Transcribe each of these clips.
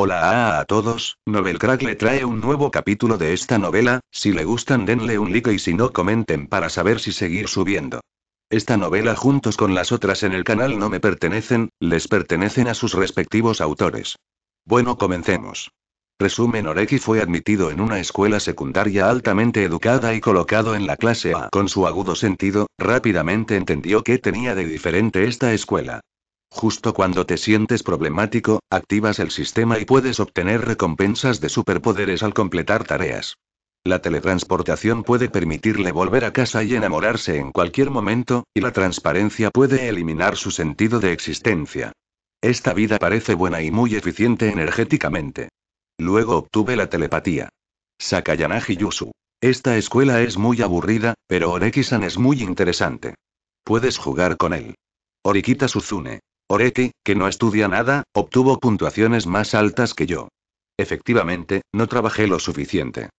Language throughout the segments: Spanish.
Hola a, todos, Novelcrack Crack le trae un nuevo capítulo de esta novela, si le gustan denle un like y si no comenten para saber si seguir subiendo. Esta novela juntos con las otras en el canal no me pertenecen, les pertenecen a sus respectivos autores. Bueno comencemos. Resumen Oreki fue admitido en una escuela secundaria altamente educada y colocado en la clase A. Con su agudo sentido, rápidamente entendió qué tenía de diferente esta escuela. Justo cuando te sientes problemático, activas el sistema y puedes obtener recompensas de superpoderes al completar tareas. La teletransportación puede permitirle volver a casa y enamorarse en cualquier momento, y la transparencia puede eliminar su sentido de existencia. Esta vida parece buena y muy eficiente energéticamente. Luego obtuve la telepatía. Sakayanagi Yusu. Esta escuela es muy aburrida, pero oreki es muy interesante. Puedes jugar con él. Orikita Suzune. Oreti, que no estudia nada, obtuvo puntuaciones más altas que yo. Efectivamente, no trabajé lo suficiente.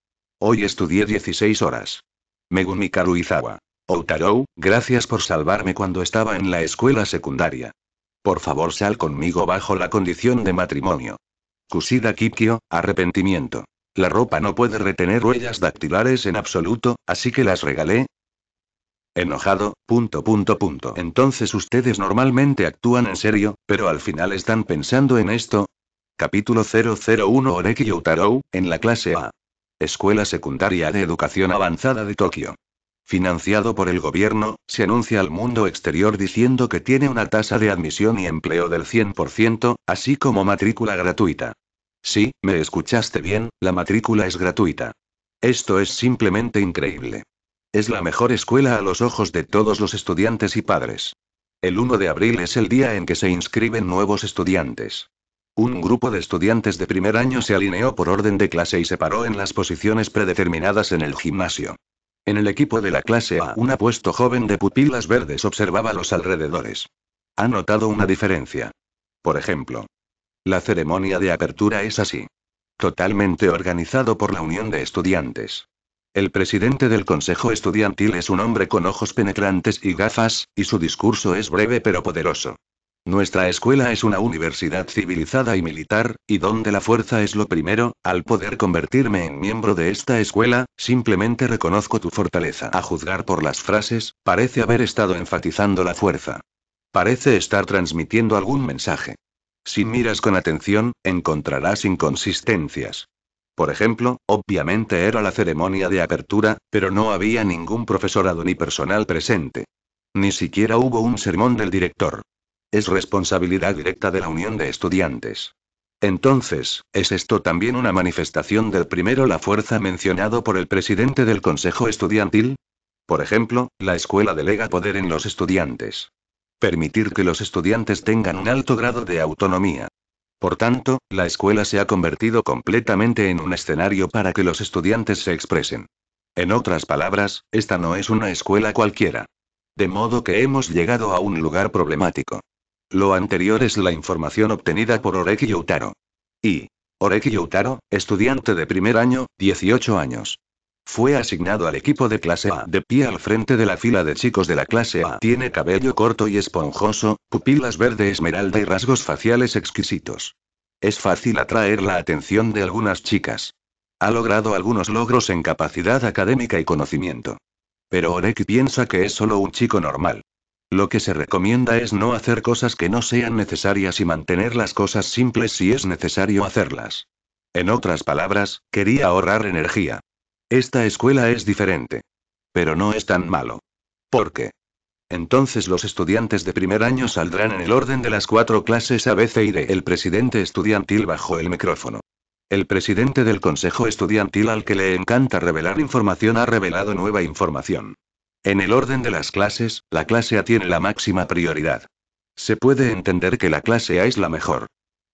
Hoy estudié 16 horas. Megumi Karuizawa. Outarou, gracias por salvarme cuando estaba en la escuela secundaria. Por favor sal conmigo bajo la condición de matrimonio. Kusida Kikyo, arrepentimiento. La ropa no puede retener huellas dactilares en absoluto, así que las regalé, enojado, punto punto punto. Entonces ustedes normalmente actúan en serio, pero al final están pensando en esto. Capítulo 001 Oreki en la clase A. Escuela Secundaria de Educación Avanzada de Tokio. Financiado por el gobierno, se anuncia al mundo exterior diciendo que tiene una tasa de admisión y empleo del 100%, así como matrícula gratuita. Sí, me escuchaste bien, la matrícula es gratuita. Esto es simplemente increíble. Es la mejor escuela a los ojos de todos los estudiantes y padres. El 1 de abril es el día en que se inscriben nuevos estudiantes. Un grupo de estudiantes de primer año se alineó por orden de clase y se paró en las posiciones predeterminadas en el gimnasio. En el equipo de la clase A, un apuesto joven de pupilas verdes observaba los alrededores. Ha notado una diferencia. Por ejemplo, la ceremonia de apertura es así. Totalmente organizado por la Unión de Estudiantes. El presidente del Consejo Estudiantil es un hombre con ojos penetrantes y gafas, y su discurso es breve pero poderoso. Nuestra escuela es una universidad civilizada y militar, y donde la fuerza es lo primero, al poder convertirme en miembro de esta escuela, simplemente reconozco tu fortaleza. A juzgar por las frases, parece haber estado enfatizando la fuerza. Parece estar transmitiendo algún mensaje. Si miras con atención, encontrarás inconsistencias. Por ejemplo, obviamente era la ceremonia de apertura, pero no había ningún profesorado ni personal presente. Ni siquiera hubo un sermón del director. Es responsabilidad directa de la Unión de Estudiantes. Entonces, ¿es esto también una manifestación del primero la fuerza mencionado por el presidente del Consejo Estudiantil? Por ejemplo, la escuela delega poder en los estudiantes. Permitir que los estudiantes tengan un alto grado de autonomía. Por tanto, la escuela se ha convertido completamente en un escenario para que los estudiantes se expresen. En otras palabras, esta no es una escuela cualquiera. De modo que hemos llegado a un lugar problemático. Lo anterior es la información obtenida por Oreki Yutaro. Y. Oreki Yutaro, estudiante de primer año, 18 años. Fue asignado al equipo de clase A. De pie al frente de la fila de chicos de la clase A. Tiene cabello corto y esponjoso, pupilas verde esmeralda y rasgos faciales exquisitos. Es fácil atraer la atención de algunas chicas. Ha logrado algunos logros en capacidad académica y conocimiento. Pero orek piensa que es solo un chico normal. Lo que se recomienda es no hacer cosas que no sean necesarias y mantener las cosas simples si es necesario hacerlas. En otras palabras, quería ahorrar energía. Esta escuela es diferente. Pero no es tan malo. ¿Por qué? Entonces los estudiantes de primer año saldrán en el orden de las cuatro clases A, B, C y D. El presidente estudiantil bajo el micrófono. El presidente del consejo estudiantil al que le encanta revelar información ha revelado nueva información. En el orden de las clases, la clase A tiene la máxima prioridad. Se puede entender que la clase A es la mejor.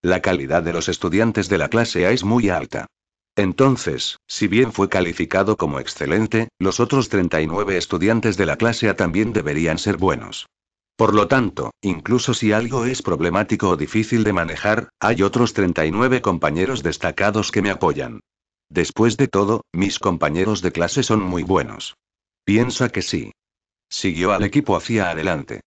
La calidad de los estudiantes de la clase A es muy alta. Entonces, si bien fue calificado como excelente, los otros 39 estudiantes de la clase A también deberían ser buenos. Por lo tanto, incluso si algo es problemático o difícil de manejar, hay otros 39 compañeros destacados que me apoyan. Después de todo, mis compañeros de clase son muy buenos. Piensa que sí. Siguió al equipo hacia adelante.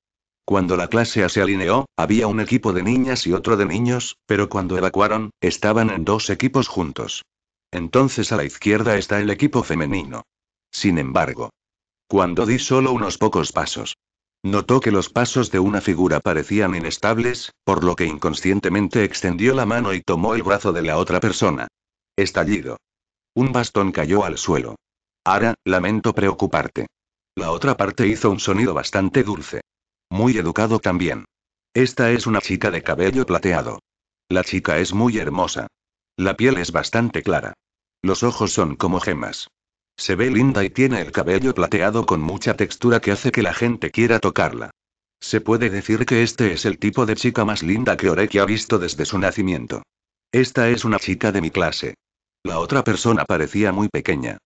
Cuando la clase A se alineó, había un equipo de niñas y otro de niños, pero cuando evacuaron, estaban en dos equipos juntos. Entonces a la izquierda está el equipo femenino. Sin embargo, cuando di solo unos pocos pasos, notó que los pasos de una figura parecían inestables, por lo que inconscientemente extendió la mano y tomó el brazo de la otra persona. Estallido. Un bastón cayó al suelo. Ara, lamento preocuparte. La otra parte hizo un sonido bastante dulce. Muy educado también. Esta es una chica de cabello plateado. La chica es muy hermosa. La piel es bastante clara. Los ojos son como gemas. Se ve linda y tiene el cabello plateado con mucha textura que hace que la gente quiera tocarla. Se puede decir que este es el tipo de chica más linda que Oreki ha visto desde su nacimiento. Esta es una chica de mi clase. La otra persona parecía muy pequeña.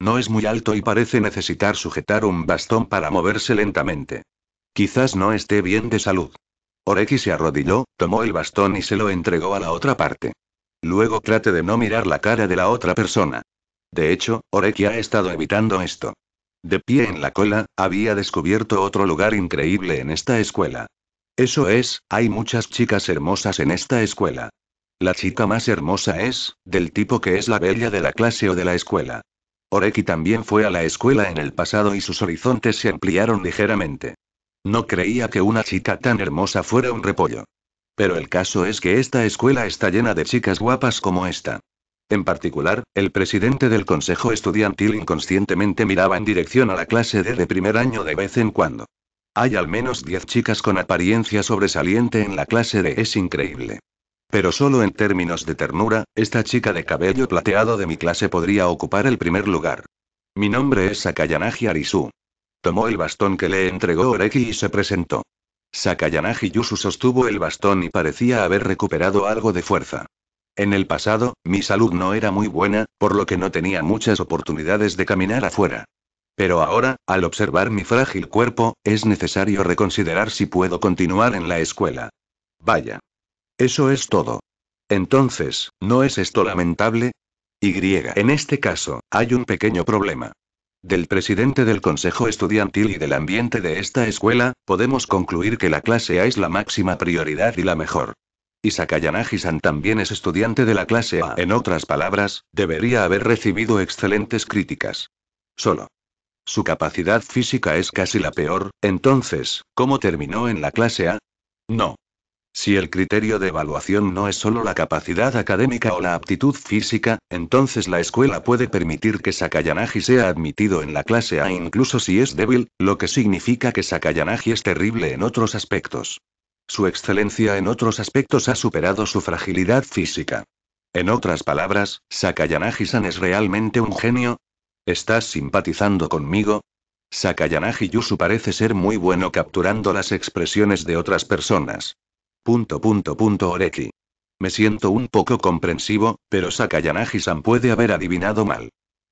No es muy alto y parece necesitar sujetar un bastón para moverse lentamente. Quizás no esté bien de salud. Oreki se arrodilló, tomó el bastón y se lo entregó a la otra parte. Luego trate de no mirar la cara de la otra persona. De hecho, Oreki ha estado evitando esto. De pie en la cola, había descubierto otro lugar increíble en esta escuela. Eso es, hay muchas chicas hermosas en esta escuela. La chica más hermosa es, del tipo que es la bella de la clase o de la escuela. Oreki también fue a la escuela en el pasado y sus horizontes se ampliaron ligeramente. No creía que una chica tan hermosa fuera un repollo. Pero el caso es que esta escuela está llena de chicas guapas como esta. En particular, el presidente del consejo estudiantil inconscientemente miraba en dirección a la clase D de primer año de vez en cuando. Hay al menos 10 chicas con apariencia sobresaliente en la clase D, es increíble. Pero solo en términos de ternura, esta chica de cabello plateado de mi clase podría ocupar el primer lugar. Mi nombre es Sakayanagi Arisu. Tomó el bastón que le entregó Oreki y se presentó. Sakayanagi Yusu sostuvo el bastón y parecía haber recuperado algo de fuerza. En el pasado, mi salud no era muy buena, por lo que no tenía muchas oportunidades de caminar afuera. Pero ahora, al observar mi frágil cuerpo, es necesario reconsiderar si puedo continuar en la escuela. Vaya. Eso es todo. Entonces, ¿no es esto lamentable? Y. En este caso, hay un pequeño problema del presidente del Consejo Estudiantil y del ambiente de esta escuela, podemos concluir que la clase A es la máxima prioridad y la mejor. Sakayanagi-san también es estudiante de la clase A. En otras palabras, debería haber recibido excelentes críticas. Solo. Su capacidad física es casi la peor, entonces, ¿cómo terminó en la clase A? No, si el criterio de evaluación no es solo la capacidad académica o la aptitud física, entonces la escuela puede permitir que Sakayanagi sea admitido en la clase A incluso si es débil, lo que significa que Sakayanagi es terrible en otros aspectos. Su excelencia en otros aspectos ha superado su fragilidad física. En otras palabras, Sakayanagi-san es realmente un genio. ¿Estás simpatizando conmigo? Sakayanagi Yusu parece ser muy bueno capturando las expresiones de otras personas. Punto punto punto Oreki. Me siento un poco comprensivo, pero Sakayanagi-san puede haber adivinado mal.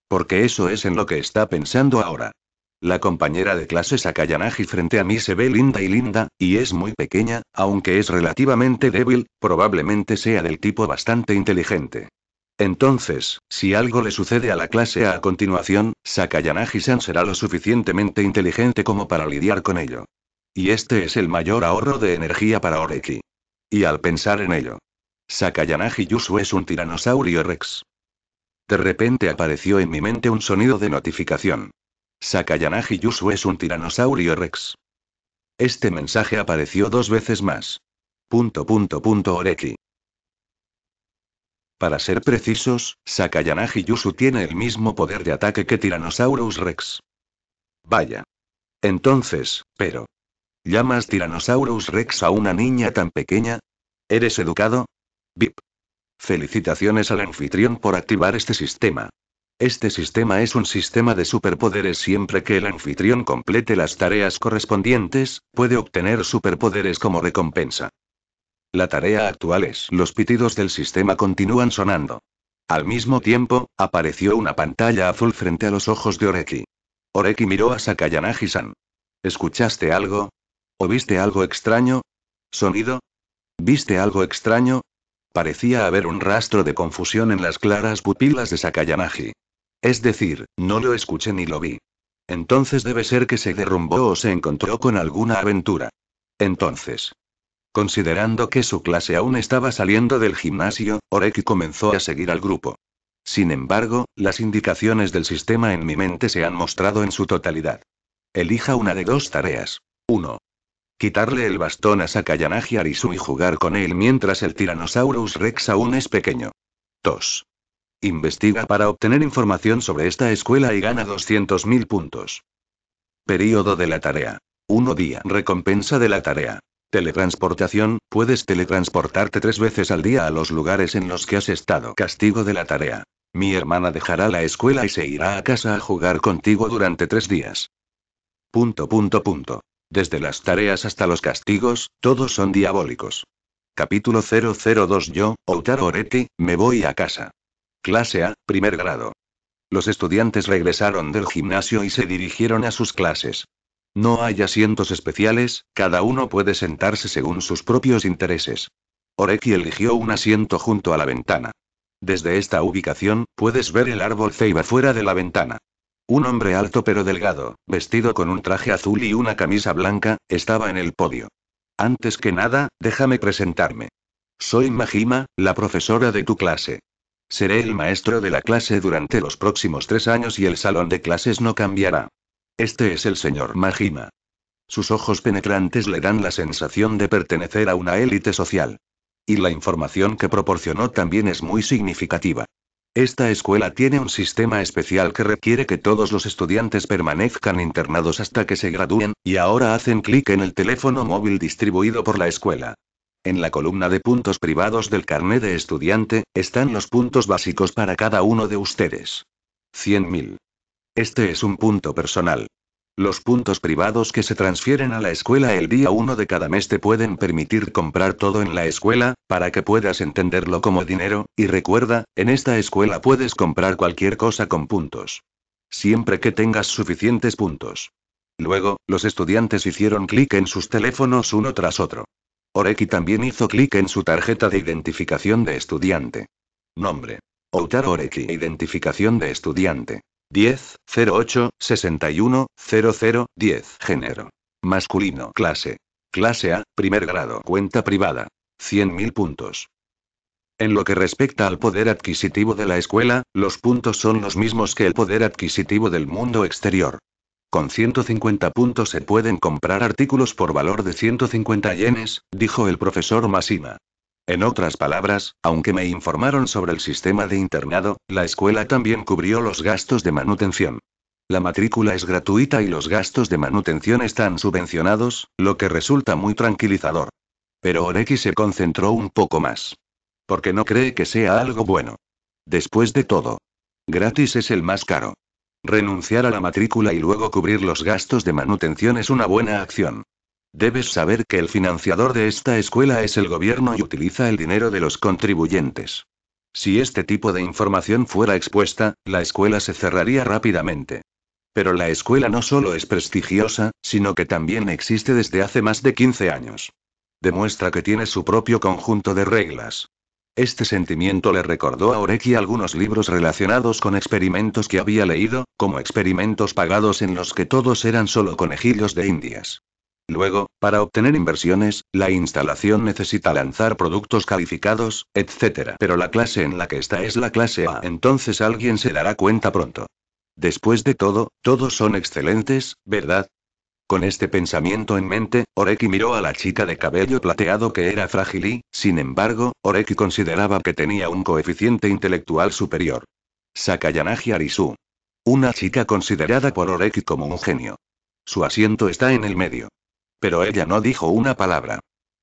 Porque eso es en lo que está pensando ahora. La compañera de clase Sakayanagi frente a mí se ve linda y linda, y es muy pequeña, aunque es relativamente débil, probablemente sea del tipo bastante inteligente. Entonces, si algo le sucede a la clase A, a continuación, Sakayanagi-san será lo suficientemente inteligente como para lidiar con ello. Y este es el mayor ahorro de energía para Oreki. Y al pensar en ello, Sakayanagi Yusu es un tiranosaurio rex. De repente apareció en mi mente un sonido de notificación. Sakayanagi Yusu es un tiranosaurio rex. Este mensaje apareció dos veces más. Punto punto punto Oreki. Para ser precisos, Sakayanagi Yusu tiene el mismo poder de ataque que Tyrannosaurus Rex. Vaya. Entonces, pero, ¿Llamas Tyrannosaurus Rex a una niña tan pequeña? ¿Eres educado? Bip. Felicitaciones al anfitrión por activar este sistema. Este sistema es un sistema de superpoderes. Siempre que el anfitrión complete las tareas correspondientes, puede obtener superpoderes como recompensa. La tarea actual es, los pitidos del sistema continúan sonando. Al mismo tiempo, apareció una pantalla azul frente a los ojos de Oreki. Oreki miró a Sakayanagi-san. ¿Escuchaste algo? ¿O viste algo extraño? ¿Sonido? ¿Viste algo extraño? Parecía haber un rastro de confusión en las claras pupilas de Sakayanagi. Es decir, no lo escuché ni lo vi. Entonces debe ser que se derrumbó o se encontró con alguna aventura. Entonces. Considerando que su clase aún estaba saliendo del gimnasio, Oreki comenzó a seguir al grupo. Sin embargo, las indicaciones del sistema en mi mente se han mostrado en su totalidad. Elija una de dos tareas. 1 quitarle el bastón a Sakayanagi Arisu y jugar con él mientras el Tyrannosaurus Rex aún es pequeño. 2. Investiga para obtener información sobre esta escuela y gana 200.000 puntos. Período de la tarea. 1 día. Recompensa de la tarea. Teletransportación, puedes teletransportarte tres veces al día a los lugares en los que has estado. Castigo de la tarea. Mi hermana dejará la escuela y se irá a casa a jugar contigo durante tres días. Punto punto punto. Desde las tareas hasta los castigos, todos son diabólicos. Capítulo 002 Yo, Outaro Oreti, me voy a casa. Clase A, primer grado. Los estudiantes regresaron del gimnasio y se dirigieron a sus clases. No hay asientos especiales, cada uno puede sentarse según sus propios intereses. Oreki eligió un asiento junto a la ventana. Desde esta ubicación, puedes ver el árbol ceiba fuera de la ventana. Un hombre alto pero delgado, vestido con un traje azul y una camisa blanca, estaba en el podio. Antes que nada, déjame presentarme. Soy Majima, la profesora de tu clase. Seré el maestro de la clase durante los próximos tres años y el salón de clases no cambiará. Este es el señor Majima. Sus ojos penetrantes le dan la sensación de pertenecer a una élite social. Y la información que proporcionó también es muy significativa. Esta escuela tiene un sistema especial que requiere que todos los estudiantes permanezcan internados hasta que se gradúen, y ahora hacen clic en el teléfono móvil distribuido por la escuela. En la columna de puntos privados del carnet de estudiante, están los puntos básicos para cada uno de ustedes. 100.000. Este es un punto personal. Los puntos privados que se transfieren a la escuela el día 1 de cada mes te pueden permitir comprar todo en la escuela, para que puedas entenderlo como dinero, y recuerda, en esta escuela puedes comprar cualquier cosa con puntos. Siempre que tengas suficientes puntos. Luego, los estudiantes hicieron clic en sus teléfonos uno tras otro. Oreki también hizo clic en su tarjeta de identificación de estudiante. Nombre. Outar Oreki. Identificación de estudiante. 10, 08, 61, 10. Género. Masculino. Clase. Clase A, primer grado. Cuenta privada. 100.000 puntos. En lo que respecta al poder adquisitivo de la escuela, los puntos son los mismos que el poder adquisitivo del mundo exterior. Con 150 puntos se pueden comprar artículos por valor de 150 yenes, dijo el profesor Masima. En otras palabras, aunque me informaron sobre el sistema de internado, la escuela también cubrió los gastos de manutención. La matrícula es gratuita y los gastos de manutención están subvencionados, lo que resulta muy tranquilizador. Pero Oreki se concentró un poco más. Porque no cree que sea algo bueno. Después de todo, gratis es el más caro. Renunciar a la matrícula y luego cubrir los gastos de manutención es una buena acción. Debes saber que el financiador de esta escuela es el gobierno y utiliza el dinero de los contribuyentes. Si este tipo de información fuera expuesta, la escuela se cerraría rápidamente. Pero la escuela no solo es prestigiosa, sino que también existe desde hace más de 15 años. Demuestra que tiene su propio conjunto de reglas. Este sentimiento le recordó a Oreki algunos libros relacionados con experimentos que había leído, como experimentos pagados en los que todos eran solo conejillos de indias. Luego, para obtener inversiones, la instalación necesita lanzar productos calificados, etc. Pero la clase en la que está es la clase A, entonces alguien se dará cuenta pronto. Después de todo, todos son excelentes, ¿verdad? Con este pensamiento en mente, Oreki miró a la chica de cabello plateado que era frágil y, sin embargo, Oreki consideraba que tenía un coeficiente intelectual superior. Sakayanagi Arisu. Una chica considerada por Oreki como un genio. Su asiento está en el medio. Pero ella no dijo una palabra.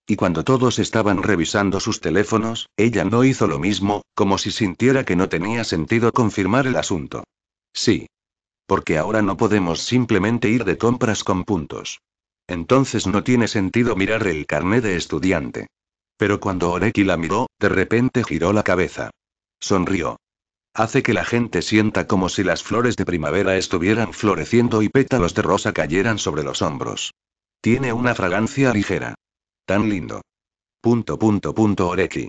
Y cuando todos estaban revisando sus teléfonos, ella no hizo lo mismo, como si sintiera que no tenía sentido confirmar el asunto. Sí. Porque ahora no podemos simplemente ir de compras con puntos. Entonces no tiene sentido mirar el carné de estudiante. Pero cuando Oreki la miró, de repente giró la cabeza. Sonrió. Hace que la gente sienta como si las flores de primavera estuvieran floreciendo y pétalos de rosa cayeran sobre los hombros. Tiene una fragancia ligera. Tan lindo. Punto punto punto Oreki.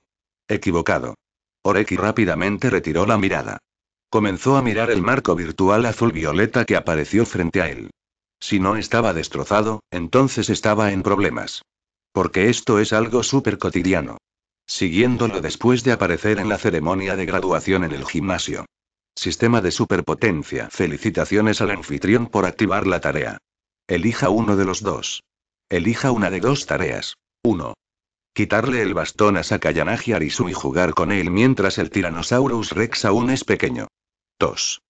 Equivocado. Oreki rápidamente retiró la mirada. Comenzó a mirar el marco virtual azul-violeta que apareció frente a él. Si no estaba destrozado, entonces estaba en problemas. Porque esto es algo súper cotidiano. Siguiéndolo después de aparecer en la ceremonia de graduación en el gimnasio. Sistema de superpotencia. Felicitaciones al anfitrión por activar la tarea. Elija uno de los dos. Elija una de dos tareas. 1. Quitarle el bastón a Sakayanagi Arisu y jugar con él mientras el Tyrannosaurus Rex aún es pequeño. 2.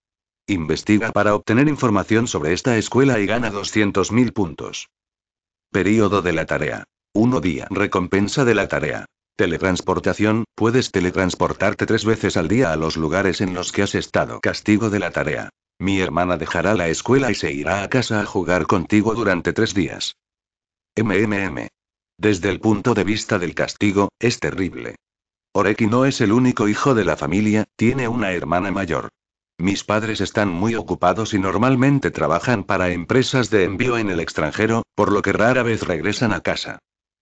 Investiga para obtener información sobre esta escuela y gana 200.000 puntos. Período de la tarea. 1 día. Recompensa de la tarea. Teletransportación, puedes teletransportarte tres veces al día a los lugares en los que has estado. Castigo de la tarea. Mi hermana dejará la escuela y se irá a casa a jugar contigo durante tres días. MMM. Desde el punto de vista del castigo, es terrible. Oreki no es el único hijo de la familia, tiene una hermana mayor. Mis padres están muy ocupados y normalmente trabajan para empresas de envío en el extranjero, por lo que rara vez regresan a casa.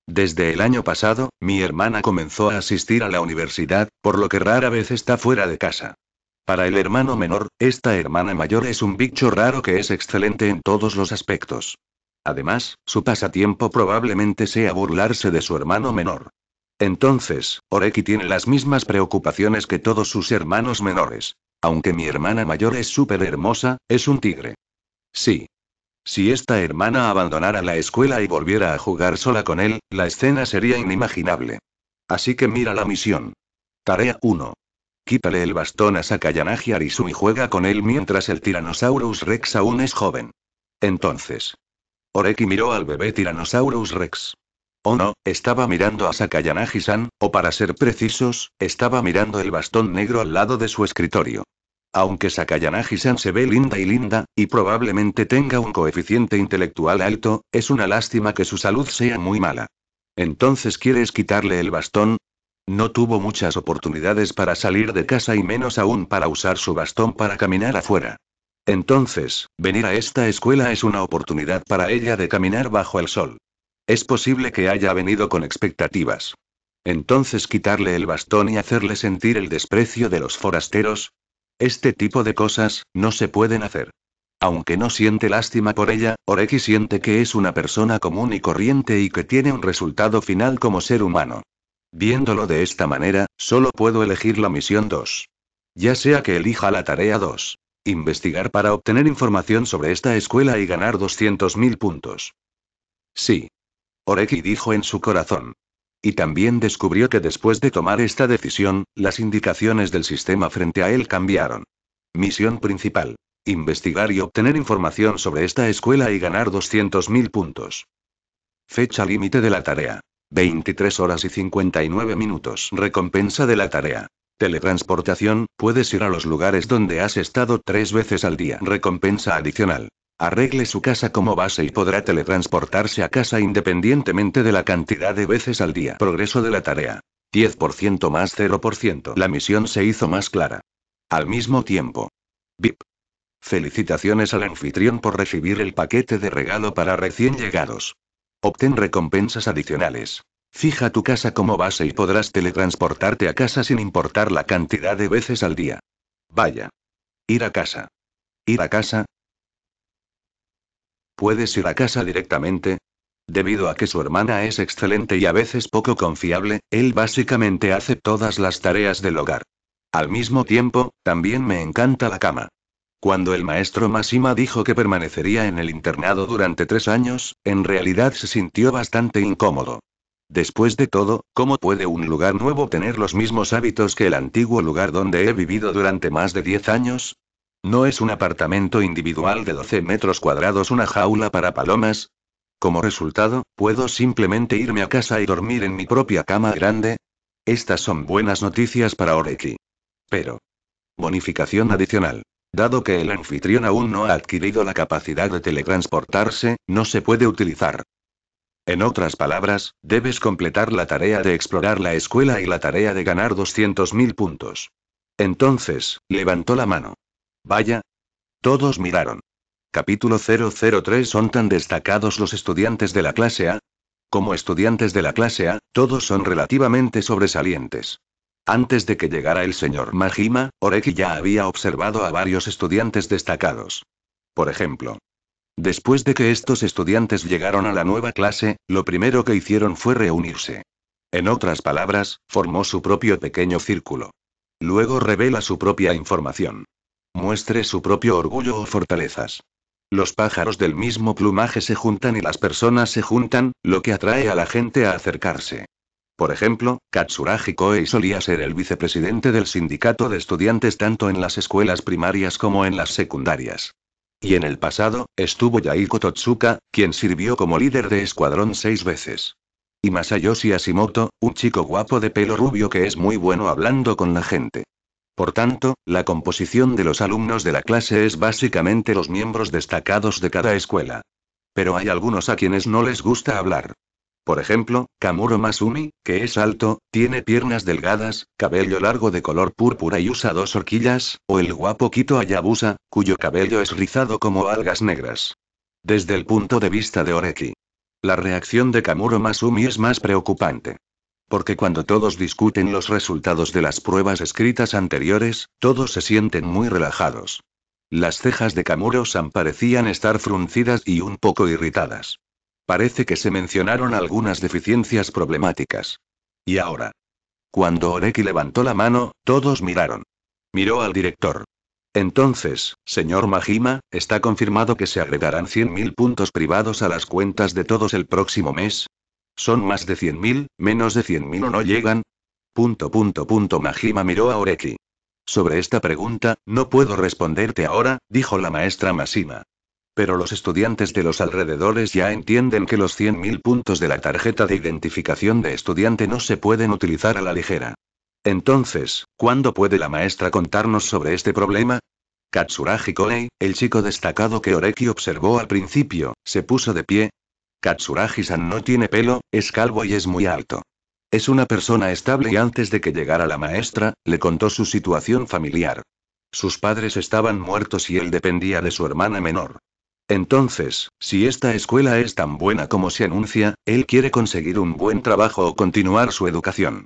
Desde el año pasado, mi hermana comenzó a asistir a la universidad, por lo que rara vez está fuera de casa. Para el hermano menor, esta hermana mayor es un bicho raro que es excelente en todos los aspectos. Además, su pasatiempo probablemente sea burlarse de su hermano menor. Entonces, Oreki tiene las mismas preocupaciones que todos sus hermanos menores. Aunque mi hermana mayor es súper hermosa, es un tigre. Sí. Si esta hermana abandonara la escuela y volviera a jugar sola con él, la escena sería inimaginable. Así que mira la misión. Tarea 1. Quítale el bastón a Sakayanagi Arisu y juega con él mientras el Tyrannosaurus Rex aún es joven. Entonces. Oreki miró al bebé Tyrannosaurus Rex. O no, estaba mirando a Sakayanagi-san, o para ser precisos, estaba mirando el bastón negro al lado de su escritorio. Aunque Sakayanagi-san se ve linda y linda, y probablemente tenga un coeficiente intelectual alto, es una lástima que su salud sea muy mala. Entonces quieres quitarle el bastón, no tuvo muchas oportunidades para salir de casa y menos aún para usar su bastón para caminar afuera. Entonces, venir a esta escuela es una oportunidad para ella de caminar bajo el sol. Es posible que haya venido con expectativas. Entonces quitarle el bastón y hacerle sentir el desprecio de los forasteros. Este tipo de cosas, no se pueden hacer. Aunque no siente lástima por ella, Oreki siente que es una persona común y corriente y que tiene un resultado final como ser humano. Viéndolo de esta manera, solo puedo elegir la misión 2. Ya sea que elija la tarea 2. Investigar para obtener información sobre esta escuela y ganar 200.000 puntos. Sí. Oreki dijo en su corazón. Y también descubrió que después de tomar esta decisión, las indicaciones del sistema frente a él cambiaron. Misión principal. Investigar y obtener información sobre esta escuela y ganar 200.000 puntos. Fecha límite de la tarea. 23 horas y 59 minutos. Recompensa de la tarea. Teletransportación, puedes ir a los lugares donde has estado tres veces al día. Recompensa adicional. Arregle su casa como base y podrá teletransportarse a casa independientemente de la cantidad de veces al día. Progreso de la tarea. 10% más 0%. La misión se hizo más clara. Al mismo tiempo. VIP. Felicitaciones al anfitrión por recibir el paquete de regalo para recién llegados. Obtén recompensas adicionales. Fija tu casa como base y podrás teletransportarte a casa sin importar la cantidad de veces al día. Vaya. Ir a casa. Ir a casa. Puedes ir a casa directamente, Debido a que su hermana es excelente y a veces poco confiable, él básicamente hace todas las tareas del hogar. Al mismo tiempo, también me encanta la cama. Cuando el maestro Masima dijo que permanecería en el internado durante tres años, en realidad se sintió bastante incómodo. Después de todo, ¿cómo puede un lugar nuevo tener los mismos hábitos que el antiguo lugar donde he vivido durante más de diez años? ¿No es un apartamento individual de 12 metros cuadrados una jaula para palomas? Como resultado, ¿puedo simplemente irme a casa y dormir en mi propia cama grande? Estas son buenas noticias para Oreki. Pero. Bonificación adicional. Dado que el anfitrión aún no ha adquirido la capacidad de teletransportarse, no se puede utilizar. En otras palabras, debes completar la tarea de explorar la escuela y la tarea de ganar 200.000 puntos. Entonces, levantó la mano. Vaya. Todos miraron. Capítulo 003 Son tan destacados los estudiantes de la clase A. Como estudiantes de la clase A, todos son relativamente sobresalientes. Antes de que llegara el señor Majima, Oreki ya había observado a varios estudiantes destacados. Por ejemplo, después de que estos estudiantes llegaron a la nueva clase, lo primero que hicieron fue reunirse. En otras palabras, formó su propio pequeño círculo. Luego revela su propia información. Muestre su propio orgullo o fortalezas. Los pájaros del mismo plumaje se juntan y las personas se juntan, lo que atrae a la gente a acercarse. Por ejemplo, Katsuragi Koei solía ser el vicepresidente del sindicato de estudiantes tanto en las escuelas primarias como en las secundarias. Y en el pasado, estuvo Yaiko Totsuka, quien sirvió como líder de escuadrón seis veces. Y Masayoshi Asimoto, un chico guapo de pelo rubio que es muy bueno hablando con la gente. Por tanto, la composición de los alumnos de la clase es básicamente los miembros destacados de cada escuela. Pero hay algunos a quienes no les gusta hablar. Por ejemplo, Kamuro Masumi, que es alto, tiene piernas delgadas, cabello largo de color púrpura y usa dos horquillas, o el guapo Kito Ayabusa, cuyo cabello es rizado como algas negras. Desde el punto de vista de Oreki. La reacción de Kamuro Masumi es más preocupante. Porque cuando todos discuten los resultados de las pruebas escritas anteriores, todos se sienten muy relajados. Las cejas de Kamuro-san parecían estar fruncidas y un poco irritadas. Parece que se mencionaron algunas deficiencias problemáticas. ¿Y ahora? Cuando Oreki levantó la mano, todos miraron. Miró al director. Entonces, señor Majima, ¿está confirmado que se agregarán 100.000 puntos privados a las cuentas de todos el próximo mes? ¿Son más de 100.000, menos de 100.000 o no llegan? Punto punto punto Majima miró a Oreki. Sobre esta pregunta, no puedo responderte ahora, dijo la maestra Masima. Pero los estudiantes de los alrededores ya entienden que los 100.000 puntos de la tarjeta de identificación de estudiante no se pueden utilizar a la ligera. Entonces, ¿cuándo puede la maestra contarnos sobre este problema? Katsuragi Koei, el chico destacado que Oreki observó al principio, se puso de pie. Katsuragi-san no tiene pelo, es calvo y es muy alto. Es una persona estable y antes de que llegara la maestra, le contó su situación familiar. Sus padres estaban muertos y él dependía de su hermana menor. Entonces, si esta escuela es tan buena como se anuncia, él quiere conseguir un buen trabajo o continuar su educación.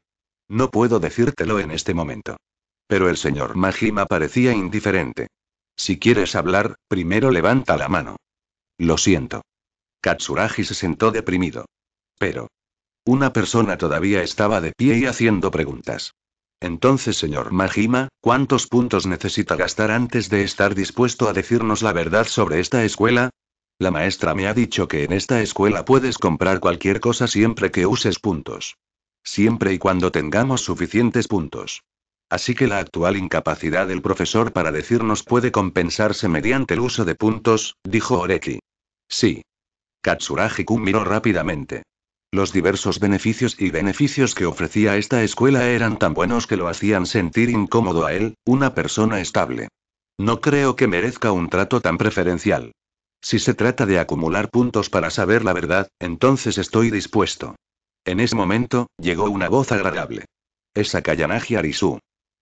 No puedo decírtelo en este momento. Pero el señor Majima parecía indiferente. Si quieres hablar, primero levanta la mano. Lo siento. Katsuragi se sentó deprimido. Pero. Una persona todavía estaba de pie y haciendo preguntas. Entonces, señor Majima, ¿cuántos puntos necesita gastar antes de estar dispuesto a decirnos la verdad sobre esta escuela? La maestra me ha dicho que en esta escuela puedes comprar cualquier cosa siempre que uses puntos. Siempre y cuando tengamos suficientes puntos. Así que la actual incapacidad del profesor para decirnos puede compensarse mediante el uso de puntos, dijo Oreki. Sí. Katsuragi-kun miró rápidamente. Los diversos beneficios y beneficios que ofrecía esta escuela eran tan buenos que lo hacían sentir incómodo a él, una persona estable. No creo que merezca un trato tan preferencial. Si se trata de acumular puntos para saber la verdad, entonces estoy dispuesto. En ese momento, llegó una voz agradable. Esa Akayanagi Arisu.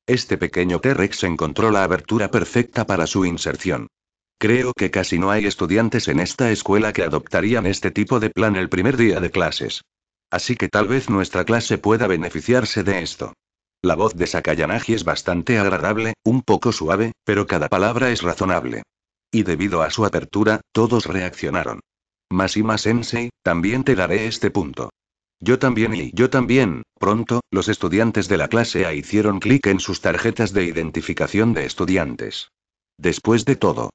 Este pequeño T-Rex encontró la abertura perfecta para su inserción. Creo que casi no hay estudiantes en esta escuela que adoptarían este tipo de plan el primer día de clases. Así que tal vez nuestra clase pueda beneficiarse de esto. La voz de Sakayanagi es bastante agradable, un poco suave, pero cada palabra es razonable. Y debido a su apertura, todos reaccionaron. Masima Sensei, también te daré este punto. Yo también y yo también. Pronto, los estudiantes de la clase A hicieron clic en sus tarjetas de identificación de estudiantes. Después de todo,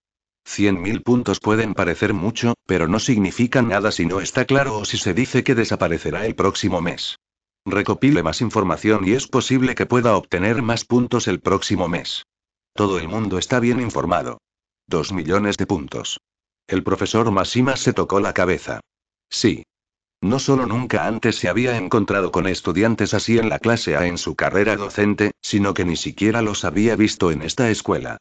100.000 puntos pueden parecer mucho, pero no significan nada si no está claro o si se dice que desaparecerá el próximo mes. Recopile más información y es posible que pueda obtener más puntos el próximo mes. Todo el mundo está bien informado. 2 millones de puntos. El profesor Masima se tocó la cabeza. Sí. No solo nunca antes se había encontrado con estudiantes así en la clase A en su carrera docente, sino que ni siquiera los había visto en esta escuela.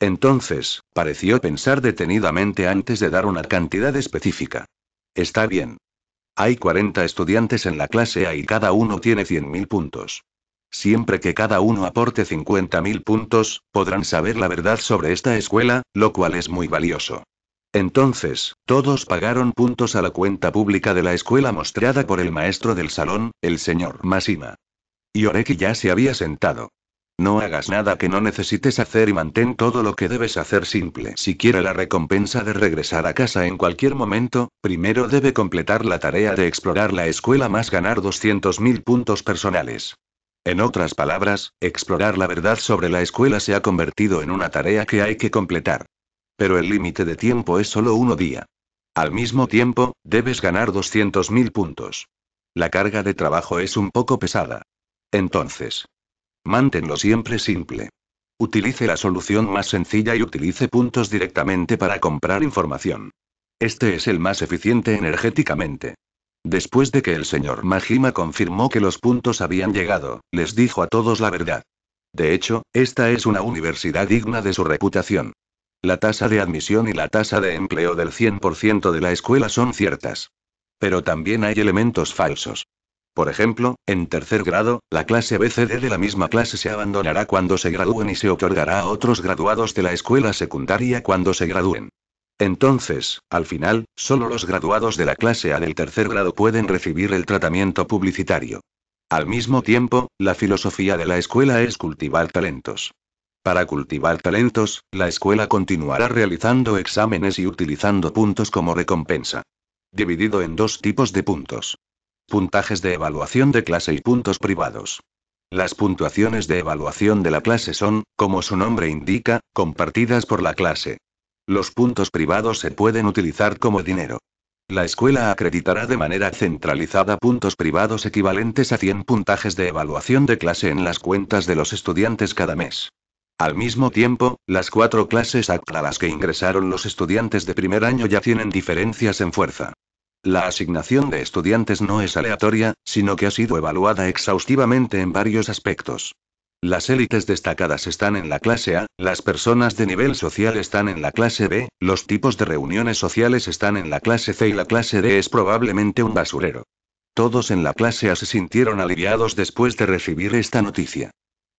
Entonces, Pareció pensar detenidamente antes de dar una cantidad específica. Está bien. Hay 40 estudiantes en la clase A y cada uno tiene 100.000 puntos. Siempre que cada uno aporte 50.000 puntos, podrán saber la verdad sobre esta escuela, lo cual es muy valioso. Entonces, todos pagaron puntos a la cuenta pública de la escuela mostrada por el maestro del salón, el señor Masima. Y Oreki ya se había sentado. No hagas nada que no necesites hacer y mantén todo lo que debes hacer simple. Si quiere la recompensa de regresar a casa en cualquier momento, primero debe completar la tarea de explorar la escuela más ganar 200.000 puntos personales. En otras palabras, explorar la verdad sobre la escuela se ha convertido en una tarea que hay que completar. Pero el límite de tiempo es solo uno día. Al mismo tiempo, debes ganar 200.000 puntos. La carga de trabajo es un poco pesada. Entonces, Mántenlo siempre simple. Utilice la solución más sencilla y utilice puntos directamente para comprar información. Este es el más eficiente energéticamente. Después de que el señor Majima confirmó que los puntos habían llegado, les dijo a todos la verdad. De hecho, esta es una universidad digna de su reputación. La tasa de admisión y la tasa de empleo del 100% de la escuela son ciertas. Pero también hay elementos falsos. Por ejemplo, en tercer grado, la clase BCD de la misma clase se abandonará cuando se gradúen y se otorgará a otros graduados de la escuela secundaria cuando se gradúen. Entonces, al final, solo los graduados de la clase A del tercer grado pueden recibir el tratamiento publicitario. Al mismo tiempo, la filosofía de la escuela es cultivar talentos. Para cultivar talentos, la escuela continuará realizando exámenes y utilizando puntos como recompensa. Dividido en dos tipos de puntos puntajes de evaluación de clase y puntos privados. Las puntuaciones de evaluación de la clase son, como su nombre indica, compartidas por la clase. Los puntos privados se pueden utilizar como dinero. La escuela acreditará de manera centralizada puntos privados equivalentes a 100 puntajes de evaluación de clase en las cuentas de los estudiantes cada mes. Al mismo tiempo, las cuatro clases a las que ingresaron los estudiantes de primer año ya tienen diferencias en fuerza. La asignación de estudiantes no es aleatoria, sino que ha sido evaluada exhaustivamente en varios aspectos. Las élites destacadas están en la clase A, las personas de nivel social están en la clase B, los tipos de reuniones sociales están en la clase C y la clase D es probablemente un basurero. Todos en la clase A se sintieron aliviados después de recibir esta noticia.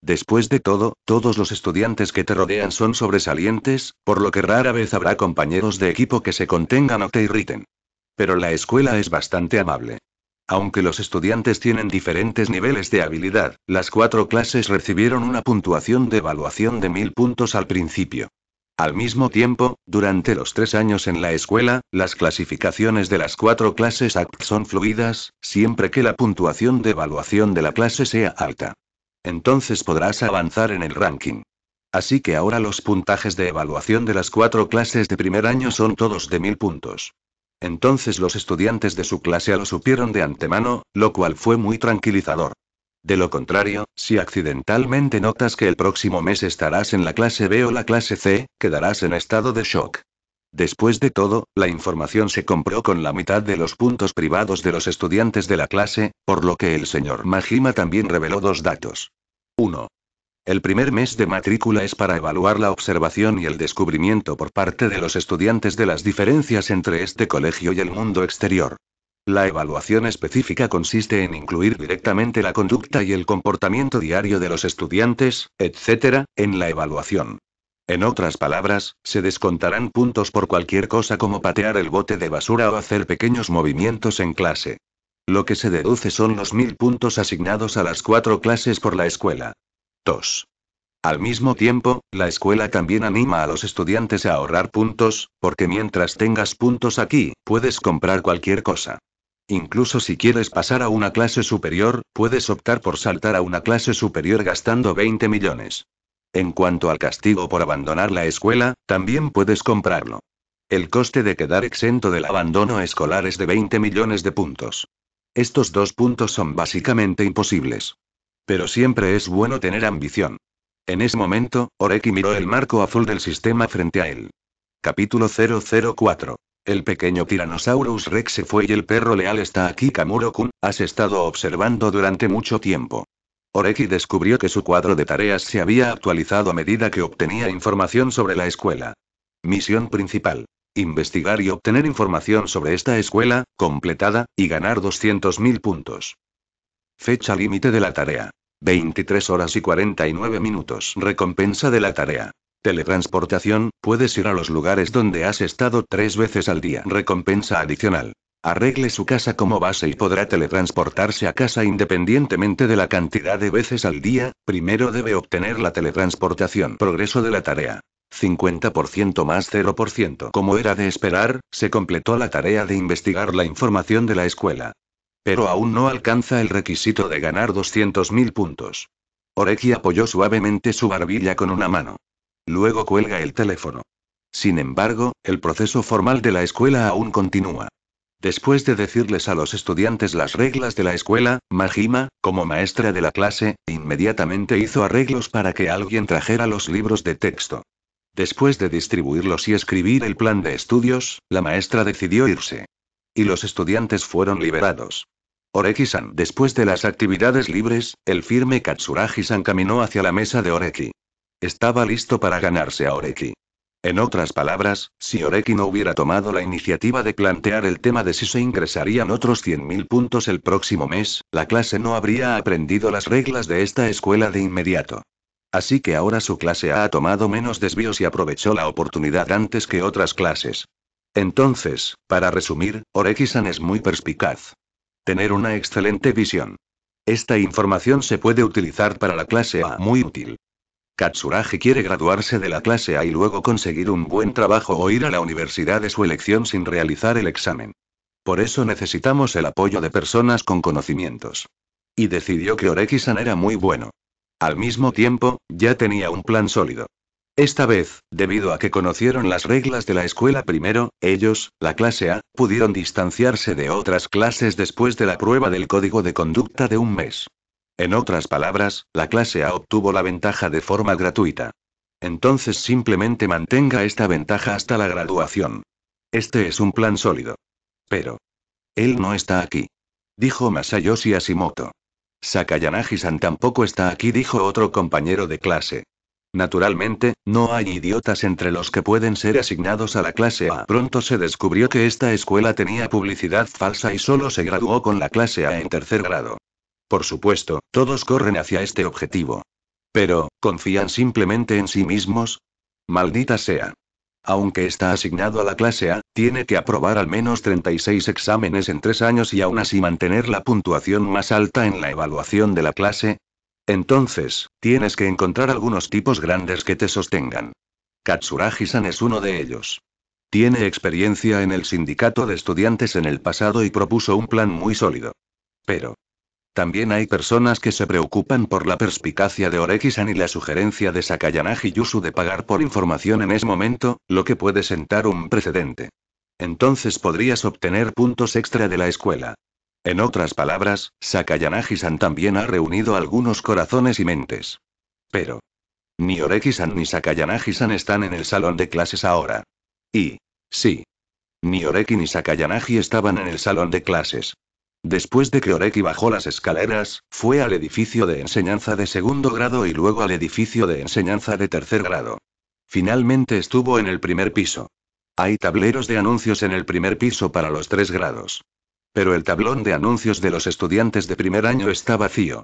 Después de todo, todos los estudiantes que te rodean son sobresalientes, por lo que rara vez habrá compañeros de equipo que se contengan o te irriten. Pero la escuela es bastante amable. Aunque los estudiantes tienen diferentes niveles de habilidad, las cuatro clases recibieron una puntuación de evaluación de mil puntos al principio. Al mismo tiempo, durante los tres años en la escuela, las clasificaciones de las cuatro clases ACT son fluidas, siempre que la puntuación de evaluación de la clase sea alta. Entonces podrás avanzar en el ranking. Así que ahora los puntajes de evaluación de las cuatro clases de primer año son todos de mil puntos. Entonces los estudiantes de su clase lo supieron de antemano, lo cual fue muy tranquilizador. De lo contrario, si accidentalmente notas que el próximo mes estarás en la clase B o la clase C, quedarás en estado de shock. Después de todo, la información se compró con la mitad de los puntos privados de los estudiantes de la clase, por lo que el señor Majima también reveló dos datos. 1. El primer mes de matrícula es para evaluar la observación y el descubrimiento por parte de los estudiantes de las diferencias entre este colegio y el mundo exterior. La evaluación específica consiste en incluir directamente la conducta y el comportamiento diario de los estudiantes, etc., en la evaluación. En otras palabras, se descontarán puntos por cualquier cosa como patear el bote de basura o hacer pequeños movimientos en clase. Lo que se deduce son los mil puntos asignados a las cuatro clases por la escuela. Al mismo tiempo, la escuela también anima a los estudiantes a ahorrar puntos, porque mientras tengas puntos aquí, puedes comprar cualquier cosa. Incluso si quieres pasar a una clase superior, puedes optar por saltar a una clase superior gastando 20 millones. En cuanto al castigo por abandonar la escuela, también puedes comprarlo. El coste de quedar exento del abandono escolar es de 20 millones de puntos. Estos dos puntos son básicamente imposibles. Pero siempre es bueno tener ambición. En ese momento, Oreki miró el marco azul del sistema frente a él. Capítulo 004. El pequeño Tyrannosaurus Rex se fue y el perro leal está aquí. Kamuro-kun, has estado observando durante mucho tiempo. Oreki descubrió que su cuadro de tareas se había actualizado a medida que obtenía información sobre la escuela. Misión principal. Investigar y obtener información sobre esta escuela, completada, y ganar 200.000 puntos. Fecha límite de la tarea. 23 horas y 49 minutos. Recompensa de la tarea. Teletransportación, puedes ir a los lugares donde has estado tres veces al día. Recompensa adicional. Arregle su casa como base y podrá teletransportarse a casa independientemente de la cantidad de veces al día, primero debe obtener la teletransportación. Progreso de la tarea. 50% más 0%. Como era de esperar, se completó la tarea de investigar la información de la escuela. Pero aún no alcanza el requisito de ganar 200.000 puntos. Oreki apoyó suavemente su barbilla con una mano. Luego cuelga el teléfono. Sin embargo, el proceso formal de la escuela aún continúa. Después de decirles a los estudiantes las reglas de la escuela, Majima, como maestra de la clase, inmediatamente hizo arreglos para que alguien trajera los libros de texto. Después de distribuirlos y escribir el plan de estudios, la maestra decidió irse. Y los estudiantes fueron liberados. Oreki-san. Después de las actividades libres, el firme Katsuragi-san caminó hacia la mesa de Oreki. Estaba listo para ganarse a Oreki. En otras palabras, si Oreki no hubiera tomado la iniciativa de plantear el tema de si se ingresarían otros 100.000 puntos el próximo mes, la clase no habría aprendido las reglas de esta escuela de inmediato. Así que ahora su clase ha tomado menos desvíos y aprovechó la oportunidad antes que otras clases. Entonces, para resumir, Oreki-san es muy perspicaz. Tener una excelente visión. Esta información se puede utilizar para la clase A muy útil. Katsuragi quiere graduarse de la clase A y luego conseguir un buen trabajo o ir a la universidad de su elección sin realizar el examen. Por eso necesitamos el apoyo de personas con conocimientos. Y decidió que Oreki-san era muy bueno. Al mismo tiempo, ya tenía un plan sólido. Esta vez, debido a que conocieron las reglas de la escuela primero, ellos, la clase A, pudieron distanciarse de otras clases después de la prueba del código de conducta de un mes. En otras palabras, la clase A obtuvo la ventaja de forma gratuita. Entonces simplemente mantenga esta ventaja hasta la graduación. Este es un plan sólido. Pero. Él no está aquí. Dijo Masayoshi Asimoto. Sakayanagi-san tampoco está aquí, dijo otro compañero de clase. Naturalmente, no hay idiotas entre los que pueden ser asignados a la clase A. Pronto se descubrió que esta escuela tenía publicidad falsa y solo se graduó con la clase A en tercer grado. Por supuesto, todos corren hacia este objetivo. Pero, ¿confían simplemente en sí mismos? Maldita sea. Aunque está asignado a la clase A, tiene que aprobar al menos 36 exámenes en tres años y aún así mantener la puntuación más alta en la evaluación de la clase entonces, tienes que encontrar algunos tipos grandes que te sostengan. Katsuragi-san es uno de ellos. Tiene experiencia en el sindicato de estudiantes en el pasado y propuso un plan muy sólido. Pero. También hay personas que se preocupan por la perspicacia de Oreki-san y la sugerencia de Sakayanagi Yusu de pagar por información en ese momento, lo que puede sentar un precedente. Entonces podrías obtener puntos extra de la escuela. En otras palabras, Sakayanagi-san también ha reunido algunos corazones y mentes. Pero. Ni Oreki-san ni Sakayanagi-san están en el salón de clases ahora. Y. Sí. Ni Oreki ni Sakayanagi estaban en el salón de clases. Después de que Oreki bajó las escaleras, fue al edificio de enseñanza de segundo grado y luego al edificio de enseñanza de tercer grado. Finalmente estuvo en el primer piso. Hay tableros de anuncios en el primer piso para los tres grados. Pero el tablón de anuncios de los estudiantes de primer año está vacío.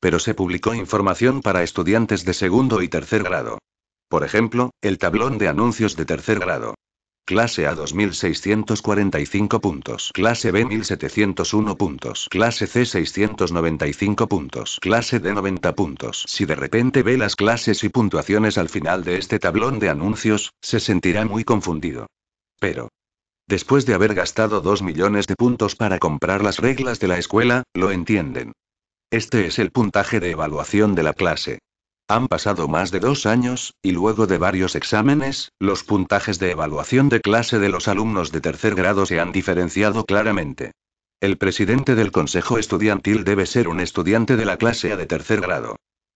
Pero se publicó información para estudiantes de segundo y tercer grado. Por ejemplo, el tablón de anuncios de tercer grado. Clase A 2645 puntos. Clase B 1701 puntos. Clase C 695 puntos. Clase D 90 puntos. Si de repente ve las clases y puntuaciones al final de este tablón de anuncios, se sentirá muy confundido. Pero, Después de haber gastado dos millones de puntos para comprar las reglas de la escuela, lo entienden. Este es el puntaje de evaluación de la clase. Han pasado más de dos años, y luego de varios exámenes, los puntajes de evaluación de clase de los alumnos de tercer grado se han diferenciado claramente. El presidente del consejo estudiantil debe ser un estudiante de la clase A de tercer grado.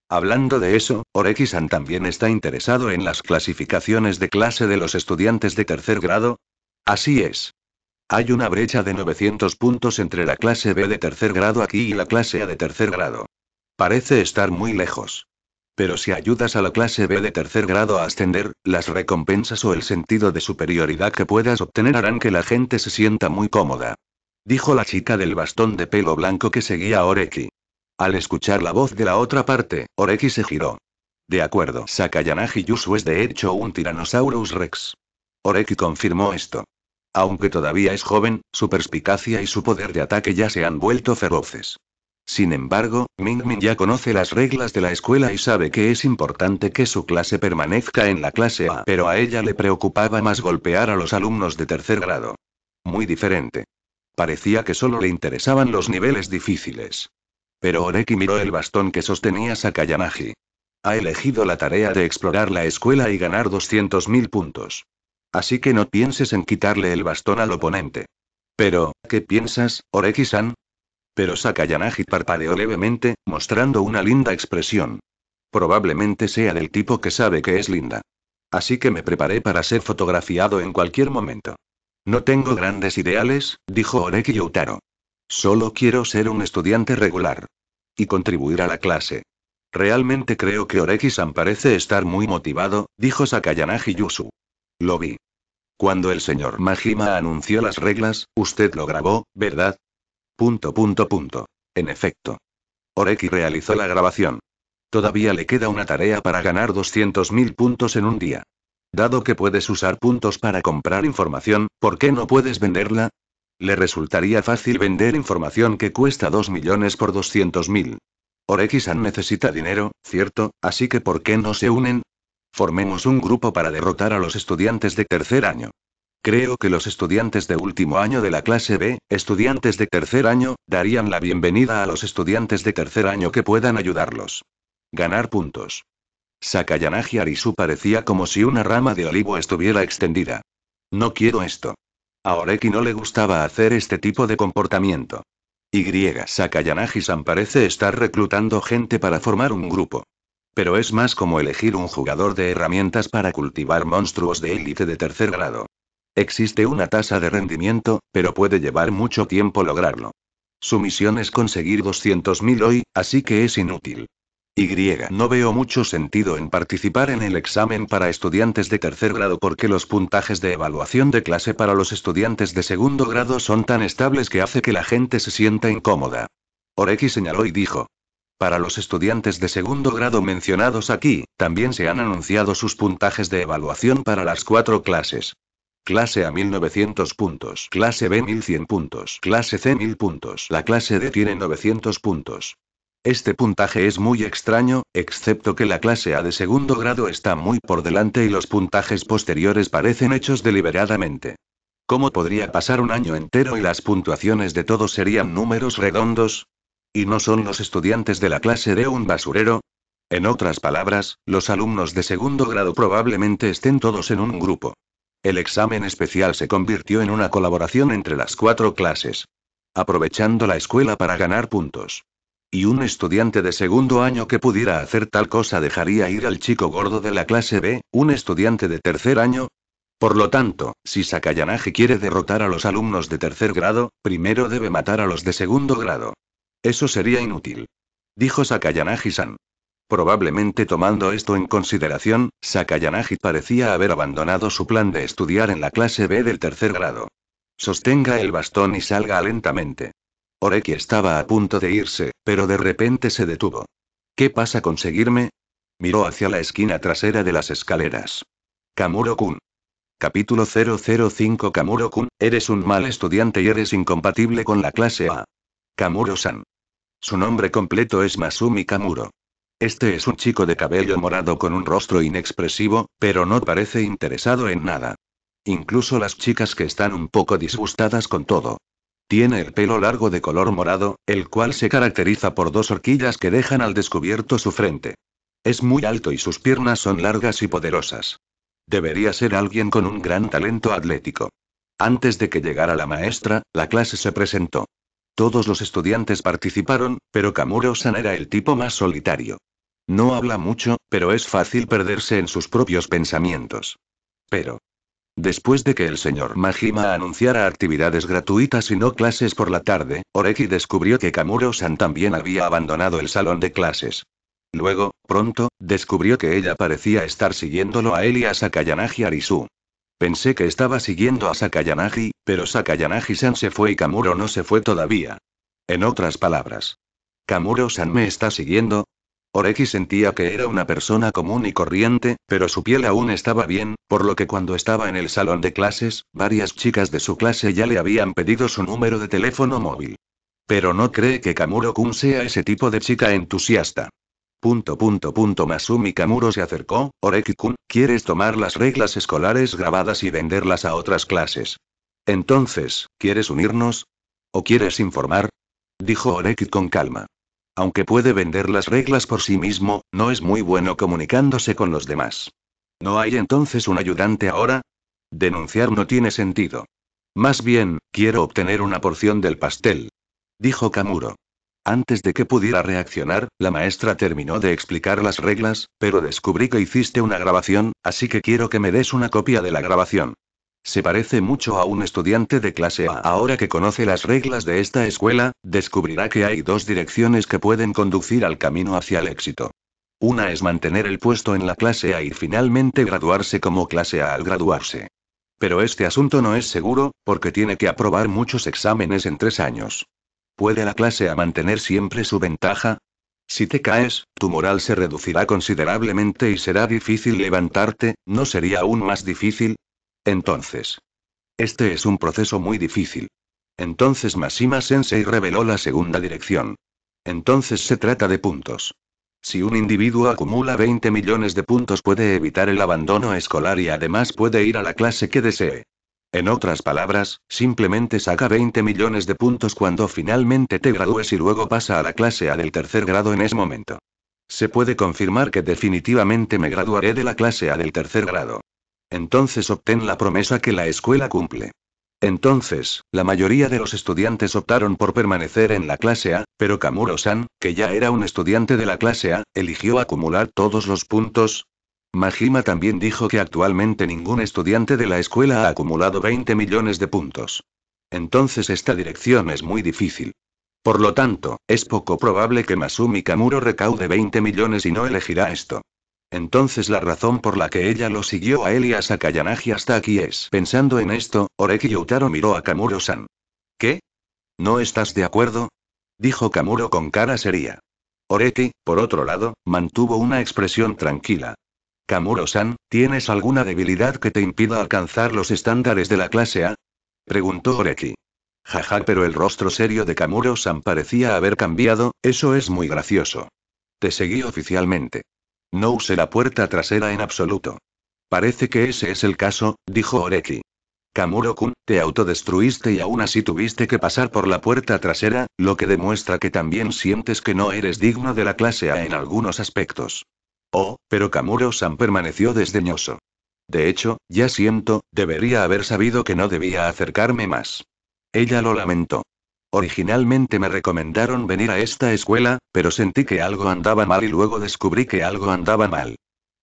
Hablando de eso, oreki también está interesado en las clasificaciones de clase de los estudiantes de tercer grado, Así es. Hay una brecha de 900 puntos entre la clase B de tercer grado aquí y la clase A de tercer grado. Parece estar muy lejos. Pero si ayudas a la clase B de tercer grado a ascender, las recompensas o el sentido de superioridad que puedas obtener harán que la gente se sienta muy cómoda. Dijo la chica del bastón de pelo blanco que seguía a Oreki. Al escuchar la voz de la otra parte, Oreki se giró. De acuerdo, Sakayanagi Yusu es de hecho un Tyrannosaurus Rex. Oreki confirmó esto. Aunque todavía es joven, su perspicacia y su poder de ataque ya se han vuelto feroces. Sin embargo, Ming Min ya conoce las reglas de la escuela y sabe que es importante que su clase permanezca en la clase A, pero a ella le preocupaba más golpear a los alumnos de tercer grado. Muy diferente. Parecía que solo le interesaban los niveles difíciles. Pero Oreki miró el bastón que sostenía Sakayanagi. Ha elegido la tarea de explorar la escuela y ganar 200.000 puntos. Así que no pienses en quitarle el bastón al oponente. Pero, ¿qué piensas, Oreki-san? Pero Sakayanagi parpadeó levemente, mostrando una linda expresión. Probablemente sea del tipo que sabe que es linda. Así que me preparé para ser fotografiado en cualquier momento. No tengo grandes ideales, dijo Oreki Yutaro. Solo quiero ser un estudiante regular. Y contribuir a la clase. Realmente creo que Oreki-san parece estar muy motivado, dijo Sakayanagi Yusu. Lo vi. Cuando el señor Majima anunció las reglas, usted lo grabó, ¿verdad? Punto punto punto. En efecto. Oreki realizó la grabación. Todavía le queda una tarea para ganar 200.000 puntos en un día. Dado que puedes usar puntos para comprar información, ¿por qué no puedes venderla? Le resultaría fácil vender información que cuesta 2 millones por 200.000. Oreki-san necesita dinero, ¿cierto? Así que ¿por qué no se unen? Formemos un grupo para derrotar a los estudiantes de tercer año. Creo que los estudiantes de último año de la clase B, estudiantes de tercer año, darían la bienvenida a los estudiantes de tercer año que puedan ayudarlos. Ganar puntos. Sakayanagi Arisu parecía como si una rama de olivo estuviera extendida. No quiero esto. A Oreki no le gustaba hacer este tipo de comportamiento. Y Sakayanagi-san parece estar reclutando gente para formar un grupo. Pero es más como elegir un jugador de herramientas para cultivar monstruos de élite de tercer grado. Existe una tasa de rendimiento, pero puede llevar mucho tiempo lograrlo. Su misión es conseguir 200.000 hoy, así que es inútil. Y no veo mucho sentido en participar en el examen para estudiantes de tercer grado porque los puntajes de evaluación de clase para los estudiantes de segundo grado son tan estables que hace que la gente se sienta incómoda. Oreki señaló y dijo, para los estudiantes de segundo grado mencionados aquí, también se han anunciado sus puntajes de evaluación para las cuatro clases. Clase A 1900 puntos, clase B 1100 puntos, clase C 1000 puntos, la clase D tiene 900 puntos. Este puntaje es muy extraño, excepto que la clase A de segundo grado está muy por delante y los puntajes posteriores parecen hechos deliberadamente. ¿Cómo podría pasar un año entero y las puntuaciones de todos serían números redondos? Y no son los estudiantes de la clase D un basurero. En otras palabras, los alumnos de segundo grado probablemente estén todos en un grupo. El examen especial se convirtió en una colaboración entre las cuatro clases. Aprovechando la escuela para ganar puntos. Y un estudiante de segundo año que pudiera hacer tal cosa dejaría ir al chico gordo de la clase B, un estudiante de tercer año. Por lo tanto, si Sakayanagi quiere derrotar a los alumnos de tercer grado, primero debe matar a los de segundo grado. Eso sería inútil. Dijo Sakayanagi-san. Probablemente tomando esto en consideración, Sakayanagi parecía haber abandonado su plan de estudiar en la clase B del tercer grado. Sostenga el bastón y salga lentamente. Oreki estaba a punto de irse, pero de repente se detuvo. ¿Qué pasa con seguirme? Miró hacia la esquina trasera de las escaleras. Kamuro-kun. Capítulo 005 Kamuro-kun, eres un mal estudiante y eres incompatible con la clase A. Kamuro-san. Su nombre completo es Masumi Kamuro. Este es un chico de cabello morado con un rostro inexpresivo, pero no parece interesado en nada. Incluso las chicas que están un poco disgustadas con todo. Tiene el pelo largo de color morado, el cual se caracteriza por dos horquillas que dejan al descubierto su frente. Es muy alto y sus piernas son largas y poderosas. Debería ser alguien con un gran talento atlético. Antes de que llegara la maestra, la clase se presentó. Todos los estudiantes participaron, pero Kamuro-san era el tipo más solitario. No habla mucho, pero es fácil perderse en sus propios pensamientos. Pero. Después de que el señor Majima anunciara actividades gratuitas y no clases por la tarde, Oreki descubrió que Kamuro-san también había abandonado el salón de clases. Luego, pronto, descubrió que ella parecía estar siguiéndolo a él y a Sakayanagi Arisu. Pensé que estaba siguiendo a Sakayanagi, pero Sakayanagi-san se fue y Kamuro no se fue todavía. En otras palabras. ¿Kamuro-san me está siguiendo? Oreki sentía que era una persona común y corriente, pero su piel aún estaba bien, por lo que cuando estaba en el salón de clases, varias chicas de su clase ya le habían pedido su número de teléfono móvil. Pero no cree que Kamuro-kun sea ese tipo de chica entusiasta. Punto punto punto Masumi Kamuro se acercó, Oreki-kun, ¿quieres tomar las reglas escolares grabadas y venderlas a otras clases? Entonces, ¿quieres unirnos? ¿O quieres informar? Dijo Orek con calma. Aunque puede vender las reglas por sí mismo, no es muy bueno comunicándose con los demás. ¿No hay entonces un ayudante ahora? Denunciar no tiene sentido. Más bien, quiero obtener una porción del pastel. Dijo Kamuro. Antes de que pudiera reaccionar, la maestra terminó de explicar las reglas, pero descubrí que hiciste una grabación, así que quiero que me des una copia de la grabación. Se parece mucho a un estudiante de clase A. Ahora que conoce las reglas de esta escuela, descubrirá que hay dos direcciones que pueden conducir al camino hacia el éxito. Una es mantener el puesto en la clase A y finalmente graduarse como clase A al graduarse. Pero este asunto no es seguro, porque tiene que aprobar muchos exámenes en tres años. ¿Puede la clase A mantener siempre su ventaja? Si te caes, tu moral se reducirá considerablemente y será difícil levantarte, ¿no sería aún más difícil? Entonces. Este es un proceso muy difícil. Entonces Masima Sensei reveló la segunda dirección. Entonces se trata de puntos. Si un individuo acumula 20 millones de puntos puede evitar el abandono escolar y además puede ir a la clase que desee. En otras palabras, simplemente saca 20 millones de puntos cuando finalmente te gradúes y luego pasa a la clase A del tercer grado en ese momento. Se puede confirmar que definitivamente me graduaré de la clase A del tercer grado entonces obtén la promesa que la escuela cumple. Entonces, la mayoría de los estudiantes optaron por permanecer en la clase A, pero Kamuro-san, que ya era un estudiante de la clase A, eligió acumular todos los puntos. Majima también dijo que actualmente ningún estudiante de la escuela ha acumulado 20 millones de puntos. Entonces esta dirección es muy difícil. Por lo tanto, es poco probable que Masumi Kamuro recaude 20 millones y no elegirá esto. Entonces la razón por la que ella lo siguió a Elias y a Sakayanagi hasta aquí es. Pensando en esto, Oreki Yutaro miró a Kamuro-san. ¿Qué? ¿No estás de acuerdo? Dijo Kamuro con cara seria. Oreki, por otro lado, mantuvo una expresión tranquila. Kamuro-san, ¿tienes alguna debilidad que te impida alcanzar los estándares de la clase A? Preguntó Oreki. Jaja, pero el rostro serio de Kamuro-san parecía haber cambiado, eso es muy gracioso. Te seguí oficialmente. No use la puerta trasera en absoluto. Parece que ese es el caso, dijo Oreki. Kamuro-kun, te autodestruiste y aún así tuviste que pasar por la puerta trasera, lo que demuestra que también sientes que no eres digno de la clase A en algunos aspectos. Oh, pero Kamuro-san permaneció desdeñoso. De hecho, ya siento, debería haber sabido que no debía acercarme más. Ella lo lamentó. Originalmente me recomendaron venir a esta escuela, pero sentí que algo andaba mal y luego descubrí que algo andaba mal.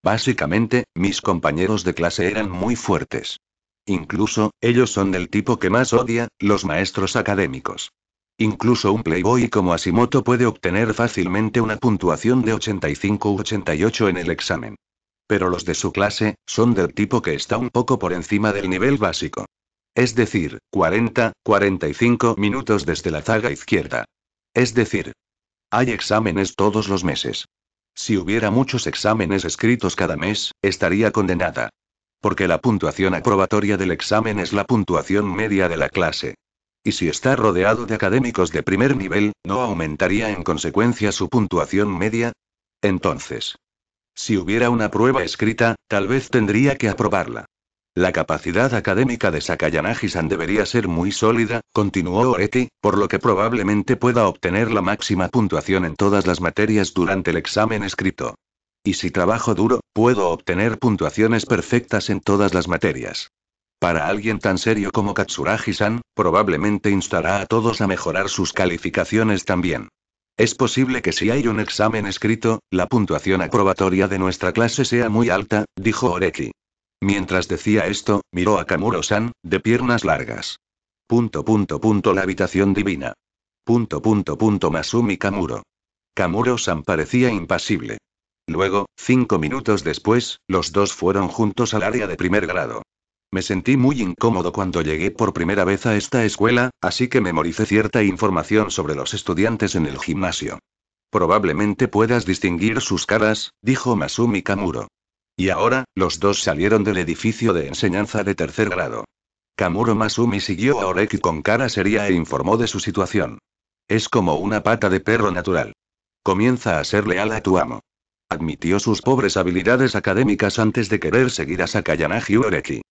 Básicamente, mis compañeros de clase eran muy fuertes. Incluso, ellos son del tipo que más odia, los maestros académicos. Incluso un playboy como Asimoto puede obtener fácilmente una puntuación de 85 88 en el examen. Pero los de su clase, son del tipo que está un poco por encima del nivel básico. Es decir, 40, 45 minutos desde la zaga izquierda. Es decir, hay exámenes todos los meses. Si hubiera muchos exámenes escritos cada mes, estaría condenada. Porque la puntuación aprobatoria del examen es la puntuación media de la clase. Y si está rodeado de académicos de primer nivel, ¿no aumentaría en consecuencia su puntuación media? Entonces, si hubiera una prueba escrita, tal vez tendría que aprobarla. La capacidad académica de Sakayanagi-san debería ser muy sólida, continuó Oreki, por lo que probablemente pueda obtener la máxima puntuación en todas las materias durante el examen escrito. Y si trabajo duro, puedo obtener puntuaciones perfectas en todas las materias. Para alguien tan serio como Katsuragi-san, probablemente instará a todos a mejorar sus calificaciones también. Es posible que si hay un examen escrito, la puntuación aprobatoria de nuestra clase sea muy alta, dijo Oreki. Mientras decía esto, miró a Kamuro-san, de piernas largas. Punto punto punto la habitación divina. Punto punto punto Masumi Kamuro. Kamuro-san parecía impasible. Luego, cinco minutos después, los dos fueron juntos al área de primer grado. Me sentí muy incómodo cuando llegué por primera vez a esta escuela, así que memoricé cierta información sobre los estudiantes en el gimnasio. Probablemente puedas distinguir sus caras, dijo Masumi Kamuro. Y ahora, los dos salieron del edificio de enseñanza de tercer grado. Kamuro Masumi siguió a Oreki con cara seria e informó de su situación. Es como una pata de perro natural. Comienza a ser leal a tu amo. Admitió sus pobres habilidades académicas antes de querer seguir a Sakayanagi Oreki.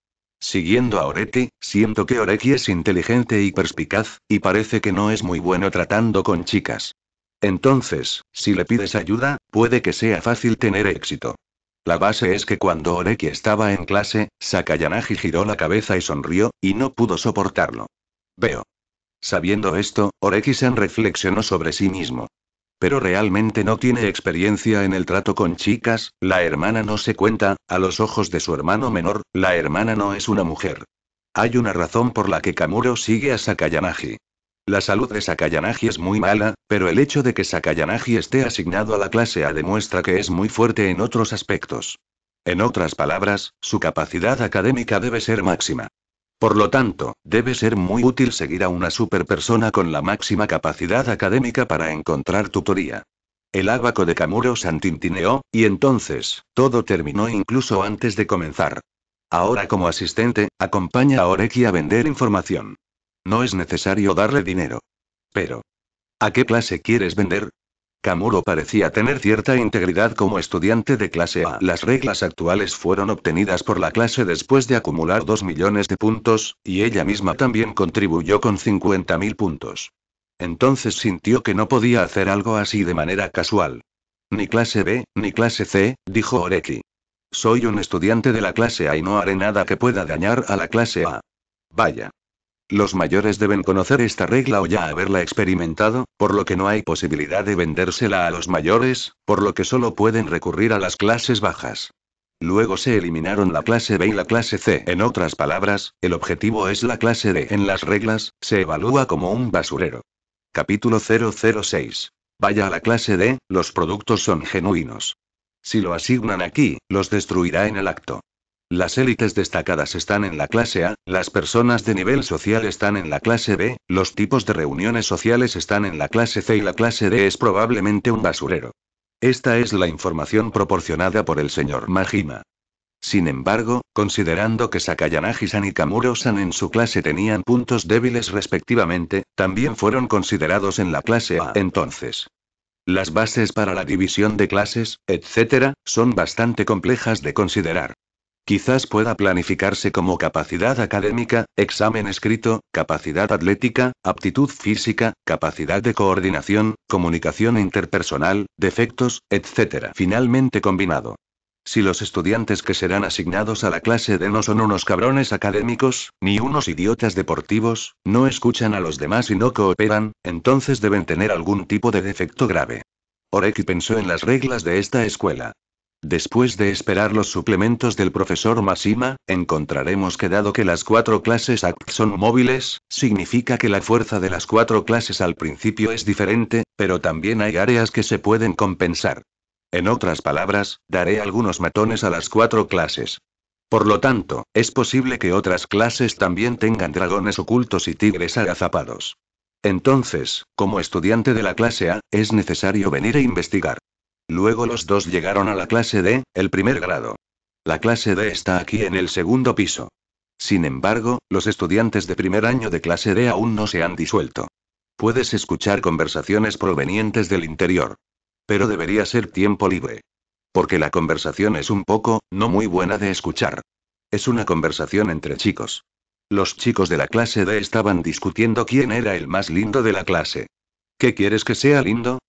Siguiendo a Oreki, siento que Oreki es inteligente y perspicaz, y parece que no es muy bueno tratando con chicas. Entonces, si le pides ayuda, puede que sea fácil tener éxito. La base es que cuando Oreki estaba en clase, Sakayanagi giró la cabeza y sonrió, y no pudo soportarlo. Veo. Sabiendo esto, Oreki-sen reflexionó sobre sí mismo. Pero realmente no tiene experiencia en el trato con chicas, la hermana no se cuenta, a los ojos de su hermano menor, la hermana no es una mujer. Hay una razón por la que Kamuro sigue a Sakayanagi. La salud de Sakayanagi es muy mala, pero el hecho de que Sakayanagi esté asignado a la clase A demuestra que es muy fuerte en otros aspectos. En otras palabras, su capacidad académica debe ser máxima. Por lo tanto, debe ser muy útil seguir a una superpersona con la máxima capacidad académica para encontrar tutoría. El abaco de Kamuro santintineó, y entonces, todo terminó incluso antes de comenzar. Ahora como asistente, acompaña a Oreki a vender información. No es necesario darle dinero. Pero. ¿A qué clase quieres vender? Kamuro parecía tener cierta integridad como estudiante de clase A. Las reglas actuales fueron obtenidas por la clase después de acumular 2 millones de puntos, y ella misma también contribuyó con 50.000 puntos. Entonces sintió que no podía hacer algo así de manera casual. Ni clase B, ni clase C, dijo Oreki. Soy un estudiante de la clase A y no haré nada que pueda dañar a la clase A. Vaya. Los mayores deben conocer esta regla o ya haberla experimentado, por lo que no hay posibilidad de vendérsela a los mayores, por lo que solo pueden recurrir a las clases bajas. Luego se eliminaron la clase B y la clase C. En otras palabras, el objetivo es la clase D. En las reglas, se evalúa como un basurero. Capítulo 006. Vaya a la clase D, los productos son genuinos. Si lo asignan aquí, los destruirá en el acto. Las élites destacadas están en la clase A, las personas de nivel social están en la clase B, los tipos de reuniones sociales están en la clase C y la clase D es probablemente un basurero. Esta es la información proporcionada por el señor Majima. Sin embargo, considerando que Sakayanagi-san y Kamuro-san en su clase tenían puntos débiles respectivamente, también fueron considerados en la clase A entonces. Las bases para la división de clases, etc., son bastante complejas de considerar. Quizás pueda planificarse como capacidad académica, examen escrito, capacidad atlética, aptitud física, capacidad de coordinación, comunicación interpersonal, defectos, etc. Finalmente combinado. Si los estudiantes que serán asignados a la clase D no son unos cabrones académicos, ni unos idiotas deportivos, no escuchan a los demás y no cooperan, entonces deben tener algún tipo de defecto grave. Oreki pensó en las reglas de esta escuela. Después de esperar los suplementos del profesor Masima, encontraremos que dado que las cuatro clases ACT son móviles, significa que la fuerza de las cuatro clases al principio es diferente, pero también hay áreas que se pueden compensar. En otras palabras, daré algunos matones a las cuatro clases. Por lo tanto, es posible que otras clases también tengan dragones ocultos y tigres agazapados. Entonces, como estudiante de la clase A, es necesario venir e investigar. Luego los dos llegaron a la clase D, el primer grado. La clase D está aquí en el segundo piso. Sin embargo, los estudiantes de primer año de clase D aún no se han disuelto. Puedes escuchar conversaciones provenientes del interior. Pero debería ser tiempo libre. Porque la conversación es un poco, no muy buena de escuchar. Es una conversación entre chicos. Los chicos de la clase D estaban discutiendo quién era el más lindo de la clase. ¿Qué quieres que sea lindo?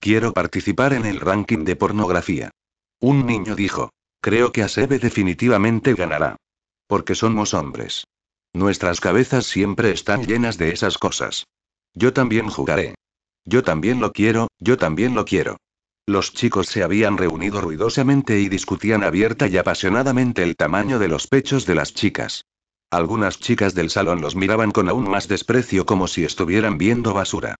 Quiero participar en el ranking de pornografía. Un niño dijo. Creo que Asebe definitivamente ganará. Porque somos hombres. Nuestras cabezas siempre están llenas de esas cosas. Yo también jugaré. Yo también lo quiero, yo también lo quiero. Los chicos se habían reunido ruidosamente y discutían abierta y apasionadamente el tamaño de los pechos de las chicas. Algunas chicas del salón los miraban con aún más desprecio como si estuvieran viendo basura.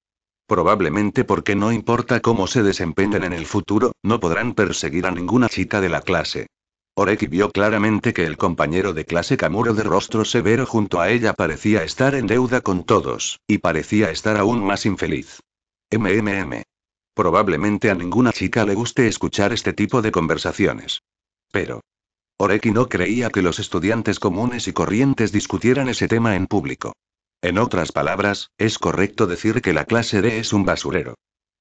Probablemente porque no importa cómo se desempeñen en el futuro, no podrán perseguir a ninguna chica de la clase. Oreki vio claramente que el compañero de clase Kamuro de rostro severo junto a ella parecía estar en deuda con todos, y parecía estar aún más infeliz. MMM. Probablemente a ninguna chica le guste escuchar este tipo de conversaciones. Pero. Oreki no creía que los estudiantes comunes y corrientes discutieran ese tema en público. En otras palabras, es correcto decir que la clase D es un basurero.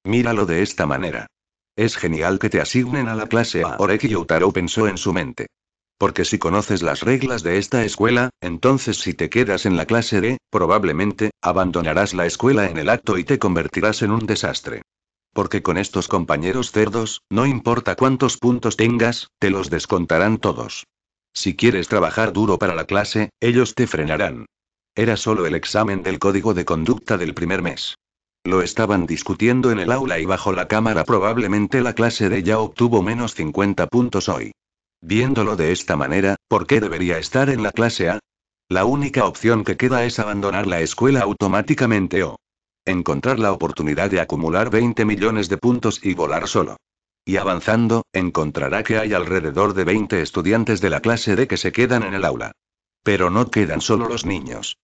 Míralo de esta manera. Es genial que te asignen a la clase A. Oreki Yutaro pensó en su mente. Porque si conoces las reglas de esta escuela, entonces si te quedas en la clase D, probablemente, abandonarás la escuela en el acto y te convertirás en un desastre. Porque con estos compañeros cerdos, no importa cuántos puntos tengas, te los descontarán todos. Si quieres trabajar duro para la clase, ellos te frenarán. Era solo el examen del código de conducta del primer mes. Lo estaban discutiendo en el aula y bajo la cámara probablemente la clase de ya obtuvo menos 50 puntos hoy. Viéndolo de esta manera, ¿por qué debería estar en la clase A? La única opción que queda es abandonar la escuela automáticamente o encontrar la oportunidad de acumular 20 millones de puntos y volar solo. Y avanzando, encontrará que hay alrededor de 20 estudiantes de la clase D que se quedan en el aula. Pero no quedan solo los niños.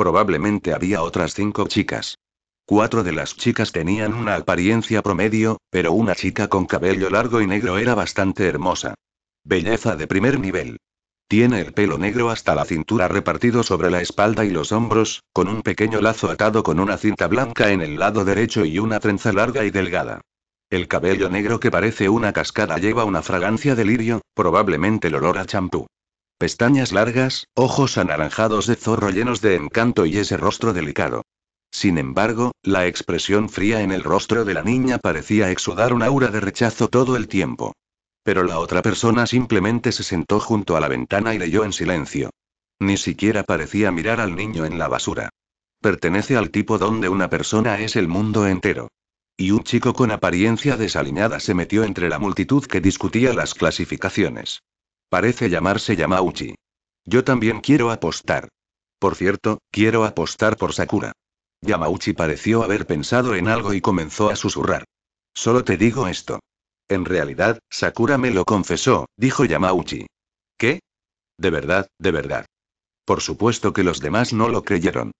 Probablemente había otras cinco chicas. Cuatro de las chicas tenían una apariencia promedio, pero una chica con cabello largo y negro era bastante hermosa. Belleza de primer nivel. Tiene el pelo negro hasta la cintura repartido sobre la espalda y los hombros, con un pequeño lazo atado con una cinta blanca en el lado derecho y una trenza larga y delgada. El cabello negro que parece una cascada lleva una fragancia de lirio, probablemente el olor a champú pestañas largas, ojos anaranjados de zorro llenos de encanto y ese rostro delicado. Sin embargo, la expresión fría en el rostro de la niña parecía exudar un aura de rechazo todo el tiempo. Pero la otra persona simplemente se sentó junto a la ventana y leyó en silencio. Ni siquiera parecía mirar al niño en la basura. Pertenece al tipo donde una persona es el mundo entero. Y un chico con apariencia desaliñada se metió entre la multitud que discutía las clasificaciones. Parece llamarse Yamauchi. Yo también quiero apostar. Por cierto, quiero apostar por Sakura. Yamauchi pareció haber pensado en algo y comenzó a susurrar. Solo te digo esto. En realidad, Sakura me lo confesó, dijo Yamauchi. ¿Qué? De verdad, de verdad. Por supuesto que los demás no lo creyeron.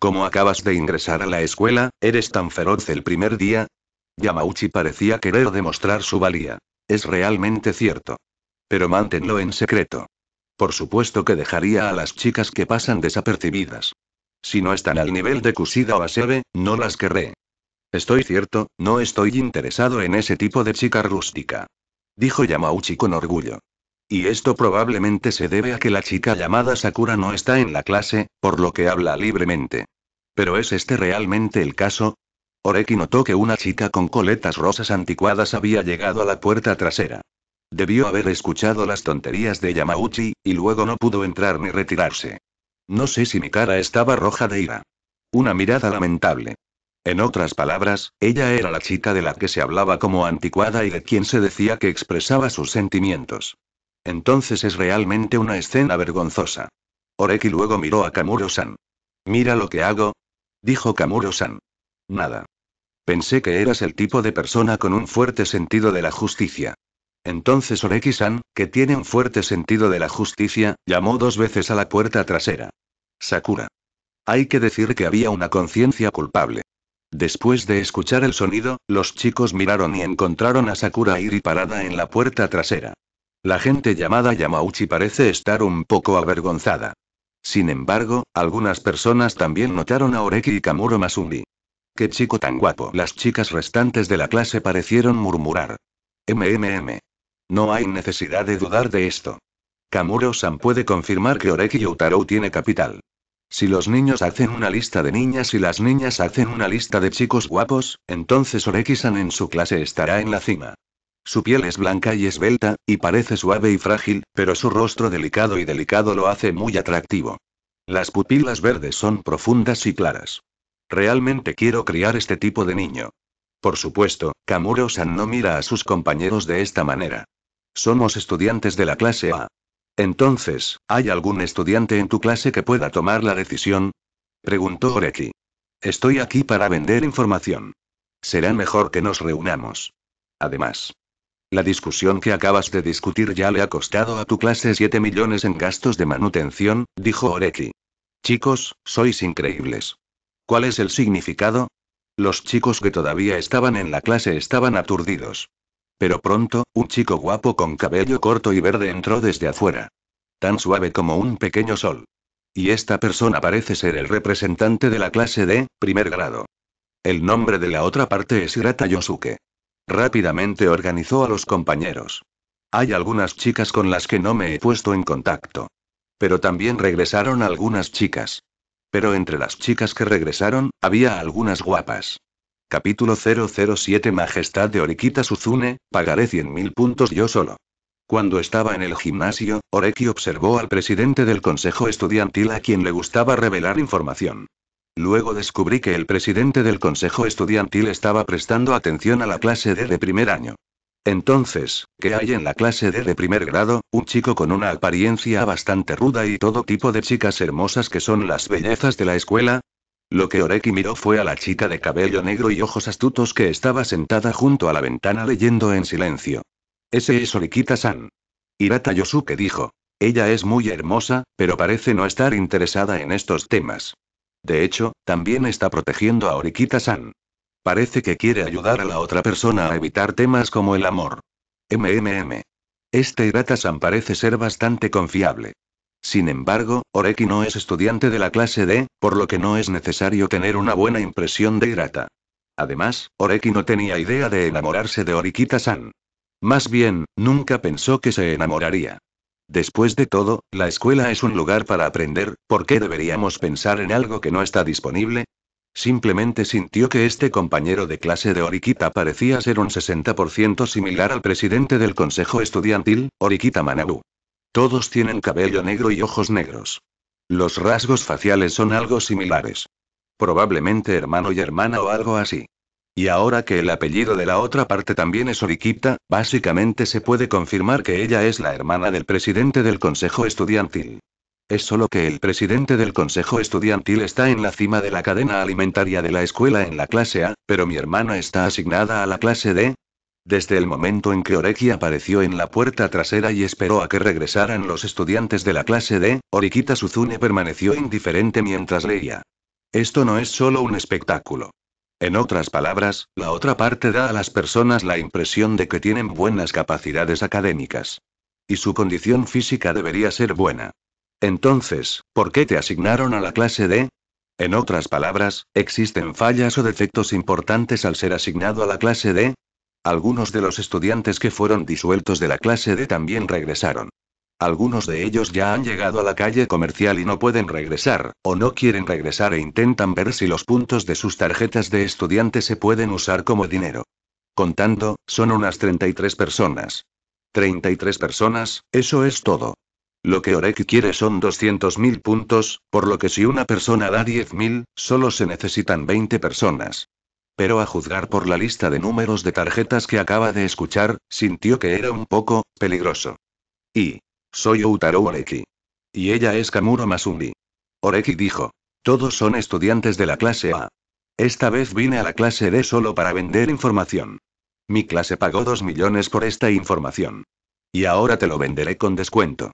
Como acabas de ingresar a la escuela, eres tan feroz el primer día? Yamauchi parecía querer demostrar su valía. Es realmente cierto. Pero mántenlo en secreto. Por supuesto que dejaría a las chicas que pasan desapercibidas. Si no están al nivel de Kusida o Asebe, no las querré. Estoy cierto, no estoy interesado en ese tipo de chica rústica. Dijo Yamauchi con orgullo. Y esto probablemente se debe a que la chica llamada Sakura no está en la clase, por lo que habla libremente. ¿Pero es este realmente el caso? Oreki notó que una chica con coletas rosas anticuadas había llegado a la puerta trasera. Debió haber escuchado las tonterías de Yamauchi, y luego no pudo entrar ni retirarse. No sé si mi cara estaba roja de ira. Una mirada lamentable. En otras palabras, ella era la chica de la que se hablaba como anticuada y de quien se decía que expresaba sus sentimientos. Entonces es realmente una escena vergonzosa. Oreki luego miró a Kamuro-san. Mira lo que hago. Dijo Kamuro-san. Nada. Pensé que eras el tipo de persona con un fuerte sentido de la justicia. Entonces Oreki-san, que tiene un fuerte sentido de la justicia, llamó dos veces a la puerta trasera. Sakura. Hay que decir que había una conciencia culpable. Después de escuchar el sonido, los chicos miraron y encontraron a Sakura ir y parada en la puerta trasera. La gente llamada Yamauchi parece estar un poco avergonzada. Sin embargo, algunas personas también notaron a Oreki y Kamuro Masumi. ¡Qué chico tan guapo! Las chicas restantes de la clase parecieron murmurar. MMM. No hay necesidad de dudar de esto. Kamuro-san puede confirmar que Oreki Youtaro tiene capital. Si los niños hacen una lista de niñas y las niñas hacen una lista de chicos guapos, entonces Oreki-san en su clase estará en la cima. Su piel es blanca y esbelta, y parece suave y frágil, pero su rostro delicado y delicado lo hace muy atractivo. Las pupilas verdes son profundas y claras. Realmente quiero criar este tipo de niño. Por supuesto, Kamuro-san no mira a sus compañeros de esta manera. Somos estudiantes de la clase A. Entonces, ¿hay algún estudiante en tu clase que pueda tomar la decisión? Preguntó Oreki. Estoy aquí para vender información. Será mejor que nos reunamos. Además, la discusión que acabas de discutir ya le ha costado a tu clase 7 millones en gastos de manutención, dijo Oreki. Chicos, sois increíbles. ¿Cuál es el significado? Los chicos que todavía estaban en la clase estaban aturdidos. Pero pronto, un chico guapo con cabello corto y verde entró desde afuera. Tan suave como un pequeño sol. Y esta persona parece ser el representante de la clase D, primer grado. El nombre de la otra parte es Hirata Yosuke. Rápidamente organizó a los compañeros. Hay algunas chicas con las que no me he puesto en contacto. Pero también regresaron algunas chicas. Pero entre las chicas que regresaron, había algunas guapas. Capítulo 007 Majestad de Orikita Suzune, pagaré 100.000 puntos yo solo. Cuando estaba en el gimnasio, Oreki observó al presidente del consejo estudiantil a quien le gustaba revelar información. Luego descubrí que el presidente del consejo estudiantil estaba prestando atención a la clase D de primer año. Entonces, ¿qué hay en la clase D de primer grado? Un chico con una apariencia bastante ruda y todo tipo de chicas hermosas que son las bellezas de la escuela, lo que Oreki miró fue a la chica de cabello negro y ojos astutos que estaba sentada junto a la ventana leyendo en silencio. Ese es Orikita-san. Hirata Yosuke dijo. Ella es muy hermosa, pero parece no estar interesada en estos temas. De hecho, también está protegiendo a Orikita-san. Parece que quiere ayudar a la otra persona a evitar temas como el amor. MMM. Este Hirata-san parece ser bastante confiable. Sin embargo, Oreki no es estudiante de la clase D, por lo que no es necesario tener una buena impresión de Hirata. Además, Oreki no tenía idea de enamorarse de Orikita-san. Más bien, nunca pensó que se enamoraría. Después de todo, la escuela es un lugar para aprender, ¿por qué deberíamos pensar en algo que no está disponible? Simplemente sintió que este compañero de clase de Orikita parecía ser un 60% similar al presidente del consejo estudiantil, Orikita Manabu. Todos tienen cabello negro y ojos negros. Los rasgos faciales son algo similares. Probablemente hermano y hermana o algo así. Y ahora que el apellido de la otra parte también es Oriquita, básicamente se puede confirmar que ella es la hermana del presidente del Consejo Estudiantil. Es solo que el presidente del Consejo Estudiantil está en la cima de la cadena alimentaria de la escuela en la clase A, pero mi hermana está asignada a la clase D, desde el momento en que Oreki apareció en la puerta trasera y esperó a que regresaran los estudiantes de la clase D, Orikita Suzune permaneció indiferente mientras leía. Esto no es solo un espectáculo. En otras palabras, la otra parte da a las personas la impresión de que tienen buenas capacidades académicas. Y su condición física debería ser buena. Entonces, ¿por qué te asignaron a la clase D? En otras palabras, existen fallas o defectos importantes al ser asignado a la clase D, algunos de los estudiantes que fueron disueltos de la clase D también regresaron. Algunos de ellos ya han llegado a la calle comercial y no pueden regresar, o no quieren regresar e intentan ver si los puntos de sus tarjetas de estudiante se pueden usar como dinero. Contando, son unas 33 personas. 33 personas, eso es todo. Lo que Orek quiere son 200.000 puntos, por lo que si una persona da 10.000, solo se necesitan 20 personas pero a juzgar por la lista de números de tarjetas que acaba de escuchar, sintió que era un poco peligroso. Y soy Utaro Oreki. Y ella es Kamuro Masumi. Oreki dijo. Todos son estudiantes de la clase A. Esta vez vine a la clase D solo para vender información. Mi clase pagó 2 millones por esta información. Y ahora te lo venderé con descuento.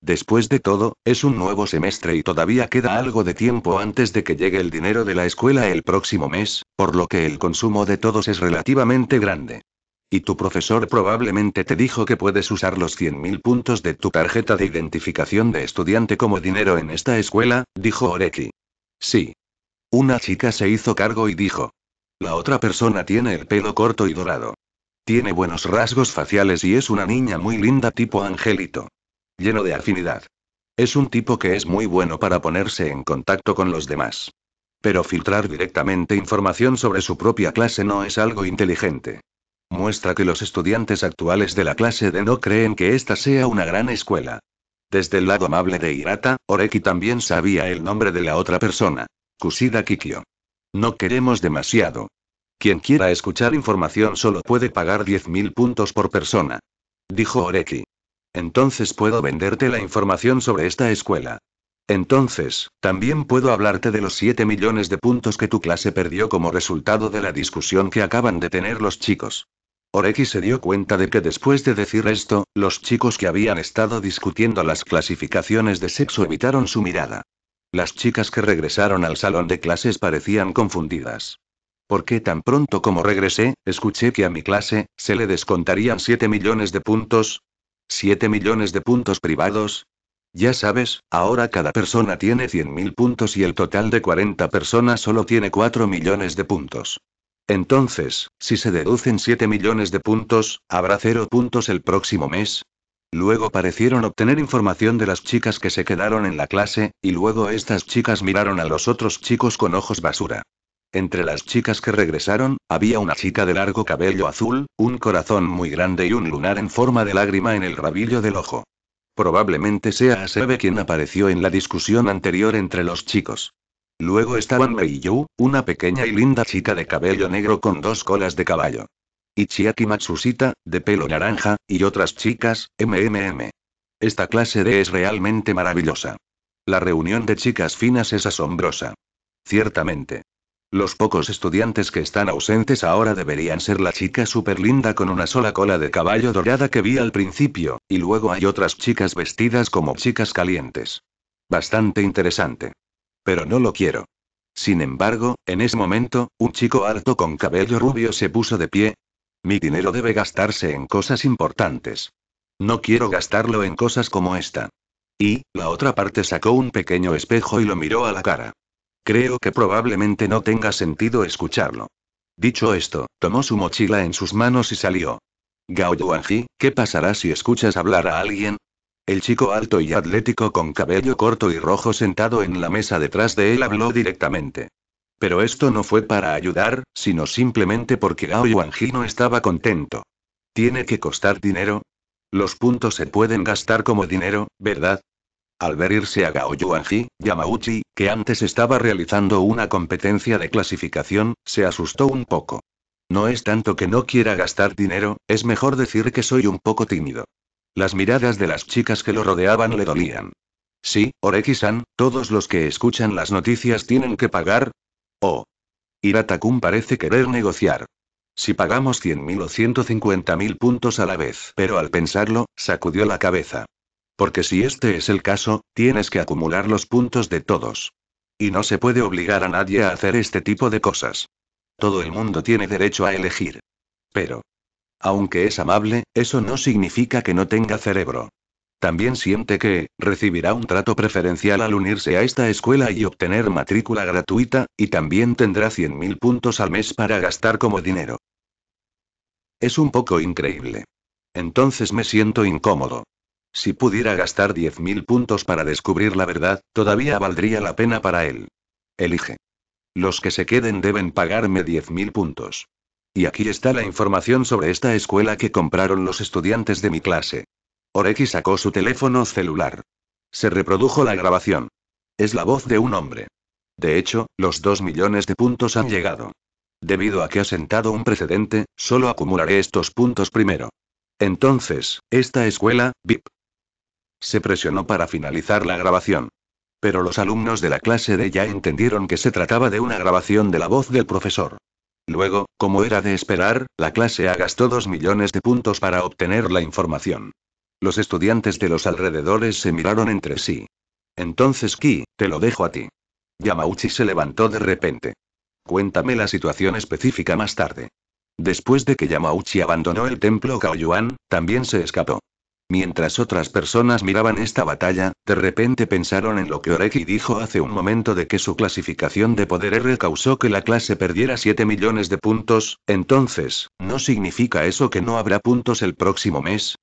Después de todo, es un nuevo semestre y todavía queda algo de tiempo antes de que llegue el dinero de la escuela el próximo mes, por lo que el consumo de todos es relativamente grande. Y tu profesor probablemente te dijo que puedes usar los 100.000 puntos de tu tarjeta de identificación de estudiante como dinero en esta escuela, dijo Oreki. Sí. Una chica se hizo cargo y dijo. La otra persona tiene el pelo corto y dorado. Tiene buenos rasgos faciales y es una niña muy linda tipo angelito. Lleno de afinidad. Es un tipo que es muy bueno para ponerse en contacto con los demás. Pero filtrar directamente información sobre su propia clase no es algo inteligente. Muestra que los estudiantes actuales de la clase D no creen que esta sea una gran escuela. Desde el lado amable de Hirata, Oreki también sabía el nombre de la otra persona. Kusida Kikyo. No queremos demasiado. Quien quiera escuchar información solo puede pagar 10.000 puntos por persona. Dijo Oreki. Entonces puedo venderte la información sobre esta escuela. Entonces, también puedo hablarte de los 7 millones de puntos que tu clase perdió como resultado de la discusión que acaban de tener los chicos. Oreki se dio cuenta de que después de decir esto, los chicos que habían estado discutiendo las clasificaciones de sexo evitaron su mirada. Las chicas que regresaron al salón de clases parecían confundidas. Porque tan pronto como regresé, escuché que a mi clase, se le descontarían 7 millones de puntos? ¿7 millones de puntos privados? Ya sabes, ahora cada persona tiene 100.000 puntos y el total de 40 personas solo tiene 4 millones de puntos. Entonces, si se deducen 7 millones de puntos, habrá 0 puntos el próximo mes. Luego parecieron obtener información de las chicas que se quedaron en la clase, y luego estas chicas miraron a los otros chicos con ojos basura. Entre las chicas que regresaron, había una chica de largo cabello azul, un corazón muy grande y un lunar en forma de lágrima en el rabillo del ojo. Probablemente sea Asebe quien apareció en la discusión anterior entre los chicos. Luego estaban Mei Yu, una pequeña y linda chica de cabello negro con dos colas de caballo. Y Matsushita, Matsusita, de pelo naranja, y otras chicas, MMM. Esta clase de es realmente maravillosa. La reunión de chicas finas es asombrosa. Ciertamente. Los pocos estudiantes que están ausentes ahora deberían ser la chica súper linda con una sola cola de caballo dorada que vi al principio, y luego hay otras chicas vestidas como chicas calientes. Bastante interesante. Pero no lo quiero. Sin embargo, en ese momento, un chico alto con cabello rubio se puso de pie. Mi dinero debe gastarse en cosas importantes. No quiero gastarlo en cosas como esta. Y, la otra parte sacó un pequeño espejo y lo miró a la cara. Creo que probablemente no tenga sentido escucharlo. Dicho esto, tomó su mochila en sus manos y salió. Gao Yuanji, ¿qué pasará si escuchas hablar a alguien? El chico alto y atlético con cabello corto y rojo sentado en la mesa detrás de él habló directamente. Pero esto no fue para ayudar, sino simplemente porque Gao Yuanji no estaba contento. ¿Tiene que costar dinero? Los puntos se pueden gastar como dinero, ¿verdad? Al ver irse a Yuanji, Yamauchi, que antes estaba realizando una competencia de clasificación, se asustó un poco. No es tanto que no quiera gastar dinero, es mejor decir que soy un poco tímido. Las miradas de las chicas que lo rodeaban le dolían. Sí, Oreki-san, todos los que escuchan las noticias tienen que pagar. Oh. hirata parece querer negociar. Si pagamos 100.000 o 150.000 puntos a la vez. Pero al pensarlo, sacudió la cabeza. Porque si este es el caso, tienes que acumular los puntos de todos. Y no se puede obligar a nadie a hacer este tipo de cosas. Todo el mundo tiene derecho a elegir. Pero. Aunque es amable, eso no significa que no tenga cerebro. También siente que, recibirá un trato preferencial al unirse a esta escuela y obtener matrícula gratuita, y también tendrá 100.000 puntos al mes para gastar como dinero. Es un poco increíble. Entonces me siento incómodo. Si pudiera gastar 10.000 puntos para descubrir la verdad, todavía valdría la pena para él. Elige. Los que se queden deben pagarme 10.000 puntos. Y aquí está la información sobre esta escuela que compraron los estudiantes de mi clase. Oreki sacó su teléfono celular. Se reprodujo la grabación. Es la voz de un hombre. De hecho, los 2 millones de puntos han llegado. Debido a que ha sentado un precedente, solo acumularé estos puntos primero. Entonces, esta escuela, VIP, se presionó para finalizar la grabación. Pero los alumnos de la clase de ya entendieron que se trataba de una grabación de la voz del profesor. Luego, como era de esperar, la clase A gastó dos millones de puntos para obtener la información. Los estudiantes de los alrededores se miraron entre sí. Entonces, Ki, te lo dejo a ti. Yamauchi se levantó de repente. Cuéntame la situación específica más tarde. Después de que Yamauchi abandonó el templo Kaoyuan, también se escapó. Mientras otras personas miraban esta batalla, de repente pensaron en lo que Orecki dijo hace un momento de que su clasificación de poder R causó que la clase perdiera 7 millones de puntos, entonces, ¿no significa eso que no habrá puntos el próximo mes?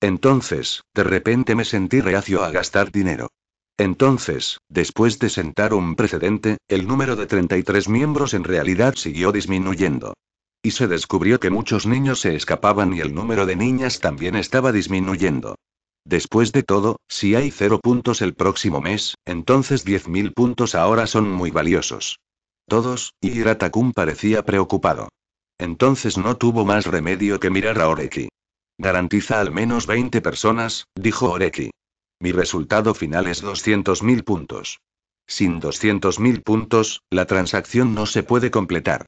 Entonces, de repente me sentí reacio a gastar dinero. Entonces, después de sentar un precedente, el número de 33 miembros en realidad siguió disminuyendo. Y se descubrió que muchos niños se escapaban y el número de niñas también estaba disminuyendo. Después de todo, si hay cero puntos el próximo mes, entonces 10.000 puntos ahora son muy valiosos. Todos, y Iratakun parecía preocupado. Entonces no tuvo más remedio que mirar a Oreki. Garantiza al menos 20 personas, dijo Oreki. Mi resultado final es 200.000 puntos. Sin 200.000 puntos, la transacción no se puede completar.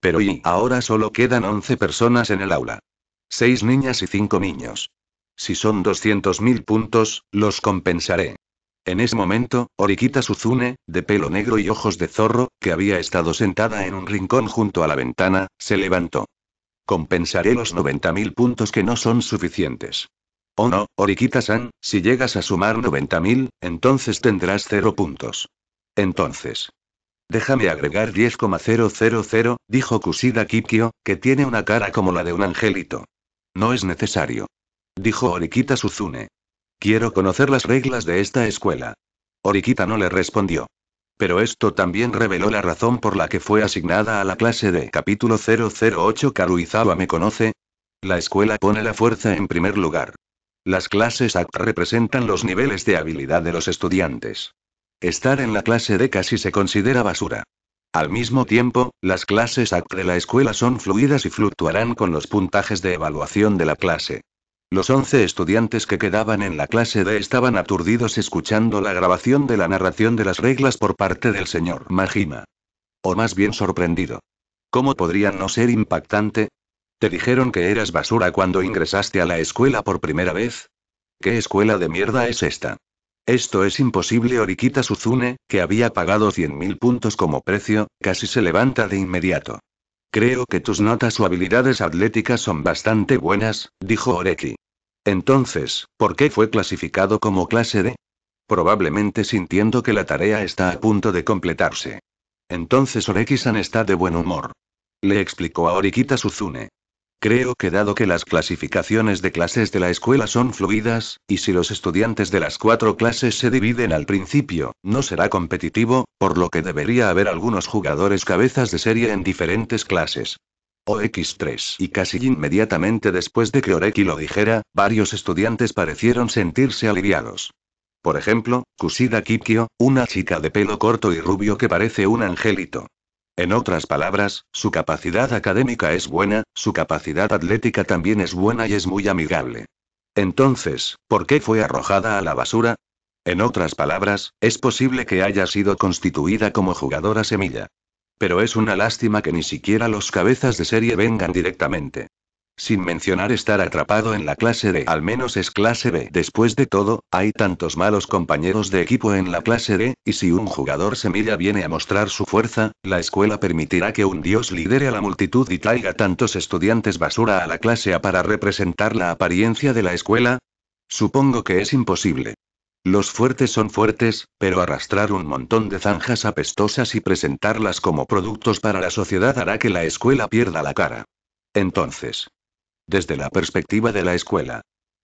Pero y ahora solo quedan 11 personas en el aula. Seis niñas y cinco niños. Si son 200.000 puntos, los compensaré. En ese momento, Oriquita Suzune, de pelo negro y ojos de zorro, que había estado sentada en un rincón junto a la ventana, se levantó. Compensaré los 90.000 puntos que no son suficientes. Oh no, oriquita san si llegas a sumar 90.000, entonces tendrás cero puntos. Entonces. Déjame agregar 10,000, dijo Kusida Kikyo, que tiene una cara como la de un angelito. No es necesario. Dijo Orikita Suzune. Quiero conocer las reglas de esta escuela. Orikita no le respondió. Pero esto también reveló la razón por la que fue asignada a la clase de capítulo 008 Karuizawa me conoce. La escuela pone la fuerza en primer lugar. Las clases ACT representan los niveles de habilidad de los estudiantes. Estar en la clase D casi se considera basura. Al mismo tiempo, las clases entre de la escuela son fluidas y fluctuarán con los puntajes de evaluación de la clase. Los 11 estudiantes que quedaban en la clase D estaban aturdidos escuchando la grabación de la narración de las reglas por parte del señor Majima. O más bien sorprendido. ¿Cómo podría no ser impactante? ¿Te dijeron que eras basura cuando ingresaste a la escuela por primera vez? ¿Qué escuela de mierda es esta? Esto es imposible. Orikita Suzune, que había pagado 100.000 puntos como precio, casi se levanta de inmediato. Creo que tus notas o habilidades atléticas son bastante buenas, dijo Oreki. Entonces, ¿por qué fue clasificado como clase D? Probablemente sintiendo que la tarea está a punto de completarse. Entonces Oreki-san está de buen humor. Le explicó a Orikita Suzune. Creo que dado que las clasificaciones de clases de la escuela son fluidas, y si los estudiantes de las cuatro clases se dividen al principio, no será competitivo, por lo que debería haber algunos jugadores cabezas de serie en diferentes clases. OX3 y casi inmediatamente después de que Oreki lo dijera, varios estudiantes parecieron sentirse aliviados. Por ejemplo, Kusida Kikyo, una chica de pelo corto y rubio que parece un angelito. En otras palabras, su capacidad académica es buena, su capacidad atlética también es buena y es muy amigable. Entonces, ¿por qué fue arrojada a la basura? En otras palabras, es posible que haya sido constituida como jugadora semilla. Pero es una lástima que ni siquiera los cabezas de serie vengan directamente. Sin mencionar estar atrapado en la clase D, al menos es clase B. Después de todo, hay tantos malos compañeros de equipo en la clase D, y si un jugador semilla viene a mostrar su fuerza, la escuela permitirá que un dios lidere a la multitud y traiga tantos estudiantes basura a la clase A para representar la apariencia de la escuela. Supongo que es imposible. Los fuertes son fuertes, pero arrastrar un montón de zanjas apestosas y presentarlas como productos para la sociedad hará que la escuela pierda la cara. Entonces, desde la perspectiva de la escuela.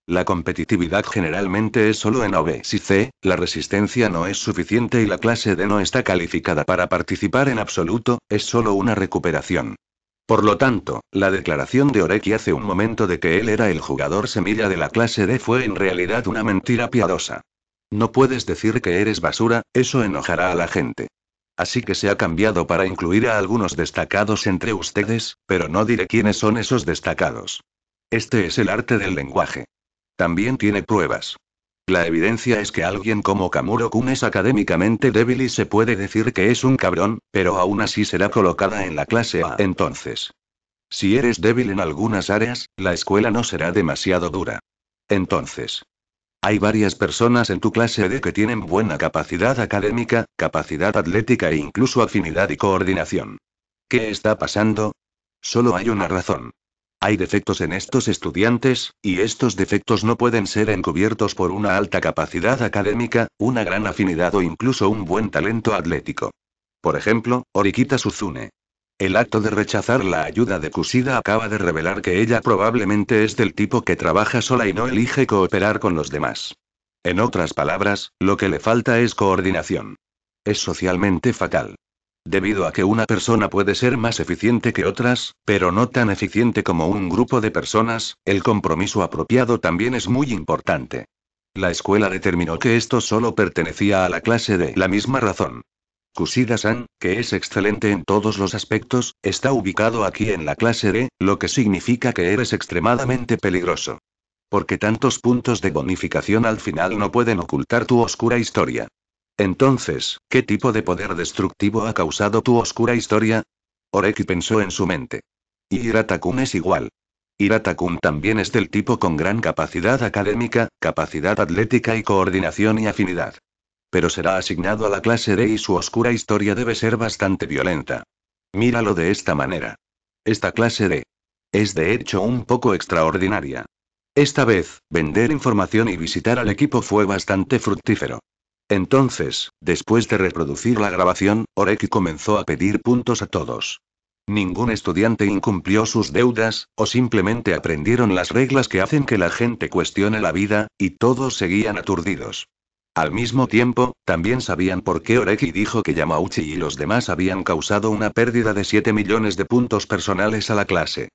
La competitividad generalmente es solo en A, B y C, la resistencia no es suficiente y la clase D no está calificada para participar en absoluto, es solo una recuperación. Por lo tanto, la declaración de Oreki hace un momento de que él era el jugador semilla de la clase D fue en realidad una mentira piadosa. No puedes decir que eres basura, eso enojará a la gente. Así que se ha cambiado para incluir a algunos destacados entre ustedes, pero no diré quiénes son esos destacados. Este es el arte del lenguaje. También tiene pruebas. La evidencia es que alguien como Kamuro Kun es académicamente débil y se puede decir que es un cabrón, pero aún así será colocada en la clase A entonces. Si eres débil en algunas áreas, la escuela no será demasiado dura. Entonces. Hay varias personas en tu clase D que tienen buena capacidad académica, capacidad atlética e incluso afinidad y coordinación. ¿Qué está pasando? Solo hay una razón. Hay defectos en estos estudiantes, y estos defectos no pueden ser encubiertos por una alta capacidad académica, una gran afinidad o incluso un buen talento atlético. Por ejemplo, Oriquita Suzune. El acto de rechazar la ayuda de Kusida acaba de revelar que ella probablemente es del tipo que trabaja sola y no elige cooperar con los demás. En otras palabras, lo que le falta es coordinación. Es socialmente fatal. Debido a que una persona puede ser más eficiente que otras, pero no tan eficiente como un grupo de personas, el compromiso apropiado también es muy importante. La escuela determinó que esto solo pertenecía a la clase D. la misma razón. Kusida-san, que es excelente en todos los aspectos, está ubicado aquí en la clase D, lo que significa que eres extremadamente peligroso. Porque tantos puntos de bonificación al final no pueden ocultar tu oscura historia. Entonces, ¿qué tipo de poder destructivo ha causado tu oscura historia? Oreki pensó en su mente. Y kun es igual. Hiratakun también es del tipo con gran capacidad académica, capacidad atlética y coordinación y afinidad. Pero será asignado a la clase D y su oscura historia debe ser bastante violenta. Míralo de esta manera. Esta clase D. Es de hecho un poco extraordinaria. Esta vez, vender información y visitar al equipo fue bastante fructífero. Entonces, después de reproducir la grabación, Oreki comenzó a pedir puntos a todos. Ningún estudiante incumplió sus deudas, o simplemente aprendieron las reglas que hacen que la gente cuestione la vida, y todos seguían aturdidos. Al mismo tiempo, también sabían por qué Oreki dijo que Yamauchi y los demás habían causado una pérdida de 7 millones de puntos personales a la clase.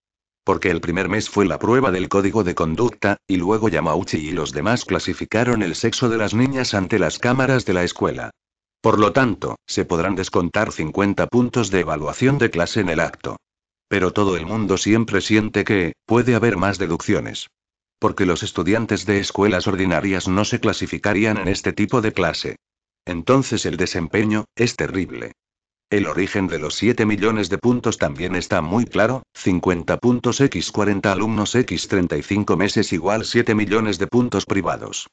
Porque el primer mes fue la prueba del código de conducta, y luego Yamauchi y los demás clasificaron el sexo de las niñas ante las cámaras de la escuela. Por lo tanto, se podrán descontar 50 puntos de evaluación de clase en el acto. Pero todo el mundo siempre siente que, puede haber más deducciones. Porque los estudiantes de escuelas ordinarias no se clasificarían en este tipo de clase. Entonces el desempeño, es terrible. El origen de los 7 millones de puntos también está muy claro, 50 puntos x 40 alumnos x 35 meses igual 7 millones de puntos privados.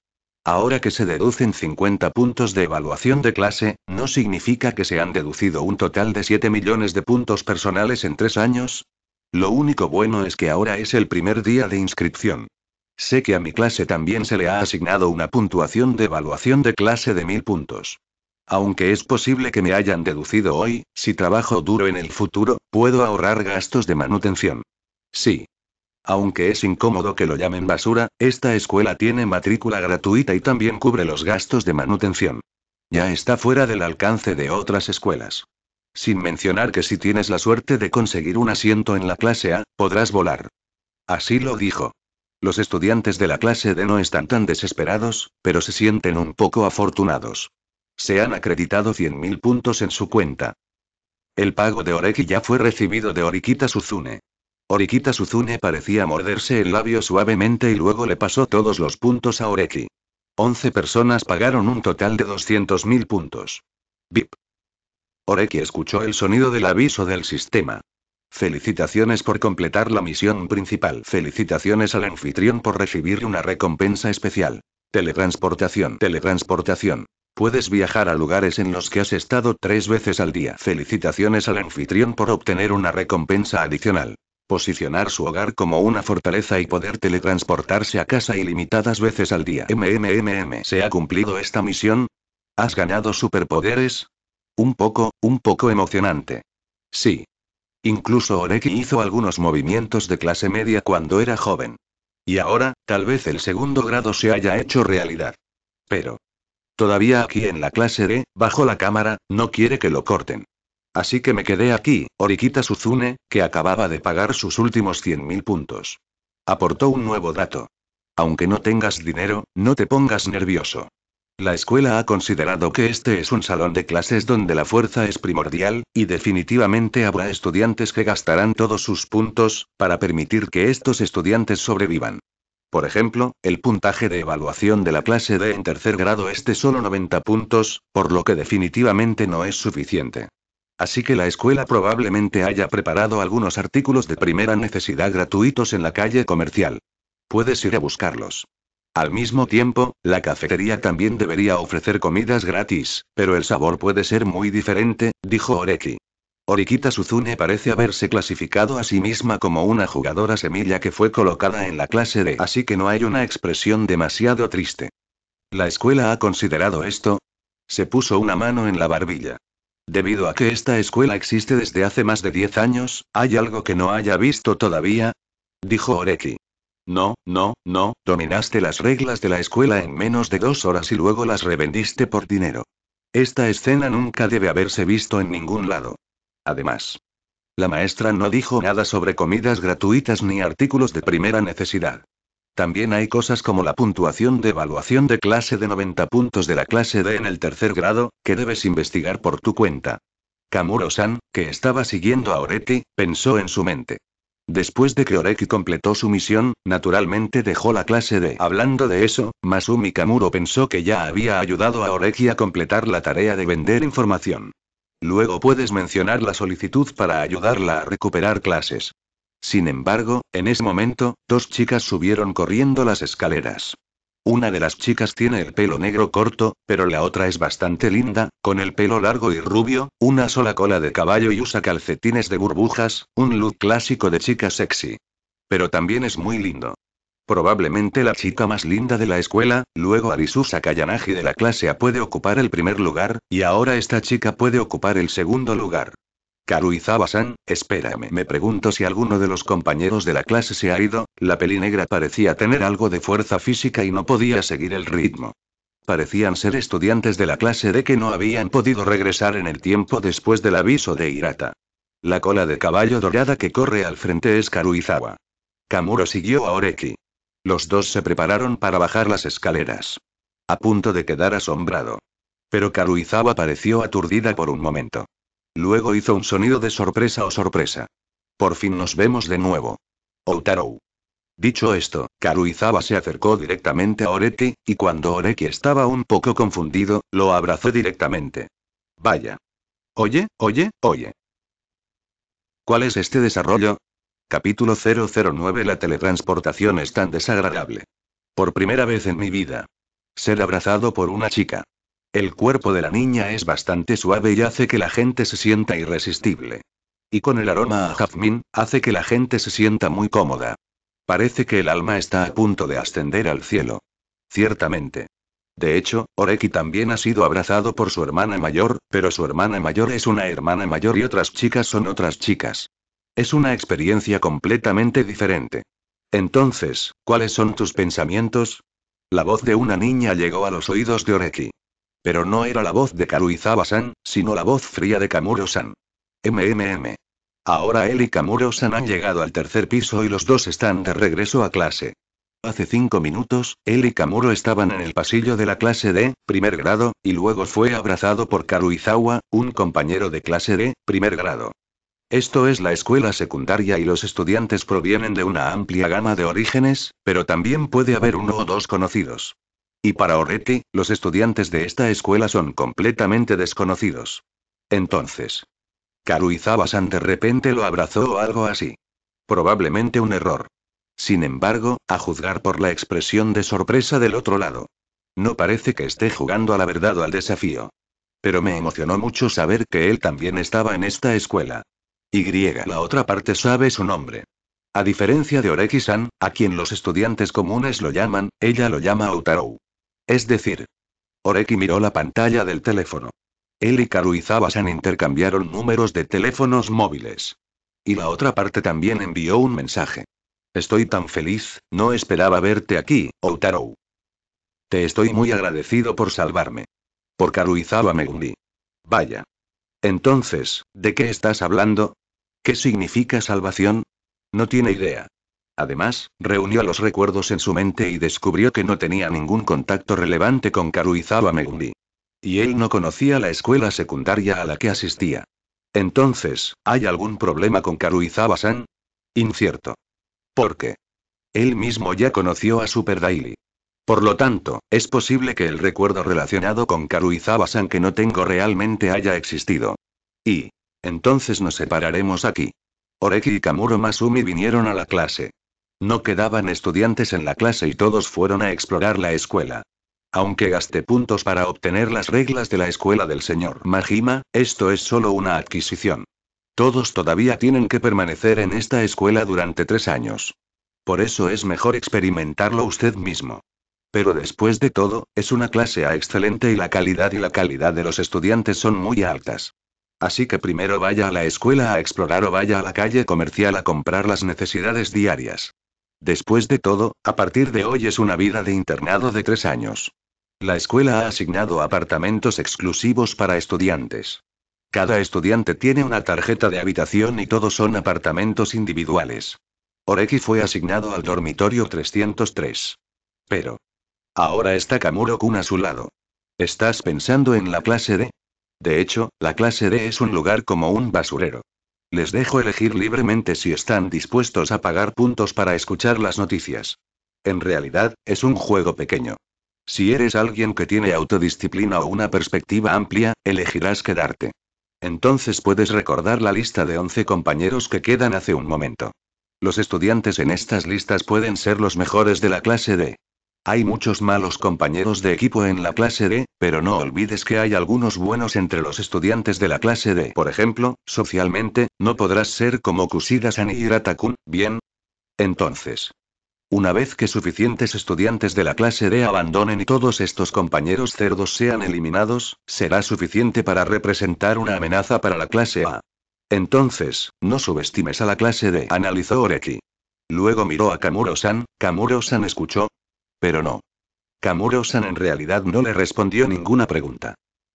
Ahora que se deducen 50 puntos de evaluación de clase, ¿no significa que se han deducido un total de 7 millones de puntos personales en 3 años? Lo único bueno es que ahora es el primer día de inscripción. Sé que a mi clase también se le ha asignado una puntuación de evaluación de clase de 1000 puntos. Aunque es posible que me hayan deducido hoy, si trabajo duro en el futuro, puedo ahorrar gastos de manutención. Sí. Aunque es incómodo que lo llamen basura, esta escuela tiene matrícula gratuita y también cubre los gastos de manutención. Ya está fuera del alcance de otras escuelas. Sin mencionar que si tienes la suerte de conseguir un asiento en la clase A, podrás volar. Así lo dijo. Los estudiantes de la clase D no están tan desesperados, pero se sienten un poco afortunados. Se han acreditado 100.000 puntos en su cuenta. El pago de Oreki ya fue recibido de Oriquita Suzune. Oriquita Suzune parecía morderse el labio suavemente y luego le pasó todos los puntos a Oreki. 11 personas pagaron un total de 200.000 puntos. VIP. Oreki escuchó el sonido del aviso del sistema. Felicitaciones por completar la misión principal. Felicitaciones al anfitrión por recibir una recompensa especial. Teletransportación. Teletransportación. Puedes viajar a lugares en los que has estado tres veces al día. Felicitaciones al anfitrión por obtener una recompensa adicional. Posicionar su hogar como una fortaleza y poder teletransportarse a casa ilimitadas veces al día. MMMM. ¿Se ha cumplido esta misión? ¿Has ganado superpoderes? Un poco, un poco emocionante. Sí. Incluso Oreki hizo algunos movimientos de clase media cuando era joven. Y ahora, tal vez el segundo grado se haya hecho realidad. Pero, Todavía aquí en la clase D, bajo la cámara, no quiere que lo corten. Así que me quedé aquí, Oriquita Suzune, que acababa de pagar sus últimos 100.000 puntos. Aportó un nuevo dato. Aunque no tengas dinero, no te pongas nervioso. La escuela ha considerado que este es un salón de clases donde la fuerza es primordial, y definitivamente habrá estudiantes que gastarán todos sus puntos, para permitir que estos estudiantes sobrevivan. Por ejemplo, el puntaje de evaluación de la clase D en tercer grado es solo 90 puntos, por lo que definitivamente no es suficiente. Así que la escuela probablemente haya preparado algunos artículos de primera necesidad gratuitos en la calle comercial. Puedes ir a buscarlos. Al mismo tiempo, la cafetería también debería ofrecer comidas gratis, pero el sabor puede ser muy diferente, dijo Oreki. Orikita Suzune parece haberse clasificado a sí misma como una jugadora semilla que fue colocada en la clase D, así que no hay una expresión demasiado triste. La escuela ha considerado esto. Se puso una mano en la barbilla. Debido a que esta escuela existe desde hace más de 10 años, ¿hay algo que no haya visto todavía? Dijo Oreki. No, no, no, dominaste las reglas de la escuela en menos de dos horas y luego las revendiste por dinero. Esta escena nunca debe haberse visto en ningún lado además. La maestra no dijo nada sobre comidas gratuitas ni artículos de primera necesidad. También hay cosas como la puntuación de evaluación de clase de 90 puntos de la clase D en el tercer grado, que debes investigar por tu cuenta. Kamuro-san, que estaba siguiendo a Oreki, pensó en su mente. Después de que Oreki completó su misión, naturalmente dejó la clase D. Hablando de eso, Masumi Kamuro pensó que ya había ayudado a Oreki a completar la tarea de vender información. Luego puedes mencionar la solicitud para ayudarla a recuperar clases. Sin embargo, en ese momento, dos chicas subieron corriendo las escaleras. Una de las chicas tiene el pelo negro corto, pero la otra es bastante linda, con el pelo largo y rubio, una sola cola de caballo y usa calcetines de burbujas, un look clásico de chica sexy. Pero también es muy lindo. Probablemente la chica más linda de la escuela, luego Arisusa Kayanagi de la clase A puede ocupar el primer lugar, y ahora esta chica puede ocupar el segundo lugar. Karuizawa-san, espérame. Me pregunto si alguno de los compañeros de la clase se ha ido, la peli negra parecía tener algo de fuerza física y no podía seguir el ritmo. Parecían ser estudiantes de la clase de que no habían podido regresar en el tiempo después del aviso de Hirata. La cola de caballo dorada que corre al frente es Karuizawa. Kamuro siguió a Oreki. Los dos se prepararon para bajar las escaleras. A punto de quedar asombrado. Pero Karuizawa pareció aturdida por un momento. Luego hizo un sonido de sorpresa o sorpresa. Por fin nos vemos de nuevo. Outarou. Dicho esto, Karuizawa se acercó directamente a Oreki, y cuando Oreki estaba un poco confundido, lo abrazó directamente. Vaya. Oye, oye, oye. ¿Cuál es este desarrollo? Capítulo 009 La teletransportación es tan desagradable. Por primera vez en mi vida. Ser abrazado por una chica. El cuerpo de la niña es bastante suave y hace que la gente se sienta irresistible. Y con el aroma a jazmín, hace que la gente se sienta muy cómoda. Parece que el alma está a punto de ascender al cielo. Ciertamente. De hecho, Oreki también ha sido abrazado por su hermana mayor, pero su hermana mayor es una hermana mayor y otras chicas son otras chicas. Es una experiencia completamente diferente. Entonces, ¿cuáles son tus pensamientos? La voz de una niña llegó a los oídos de Oreki. Pero no era la voz de Karuizawa-san, sino la voz fría de Kamuro-san. MMM. Ahora él y Kamuro-san han llegado al tercer piso y los dos están de regreso a clase. Hace cinco minutos, él y Kamuro estaban en el pasillo de la clase D, primer grado, y luego fue abrazado por Karuizawa, un compañero de clase D, primer grado. Esto es la escuela secundaria y los estudiantes provienen de una amplia gama de orígenes, pero también puede haber uno o dos conocidos. Y para Oreti, los estudiantes de esta escuela son completamente desconocidos. Entonces. karuizawa de repente lo abrazó o algo así. Probablemente un error. Sin embargo, a juzgar por la expresión de sorpresa del otro lado. No parece que esté jugando a la verdad o al desafío. Pero me emocionó mucho saber que él también estaba en esta escuela. Y la otra parte sabe su nombre. A diferencia de Oreki-san, a quien los estudiantes comunes lo llaman, ella lo llama Outarou. Es decir, Oreki miró la pantalla del teléfono. Él y Karuizawa-san intercambiaron números de teléfonos móviles. Y la otra parte también envió un mensaje. Estoy tan feliz, no esperaba verte aquí, Outarou. Te estoy muy agradecido por salvarme. Por Karuizawa Megumi. Vaya. Entonces, ¿de qué estás hablando? ¿Qué significa salvación? No tiene idea. Además, reunió los recuerdos en su mente y descubrió que no tenía ningún contacto relevante con Karuizawa Megumi. Y él no conocía la escuela secundaria a la que asistía. Entonces, ¿hay algún problema con Karuizawa-san? Incierto. ¿Por qué? Él mismo ya conoció a Super Daily. Por lo tanto, es posible que el recuerdo relacionado con Karuizawa-san que no tengo realmente haya existido. Y, entonces nos separaremos aquí. Oreki y Kamuro Masumi vinieron a la clase. No quedaban estudiantes en la clase y todos fueron a explorar la escuela. Aunque gasté puntos para obtener las reglas de la escuela del señor Majima, esto es solo una adquisición. Todos todavía tienen que permanecer en esta escuela durante tres años. Por eso es mejor experimentarlo usted mismo. Pero después de todo, es una clase A excelente y la calidad y la calidad de los estudiantes son muy altas. Así que primero vaya a la escuela a explorar o vaya a la calle comercial a comprar las necesidades diarias. Después de todo, a partir de hoy es una vida de internado de tres años. La escuela ha asignado apartamentos exclusivos para estudiantes. Cada estudiante tiene una tarjeta de habitación y todos son apartamentos individuales. Oreki fue asignado al dormitorio 303. Pero. Ahora está Kamuro Kun a su lado. ¿Estás pensando en la clase de de hecho, la clase D es un lugar como un basurero. Les dejo elegir libremente si están dispuestos a pagar puntos para escuchar las noticias. En realidad, es un juego pequeño. Si eres alguien que tiene autodisciplina o una perspectiva amplia, elegirás quedarte. Entonces puedes recordar la lista de 11 compañeros que quedan hace un momento. Los estudiantes en estas listas pueden ser los mejores de la clase D. Hay muchos malos compañeros de equipo en la clase D, pero no olvides que hay algunos buenos entre los estudiantes de la clase D. Por ejemplo, socialmente, no podrás ser como Kusida-san y hirata ¿bien? Entonces, una vez que suficientes estudiantes de la clase D abandonen y todos estos compañeros cerdos sean eliminados, será suficiente para representar una amenaza para la clase A. Entonces, no subestimes a la clase D, analizó Oreki. Luego miró a Kamuro-san, Kamuro-san escuchó, pero no. Kamuro-san en realidad no le respondió ninguna pregunta.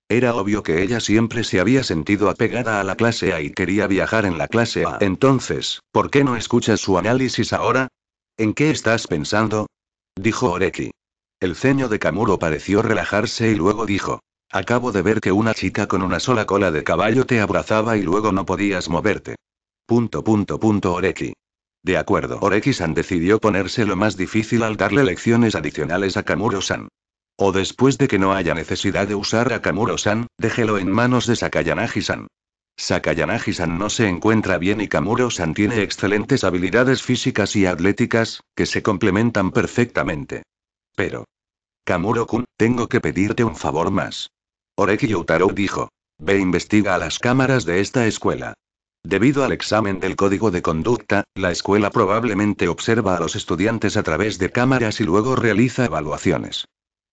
Era obvio que ella siempre se había sentido apegada a la clase A y quería viajar en la clase A. Entonces, ¿por qué no escuchas su análisis ahora? ¿En qué estás pensando? dijo Oreki. El ceño de Kamuro pareció relajarse y luego dijo. Acabo de ver que una chica con una sola cola de caballo te abrazaba y luego no podías moverte. Punto punto punto Oreki. De acuerdo, Oreki-san decidió ponerse lo más difícil al darle lecciones adicionales a Kamuro-san. O después de que no haya necesidad de usar a Kamuro-san, déjelo en manos de Sakayanagi-san. Sakayanagi-san no se encuentra bien y Kamuro-san tiene excelentes habilidades físicas y atléticas, que se complementan perfectamente. Pero... Kamuro-kun, tengo que pedirte un favor más. Oreki Yutaro dijo. Ve e investiga a las cámaras de esta escuela. Debido al examen del código de conducta, la escuela probablemente observa a los estudiantes a través de cámaras y luego realiza evaluaciones.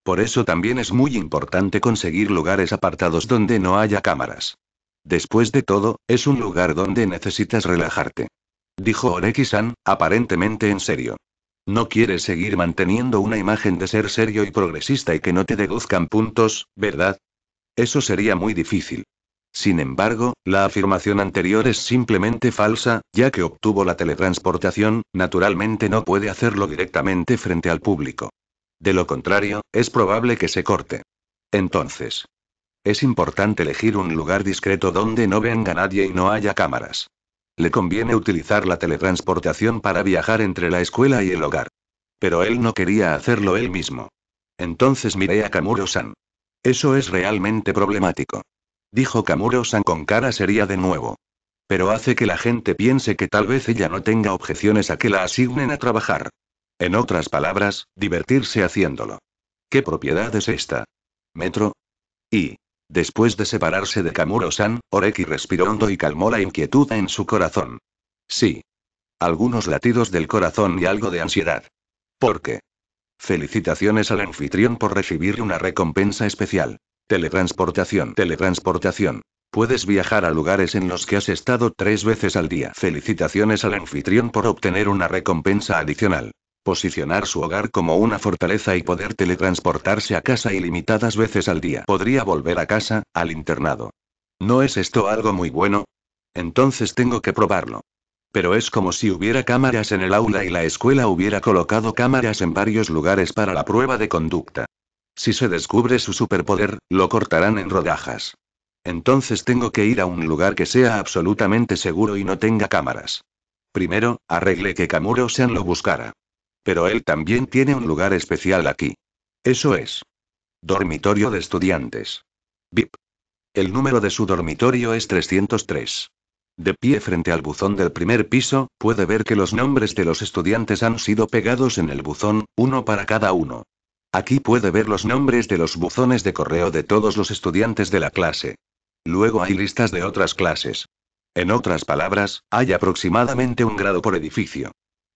Por eso también es muy importante conseguir lugares apartados donde no haya cámaras. Después de todo, es un lugar donde necesitas relajarte. Dijo Oreki-san, aparentemente en serio. No quieres seguir manteniendo una imagen de ser serio y progresista y que no te deduzcan puntos, ¿verdad? Eso sería muy difícil. Sin embargo, la afirmación anterior es simplemente falsa, ya que obtuvo la teletransportación, naturalmente no puede hacerlo directamente frente al público. De lo contrario, es probable que se corte. Entonces, es importante elegir un lugar discreto donde no venga nadie y no haya cámaras. Le conviene utilizar la teletransportación para viajar entre la escuela y el hogar. Pero él no quería hacerlo él mismo. Entonces miré a Kamuro-san. Eso es realmente problemático dijo Kamuro-san con cara seria de nuevo. Pero hace que la gente piense que tal vez ella no tenga objeciones a que la asignen a trabajar. En otras palabras, divertirse haciéndolo. ¿Qué propiedad es esta? Metro. Y. Después de separarse de Kamuro-san, Oreki respiró hondo y calmó la inquietud en su corazón. Sí. Algunos latidos del corazón y algo de ansiedad. ¿Por qué? Felicitaciones al anfitrión por recibir una recompensa especial. Teletransportación. Teletransportación. Puedes viajar a lugares en los que has estado tres veces al día. Felicitaciones al anfitrión por obtener una recompensa adicional. Posicionar su hogar como una fortaleza y poder teletransportarse a casa ilimitadas veces al día. Podría volver a casa, al internado. ¿No es esto algo muy bueno? Entonces tengo que probarlo. Pero es como si hubiera cámaras en el aula y la escuela hubiera colocado cámaras en varios lugares para la prueba de conducta. Si se descubre su superpoder, lo cortarán en rodajas. Entonces tengo que ir a un lugar que sea absolutamente seguro y no tenga cámaras. Primero, arregle que Kamuro Sean lo buscara. Pero él también tiene un lugar especial aquí. Eso es. Dormitorio de estudiantes. Bip. El número de su dormitorio es 303. De pie frente al buzón del primer piso, puede ver que los nombres de los estudiantes han sido pegados en el buzón, uno para cada uno. Aquí puede ver los nombres de los buzones de correo de todos los estudiantes de la clase. Luego hay listas de otras clases. En otras palabras, hay aproximadamente un grado por edificio.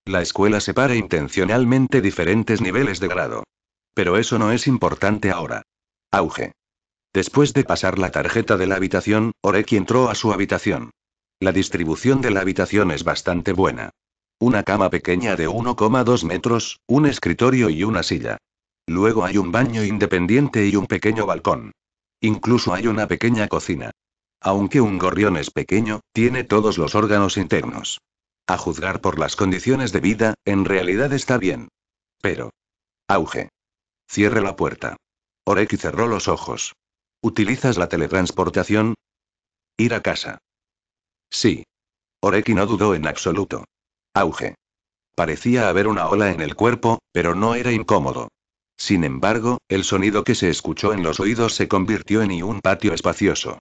La escuela separa intencionalmente diferentes niveles de grado. Pero eso no es importante ahora. Auge. Después de pasar la tarjeta de la habitación, Oreki entró a su habitación. La distribución de la habitación es bastante buena. Una cama pequeña de 1,2 metros, un escritorio y una silla. Luego hay un baño independiente y un pequeño balcón. Incluso hay una pequeña cocina. Aunque un gorrión es pequeño, tiene todos los órganos internos. A juzgar por las condiciones de vida, en realidad está bien. Pero. Auge. Cierre la puerta. Oreki cerró los ojos. ¿Utilizas la teletransportación? Ir a casa. Sí. Oreki no dudó en absoluto. Auge. Parecía haber una ola en el cuerpo, pero no era incómodo. Sin embargo, el sonido que se escuchó en los oídos se convirtió en un patio espacioso.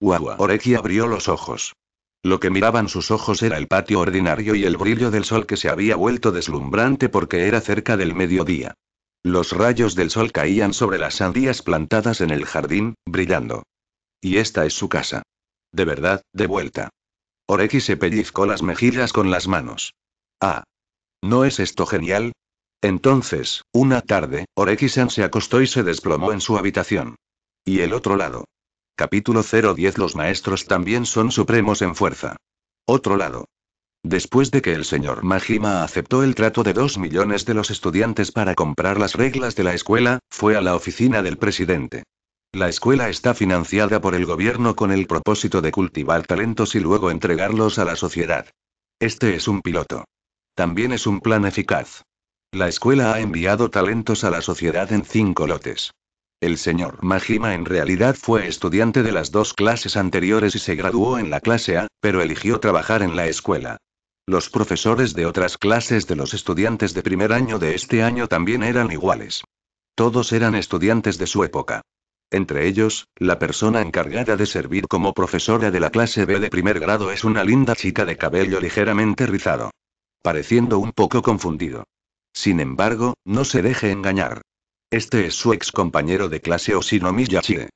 Guagua Oreki abrió los ojos. Lo que miraban sus ojos era el patio ordinario y el brillo del sol que se había vuelto deslumbrante porque era cerca del mediodía. Los rayos del sol caían sobre las sandías plantadas en el jardín, brillando. Y esta es su casa. De verdad, de vuelta. Oreki se pellizcó las mejillas con las manos. Ah. ¿No es esto genial? Entonces, una tarde, oreki se acostó y se desplomó en su habitación. Y el otro lado. Capítulo 010 Los maestros también son supremos en fuerza. Otro lado. Después de que el señor Majima aceptó el trato de dos millones de los estudiantes para comprar las reglas de la escuela, fue a la oficina del presidente. La escuela está financiada por el gobierno con el propósito de cultivar talentos y luego entregarlos a la sociedad. Este es un piloto. También es un plan eficaz. La escuela ha enviado talentos a la sociedad en cinco lotes. El señor Majima en realidad fue estudiante de las dos clases anteriores y se graduó en la clase A, pero eligió trabajar en la escuela. Los profesores de otras clases de los estudiantes de primer año de este año también eran iguales. Todos eran estudiantes de su época. Entre ellos, la persona encargada de servir como profesora de la clase B de primer grado es una linda chica de cabello ligeramente rizado. Pareciendo un poco confundido. Sin embargo, no se deje engañar. Este es su ex compañero de clase Oshinomiya Yachie.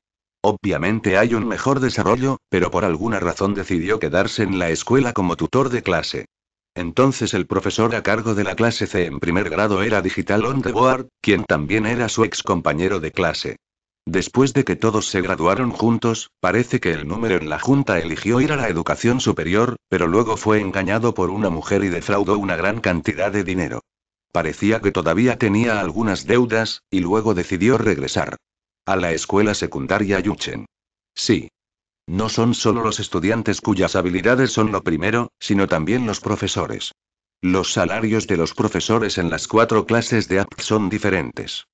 Obviamente hay un mejor desarrollo, pero por alguna razón decidió quedarse en la escuela como tutor de clase. Entonces el profesor a cargo de la clase C en primer grado era Digital On Board, quien también era su ex compañero de clase. Después de que todos se graduaron juntos, parece que el número en la junta eligió ir a la educación superior, pero luego fue engañado por una mujer y defraudó una gran cantidad de dinero. Parecía que todavía tenía algunas deudas, y luego decidió regresar. A la escuela secundaria Yuchen. Sí. No son solo los estudiantes cuyas habilidades son lo primero, sino también los profesores. Los salarios de los profesores en las cuatro clases de APT son diferentes.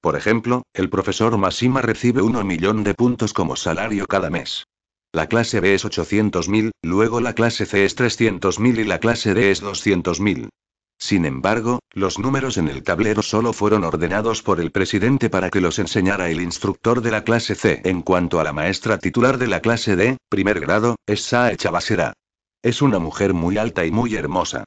Por ejemplo, el profesor Masima recibe 1 millón de puntos como salario cada mes. La clase B es 800.000, luego la clase C es 300.000 y la clase D es 200.000. Sin embargo, los números en el tablero solo fueron ordenados por el presidente para que los enseñara el instructor de la clase C. En cuanto a la maestra titular de la clase D, primer grado, es Sae Chabasera. Es una mujer muy alta y muy hermosa.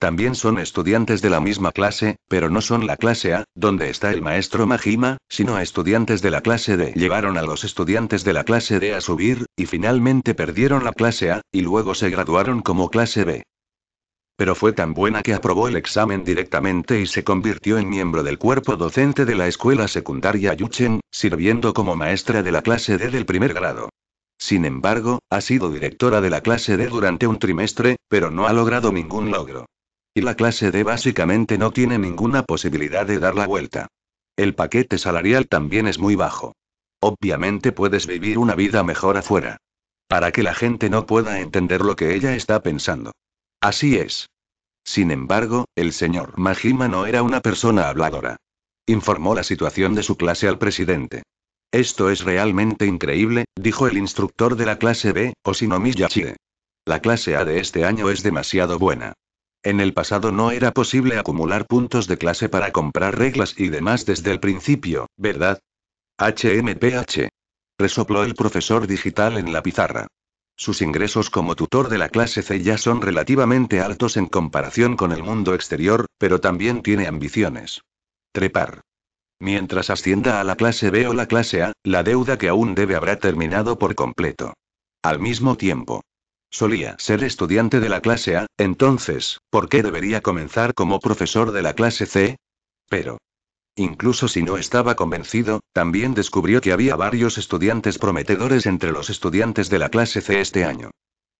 También son estudiantes de la misma clase, pero no son la clase A, donde está el maestro Majima, sino estudiantes de la clase D. Llevaron a los estudiantes de la clase D a subir, y finalmente perdieron la clase A, y luego se graduaron como clase B. Pero fue tan buena que aprobó el examen directamente y se convirtió en miembro del cuerpo docente de la escuela secundaria Yuchen, sirviendo como maestra de la clase D del primer grado. Sin embargo, ha sido directora de la clase D durante un trimestre, pero no ha logrado ningún logro. Y la clase D básicamente no tiene ninguna posibilidad de dar la vuelta. El paquete salarial también es muy bajo. Obviamente puedes vivir una vida mejor afuera. Para que la gente no pueda entender lo que ella está pensando. Así es. Sin embargo, el señor Majima no era una persona habladora. Informó la situación de su clase al presidente. Esto es realmente increíble, dijo el instructor de la clase B, Osinomi Yachie. La clase A de este año es demasiado buena. En el pasado no era posible acumular puntos de clase para comprar reglas y demás desde el principio, ¿verdad? HMPH. Resopló el profesor digital en la pizarra. Sus ingresos como tutor de la clase C ya son relativamente altos en comparación con el mundo exterior, pero también tiene ambiciones. Trepar. Mientras ascienda a la clase B o la clase A, la deuda que aún debe habrá terminado por completo. Al mismo tiempo. Solía ser estudiante de la clase A, entonces, ¿por qué debería comenzar como profesor de la clase C? Pero, Incluso si no estaba convencido, también descubrió que había varios estudiantes prometedores entre los estudiantes de la clase C este año.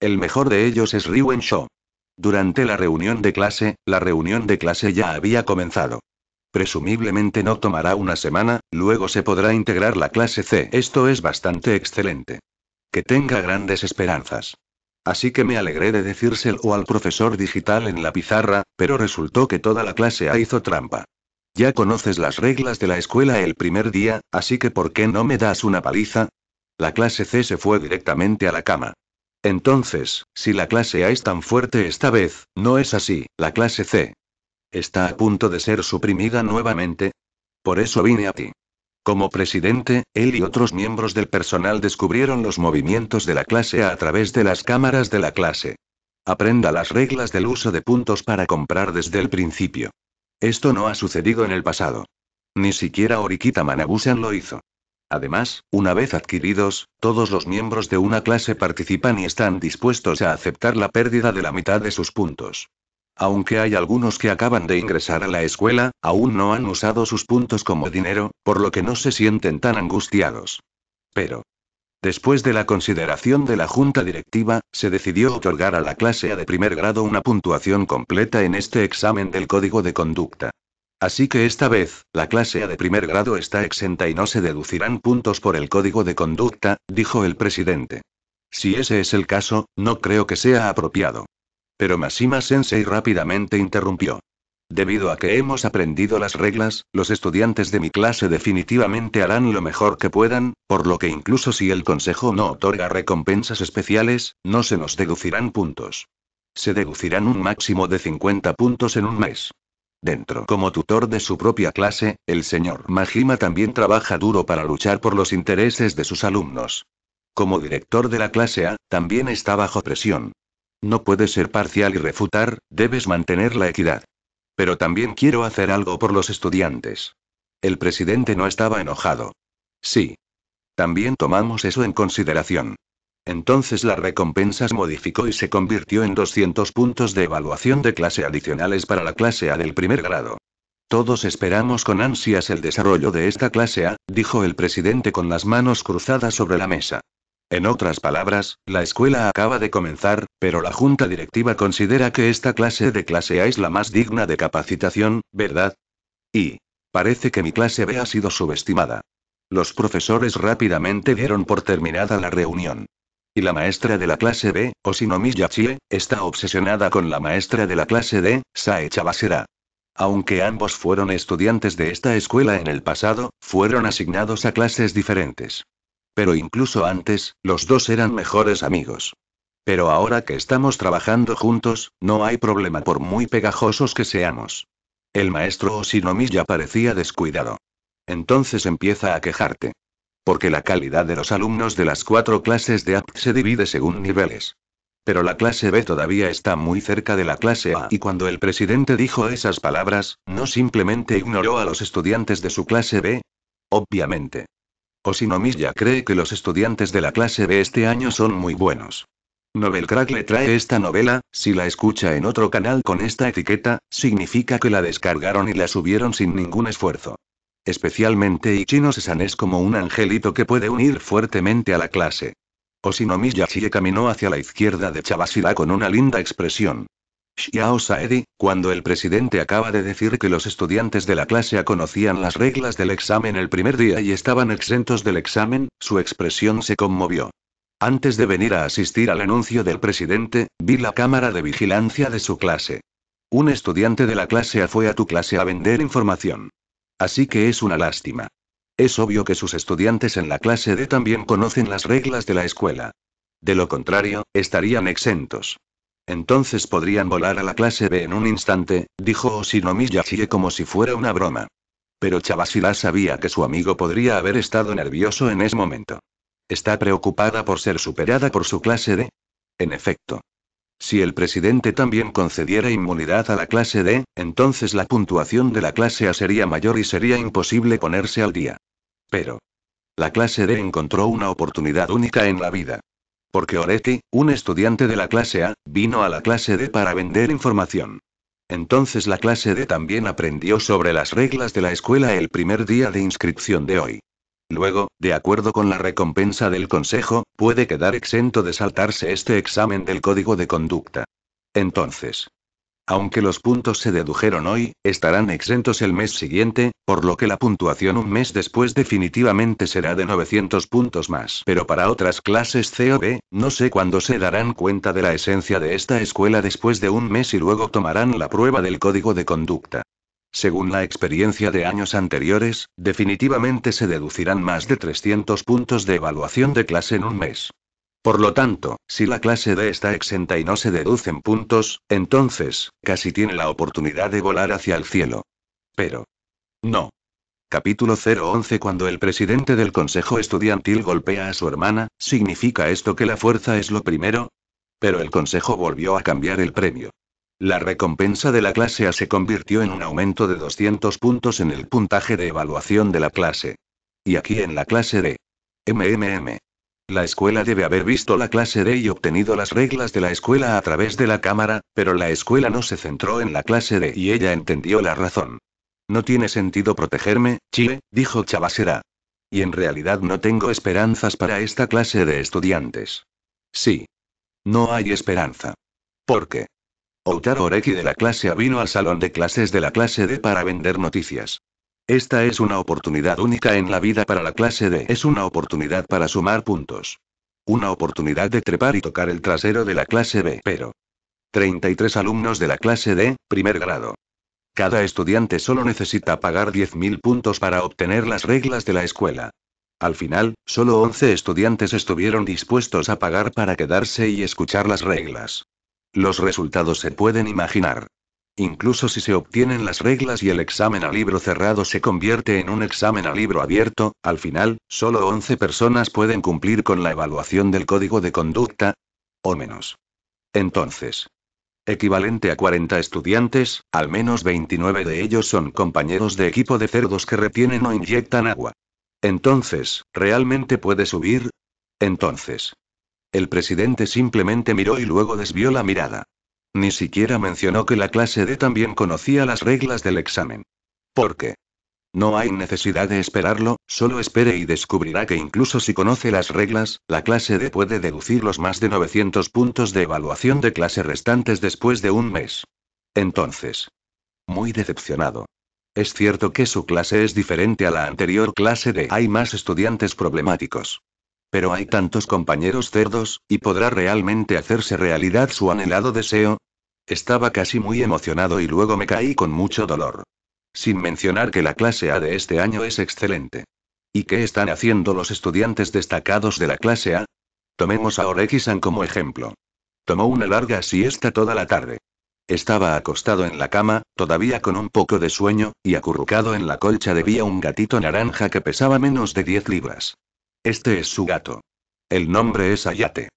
El mejor de ellos es Ryu Shaw. Durante la reunión de clase, la reunión de clase ya había comenzado. Presumiblemente no tomará una semana, luego se podrá integrar la clase C. Esto es bastante excelente. Que tenga grandes esperanzas. Así que me alegré de decírselo al profesor digital en la pizarra, pero resultó que toda la clase A hizo trampa. Ya conoces las reglas de la escuela el primer día, así que ¿por qué no me das una paliza? La clase C se fue directamente a la cama. Entonces, si la clase A es tan fuerte esta vez, no es así, la clase C está a punto de ser suprimida nuevamente. Por eso vine a ti. Como presidente, él y otros miembros del personal descubrieron los movimientos de la clase A a través de las cámaras de la clase. Aprenda las reglas del uso de puntos para comprar desde el principio. Esto no ha sucedido en el pasado. Ni siquiera Orikita Manabusan lo hizo. Además, una vez adquiridos, todos los miembros de una clase participan y están dispuestos a aceptar la pérdida de la mitad de sus puntos. Aunque hay algunos que acaban de ingresar a la escuela, aún no han usado sus puntos como dinero, por lo que no se sienten tan angustiados. Pero, Después de la consideración de la junta directiva, se decidió otorgar a la clase A de primer grado una puntuación completa en este examen del código de conducta. Así que esta vez, la clase A de primer grado está exenta y no se deducirán puntos por el código de conducta, dijo el presidente. Si ese es el caso, no creo que sea apropiado. Pero Masima Sensei rápidamente interrumpió. Debido a que hemos aprendido las reglas, los estudiantes de mi clase definitivamente harán lo mejor que puedan, por lo que incluso si el Consejo no otorga recompensas especiales, no se nos deducirán puntos. Se deducirán un máximo de 50 puntos en un mes. Dentro, como tutor de su propia clase, el señor Majima también trabaja duro para luchar por los intereses de sus alumnos. Como director de la clase A, también está bajo presión. No puede ser parcial y refutar, debes mantener la equidad. Pero también quiero hacer algo por los estudiantes. El presidente no estaba enojado. Sí. También tomamos eso en consideración. Entonces la recompensa se modificó y se convirtió en 200 puntos de evaluación de clase adicionales para la clase A del primer grado. Todos esperamos con ansias el desarrollo de esta clase A, dijo el presidente con las manos cruzadas sobre la mesa. En otras palabras, la escuela acaba de comenzar, pero la junta directiva considera que esta clase de clase A es la más digna de capacitación, ¿verdad? Y parece que mi clase B ha sido subestimada. Los profesores rápidamente dieron por terminada la reunión. Y la maestra de la clase B, Osinomi Yachie, está obsesionada con la maestra de la clase D, Sae Chabasera. Aunque ambos fueron estudiantes de esta escuela en el pasado, fueron asignados a clases diferentes. Pero incluso antes, los dos eran mejores amigos. Pero ahora que estamos trabajando juntos, no hay problema por muy pegajosos que seamos. El maestro Osinomi ya parecía descuidado. Entonces empieza a quejarte. Porque la calidad de los alumnos de las cuatro clases de APT se divide según niveles. Pero la clase B todavía está muy cerca de la clase A y cuando el presidente dijo esas palabras, no simplemente ignoró a los estudiantes de su clase B. Obviamente. Oshinomiya cree que los estudiantes de la clase de este año son muy buenos. Novelcrack le trae esta novela, si la escucha en otro canal con esta etiqueta, significa que la descargaron y la subieron sin ningún esfuerzo. Especialmente Ichino Sesan es como un angelito que puede unir fuertemente a la clase. Oshinomiya Chie caminó hacia la izquierda de Chabashira con una linda expresión. Xiao Saedi, cuando el presidente acaba de decir que los estudiantes de la clase A conocían las reglas del examen el primer día y estaban exentos del examen, su expresión se conmovió. Antes de venir a asistir al anuncio del presidente, vi la cámara de vigilancia de su clase. Un estudiante de la clase A fue a tu clase a vender información. Así que es una lástima. Es obvio que sus estudiantes en la clase D también conocen las reglas de la escuela. De lo contrario, estarían exentos. Entonces podrían volar a la clase B en un instante, dijo Oshinomi Yachie como si fuera una broma. Pero chavasilá sabía que su amigo podría haber estado nervioso en ese momento. ¿Está preocupada por ser superada por su clase D? En efecto. Si el presidente también concediera inmunidad a la clase D, entonces la puntuación de la clase A sería mayor y sería imposible ponerse al día. Pero. La clase D encontró una oportunidad única en la vida. Porque Oretti, un estudiante de la clase A, vino a la clase D para vender información. Entonces la clase D también aprendió sobre las reglas de la escuela el primer día de inscripción de hoy. Luego, de acuerdo con la recompensa del consejo, puede quedar exento de saltarse este examen del código de conducta. Entonces, aunque los puntos se dedujeron hoy, estarán exentos el mes siguiente, por lo que la puntuación un mes después definitivamente será de 900 puntos más. Pero para otras clases C no sé cuándo se darán cuenta de la esencia de esta escuela después de un mes y luego tomarán la prueba del código de conducta. Según la experiencia de años anteriores, definitivamente se deducirán más de 300 puntos de evaluación de clase en un mes. Por lo tanto, si la clase D está exenta y no se deducen puntos, entonces, casi tiene la oportunidad de volar hacia el cielo. Pero. No. Capítulo 011 Cuando el presidente del Consejo Estudiantil golpea a su hermana, ¿significa esto que la fuerza es lo primero? Pero el Consejo volvió a cambiar el premio. La recompensa de la clase A se convirtió en un aumento de 200 puntos en el puntaje de evaluación de la clase. Y aquí en la clase D. MMM. La escuela debe haber visto la clase D y obtenido las reglas de la escuela a través de la cámara, pero la escuela no se centró en la clase D y ella entendió la razón. No tiene sentido protegerme, Chile, dijo Chavasera. Y en realidad no tengo esperanzas para esta clase de estudiantes. Sí. No hay esperanza. ¿Por qué? Outar Oreki de la clase A vino al salón de clases de la clase D para vender noticias. Esta es una oportunidad única en la vida para la clase D. Es una oportunidad para sumar puntos. Una oportunidad de trepar y tocar el trasero de la clase B. Pero. 33 alumnos de la clase D, primer grado. Cada estudiante solo necesita pagar 10.000 puntos para obtener las reglas de la escuela. Al final, solo 11 estudiantes estuvieron dispuestos a pagar para quedarse y escuchar las reglas. Los resultados se pueden imaginar. Incluso si se obtienen las reglas y el examen a libro cerrado se convierte en un examen a libro abierto, al final, solo 11 personas pueden cumplir con la evaluación del código de conducta, o menos. Entonces, equivalente a 40 estudiantes, al menos 29 de ellos son compañeros de equipo de cerdos que retienen o inyectan agua. Entonces, ¿realmente puede subir? Entonces. El presidente simplemente miró y luego desvió la mirada. Ni siquiera mencionó que la clase D también conocía las reglas del examen. ¿Por qué? No hay necesidad de esperarlo, solo espere y descubrirá que incluso si conoce las reglas, la clase D puede deducir los más de 900 puntos de evaluación de clase restantes después de un mes. Entonces. Muy decepcionado. Es cierto que su clase es diferente a la anterior clase D. Hay más estudiantes problemáticos. Pero hay tantos compañeros cerdos, y podrá realmente hacerse realidad su anhelado deseo, estaba casi muy emocionado y luego me caí con mucho dolor. Sin mencionar que la clase A de este año es excelente. ¿Y qué están haciendo los estudiantes destacados de la clase A? Tomemos a Orekisan como ejemplo. Tomó una larga siesta toda la tarde. Estaba acostado en la cama, todavía con un poco de sueño, y acurrucado en la colcha debía un gatito naranja que pesaba menos de 10 libras. Este es su gato. El nombre es Ayate.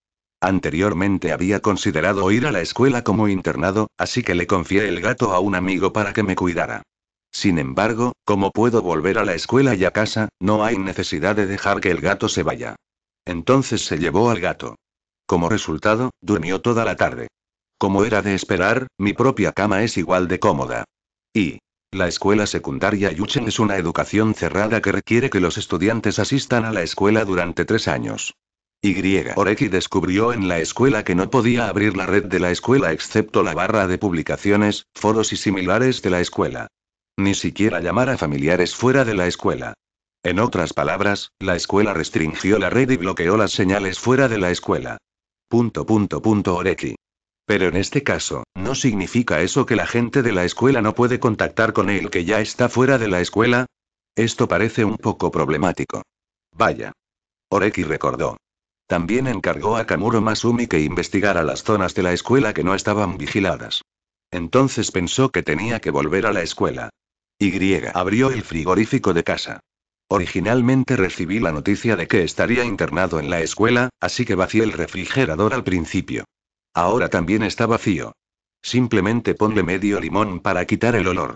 Anteriormente había considerado ir a la escuela como internado, así que le confié el gato a un amigo para que me cuidara. Sin embargo, como puedo volver a la escuela y a casa, no hay necesidad de dejar que el gato se vaya. Entonces se llevó al gato. Como resultado, durmió toda la tarde. Como era de esperar, mi propia cama es igual de cómoda. Y, la escuela secundaria Yuchen es una educación cerrada que requiere que los estudiantes asistan a la escuela durante tres años. Y. Oreki descubrió en la escuela que no podía abrir la red de la escuela excepto la barra de publicaciones, foros y similares de la escuela. Ni siquiera llamar a familiares fuera de la escuela. En otras palabras, la escuela restringió la red y bloqueó las señales fuera de la escuela. Punto punto punto Oreki. Pero en este caso, ¿no significa eso que la gente de la escuela no puede contactar con él que ya está fuera de la escuela? Esto parece un poco problemático. Vaya. Oreki recordó. También encargó a Kamuro Masumi que investigara las zonas de la escuela que no estaban vigiladas. Entonces pensó que tenía que volver a la escuela. Y abrió el frigorífico de casa. Originalmente recibí la noticia de que estaría internado en la escuela, así que vacié el refrigerador al principio. Ahora también está vacío. Simplemente ponle medio limón para quitar el olor.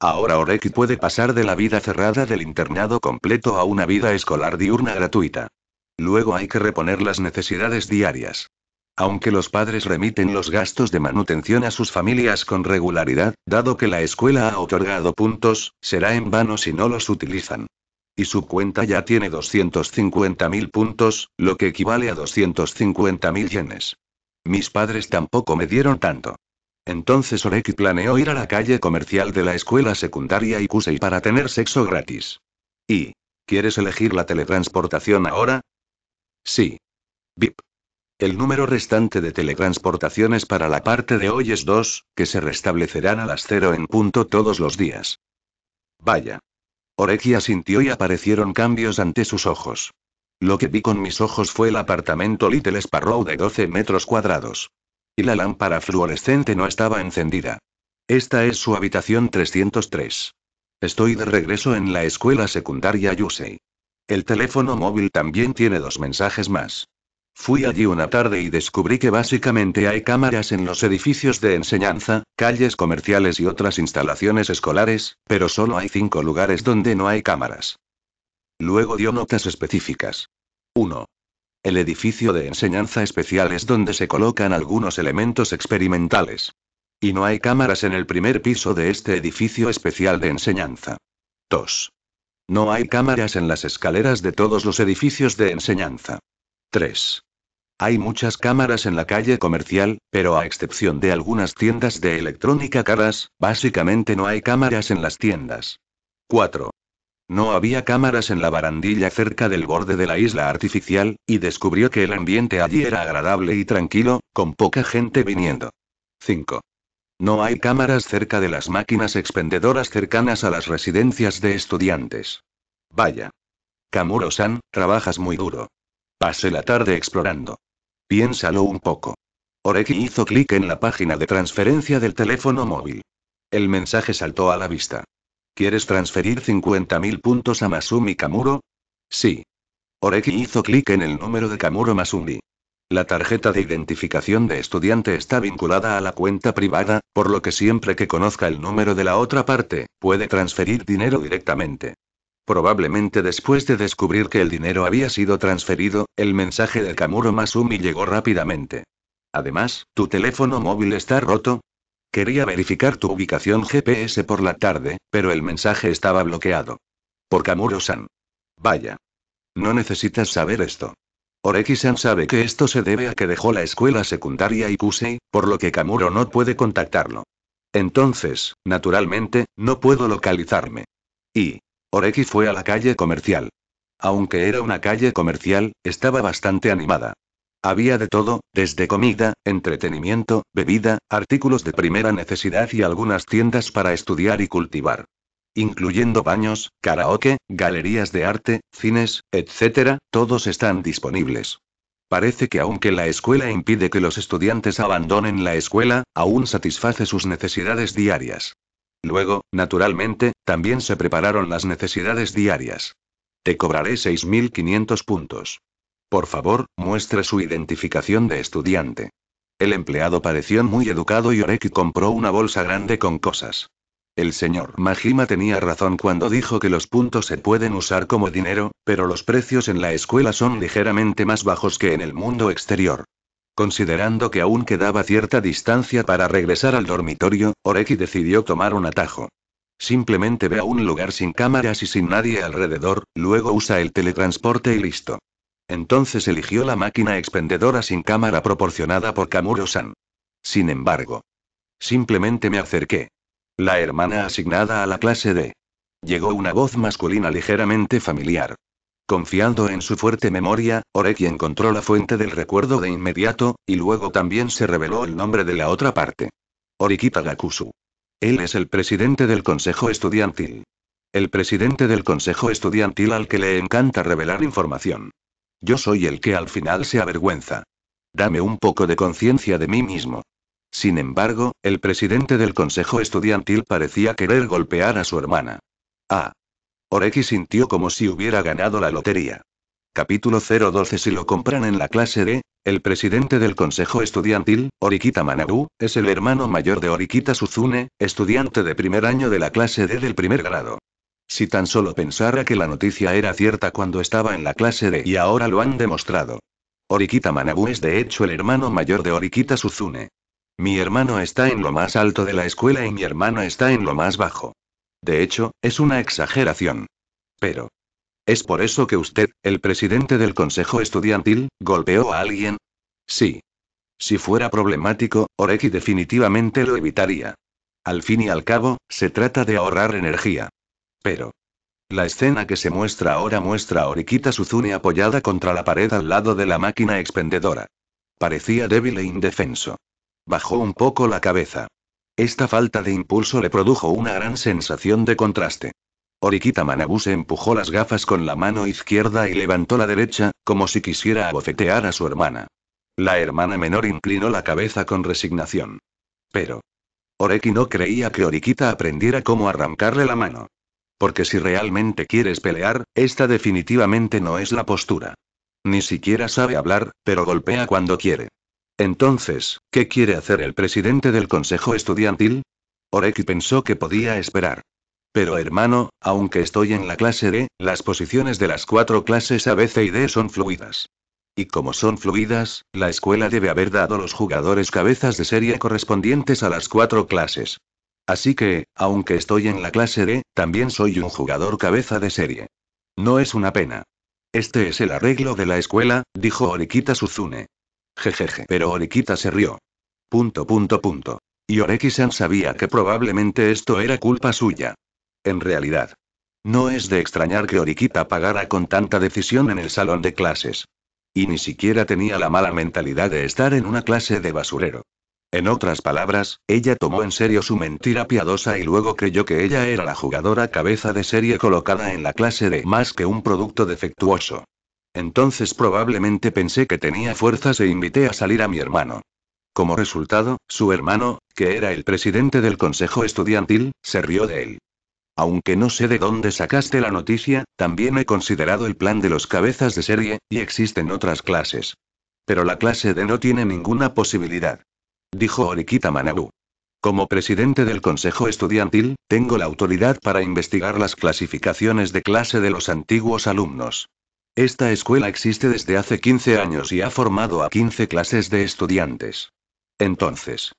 Ahora Oreki puede pasar de la vida cerrada del internado completo a una vida escolar diurna gratuita. Luego hay que reponer las necesidades diarias. Aunque los padres remiten los gastos de manutención a sus familias con regularidad, dado que la escuela ha otorgado puntos, será en vano si no los utilizan. Y su cuenta ya tiene 250.000 puntos, lo que equivale a 250.000 yenes. Mis padres tampoco me dieron tanto. Entonces Oreki planeó ir a la calle comercial de la escuela secundaria Ikusei para tener sexo gratis. ¿Y? ¿Quieres elegir la teletransportación ahora? Sí. VIP. El número restante de teletransportaciones para la parte de hoy es 2, que se restablecerán a las cero en punto todos los días. Vaya. Orequia sintió y aparecieron cambios ante sus ojos. Lo que vi con mis ojos fue el apartamento Little Sparrow de 12 metros cuadrados. Y la lámpara fluorescente no estaba encendida. Esta es su habitación 303. Estoy de regreso en la escuela secundaria Yusei. El teléfono móvil también tiene dos mensajes más. Fui allí una tarde y descubrí que básicamente hay cámaras en los edificios de enseñanza, calles comerciales y otras instalaciones escolares, pero solo hay cinco lugares donde no hay cámaras. Luego dio notas específicas. 1. El edificio de enseñanza especial es donde se colocan algunos elementos experimentales. Y no hay cámaras en el primer piso de este edificio especial de enseñanza. 2. No hay cámaras en las escaleras de todos los edificios de enseñanza. 3. Hay muchas cámaras en la calle comercial, pero a excepción de algunas tiendas de electrónica caras, básicamente no hay cámaras en las tiendas. 4. No había cámaras en la barandilla cerca del borde de la isla artificial, y descubrió que el ambiente allí era agradable y tranquilo, con poca gente viniendo. 5. No hay cámaras cerca de las máquinas expendedoras cercanas a las residencias de estudiantes. Vaya. Kamuro-san, trabajas muy duro. Pasé la tarde explorando. Piénsalo un poco. Oreki hizo clic en la página de transferencia del teléfono móvil. El mensaje saltó a la vista. ¿Quieres transferir 50.000 puntos a Masumi Kamuro? Sí. Oreki hizo clic en el número de Kamuro Masumi. La tarjeta de identificación de estudiante está vinculada a la cuenta privada, por lo que siempre que conozca el número de la otra parte, puede transferir dinero directamente. Probablemente después de descubrir que el dinero había sido transferido, el mensaje de Kamuro Masumi llegó rápidamente. Además, tu teléfono móvil está roto. Quería verificar tu ubicación GPS por la tarde, pero el mensaje estaba bloqueado. Por Kamuro-san. Vaya. No necesitas saber esto. Oreki-san sabe que esto se debe a que dejó la escuela secundaria y Kusei, por lo que Kamuro no puede contactarlo. Entonces, naturalmente, no puedo localizarme. Y. Oreki fue a la calle comercial. Aunque era una calle comercial, estaba bastante animada. Había de todo, desde comida, entretenimiento, bebida, artículos de primera necesidad y algunas tiendas para estudiar y cultivar incluyendo baños, karaoke, galerías de arte, cines, etc., todos están disponibles. Parece que aunque la escuela impide que los estudiantes abandonen la escuela, aún satisface sus necesidades diarias. Luego, naturalmente, también se prepararon las necesidades diarias. Te cobraré 6.500 puntos. Por favor, muestre su identificación de estudiante. El empleado pareció muy educado y Oreki compró una bolsa grande con cosas. El señor Majima tenía razón cuando dijo que los puntos se pueden usar como dinero, pero los precios en la escuela son ligeramente más bajos que en el mundo exterior. Considerando que aún quedaba cierta distancia para regresar al dormitorio, Oreki decidió tomar un atajo. Simplemente ve a un lugar sin cámaras y sin nadie alrededor, luego usa el teletransporte y listo. Entonces eligió la máquina expendedora sin cámara proporcionada por Kamuro-san. Sin embargo, simplemente me acerqué. La hermana asignada a la clase D. Llegó una voz masculina ligeramente familiar. Confiando en su fuerte memoria, Oreki encontró la fuente del recuerdo de inmediato, y luego también se reveló el nombre de la otra parte. Orikita Gakusu. Él es el presidente del Consejo Estudiantil. El presidente del Consejo Estudiantil al que le encanta revelar información. Yo soy el que al final se avergüenza. Dame un poco de conciencia de mí mismo. Sin embargo, el presidente del consejo estudiantil parecía querer golpear a su hermana. Ah. Oreki sintió como si hubiera ganado la lotería. Capítulo 012 Si lo compran en la clase D, el presidente del consejo estudiantil, Oriquita Manabu, es el hermano mayor de Oriquita Suzune, estudiante de primer año de la clase D del primer grado. Si tan solo pensara que la noticia era cierta cuando estaba en la clase D y ahora lo han demostrado. Orikita Manabu es de hecho el hermano mayor de Oriquita Suzune. Mi hermano está en lo más alto de la escuela y mi hermano está en lo más bajo. De hecho, es una exageración. Pero... ¿Es por eso que usted, el presidente del Consejo Estudiantil, golpeó a alguien? Sí. Si fuera problemático, Oreki definitivamente lo evitaría. Al fin y al cabo, se trata de ahorrar energía. Pero... La escena que se muestra ahora muestra a Orikita Suzune apoyada contra la pared al lado de la máquina expendedora. Parecía débil e indefenso. Bajó un poco la cabeza. Esta falta de impulso le produjo una gran sensación de contraste. Orikita Manabu se empujó las gafas con la mano izquierda y levantó la derecha, como si quisiera abofetear a su hermana. La hermana menor inclinó la cabeza con resignación. Pero. Oreki no creía que Oriquita aprendiera cómo arrancarle la mano. Porque si realmente quieres pelear, esta definitivamente no es la postura. Ni siquiera sabe hablar, pero golpea cuando quiere. Entonces, ¿qué quiere hacer el presidente del consejo estudiantil? Oreki pensó que podía esperar. Pero hermano, aunque estoy en la clase D, las posiciones de las cuatro clases A, B, C y D son fluidas. Y como son fluidas, la escuela debe haber dado los jugadores cabezas de serie correspondientes a las cuatro clases. Así que, aunque estoy en la clase D, también soy un jugador cabeza de serie. No es una pena. Este es el arreglo de la escuela, dijo Orikita Suzune. Jejeje. Pero Oriquita se rió. Punto punto punto. Y Oreki-san sabía que probablemente esto era culpa suya. En realidad. No es de extrañar que Oriquita pagara con tanta decisión en el salón de clases. Y ni siquiera tenía la mala mentalidad de estar en una clase de basurero. En otras palabras, ella tomó en serio su mentira piadosa y luego creyó que ella era la jugadora cabeza de serie colocada en la clase de más que un producto defectuoso. Entonces probablemente pensé que tenía fuerzas e invité a salir a mi hermano. Como resultado, su hermano, que era el presidente del consejo estudiantil, se rió de él. Aunque no sé de dónde sacaste la noticia, también he considerado el plan de los cabezas de serie, y existen otras clases. Pero la clase D no tiene ninguna posibilidad. Dijo Oriquita Manabu. Como presidente del Consejo Estudiantil, tengo la autoridad para investigar las clasificaciones de clase de los antiguos alumnos. Esta escuela existe desde hace 15 años y ha formado a 15 clases de estudiantes. Entonces,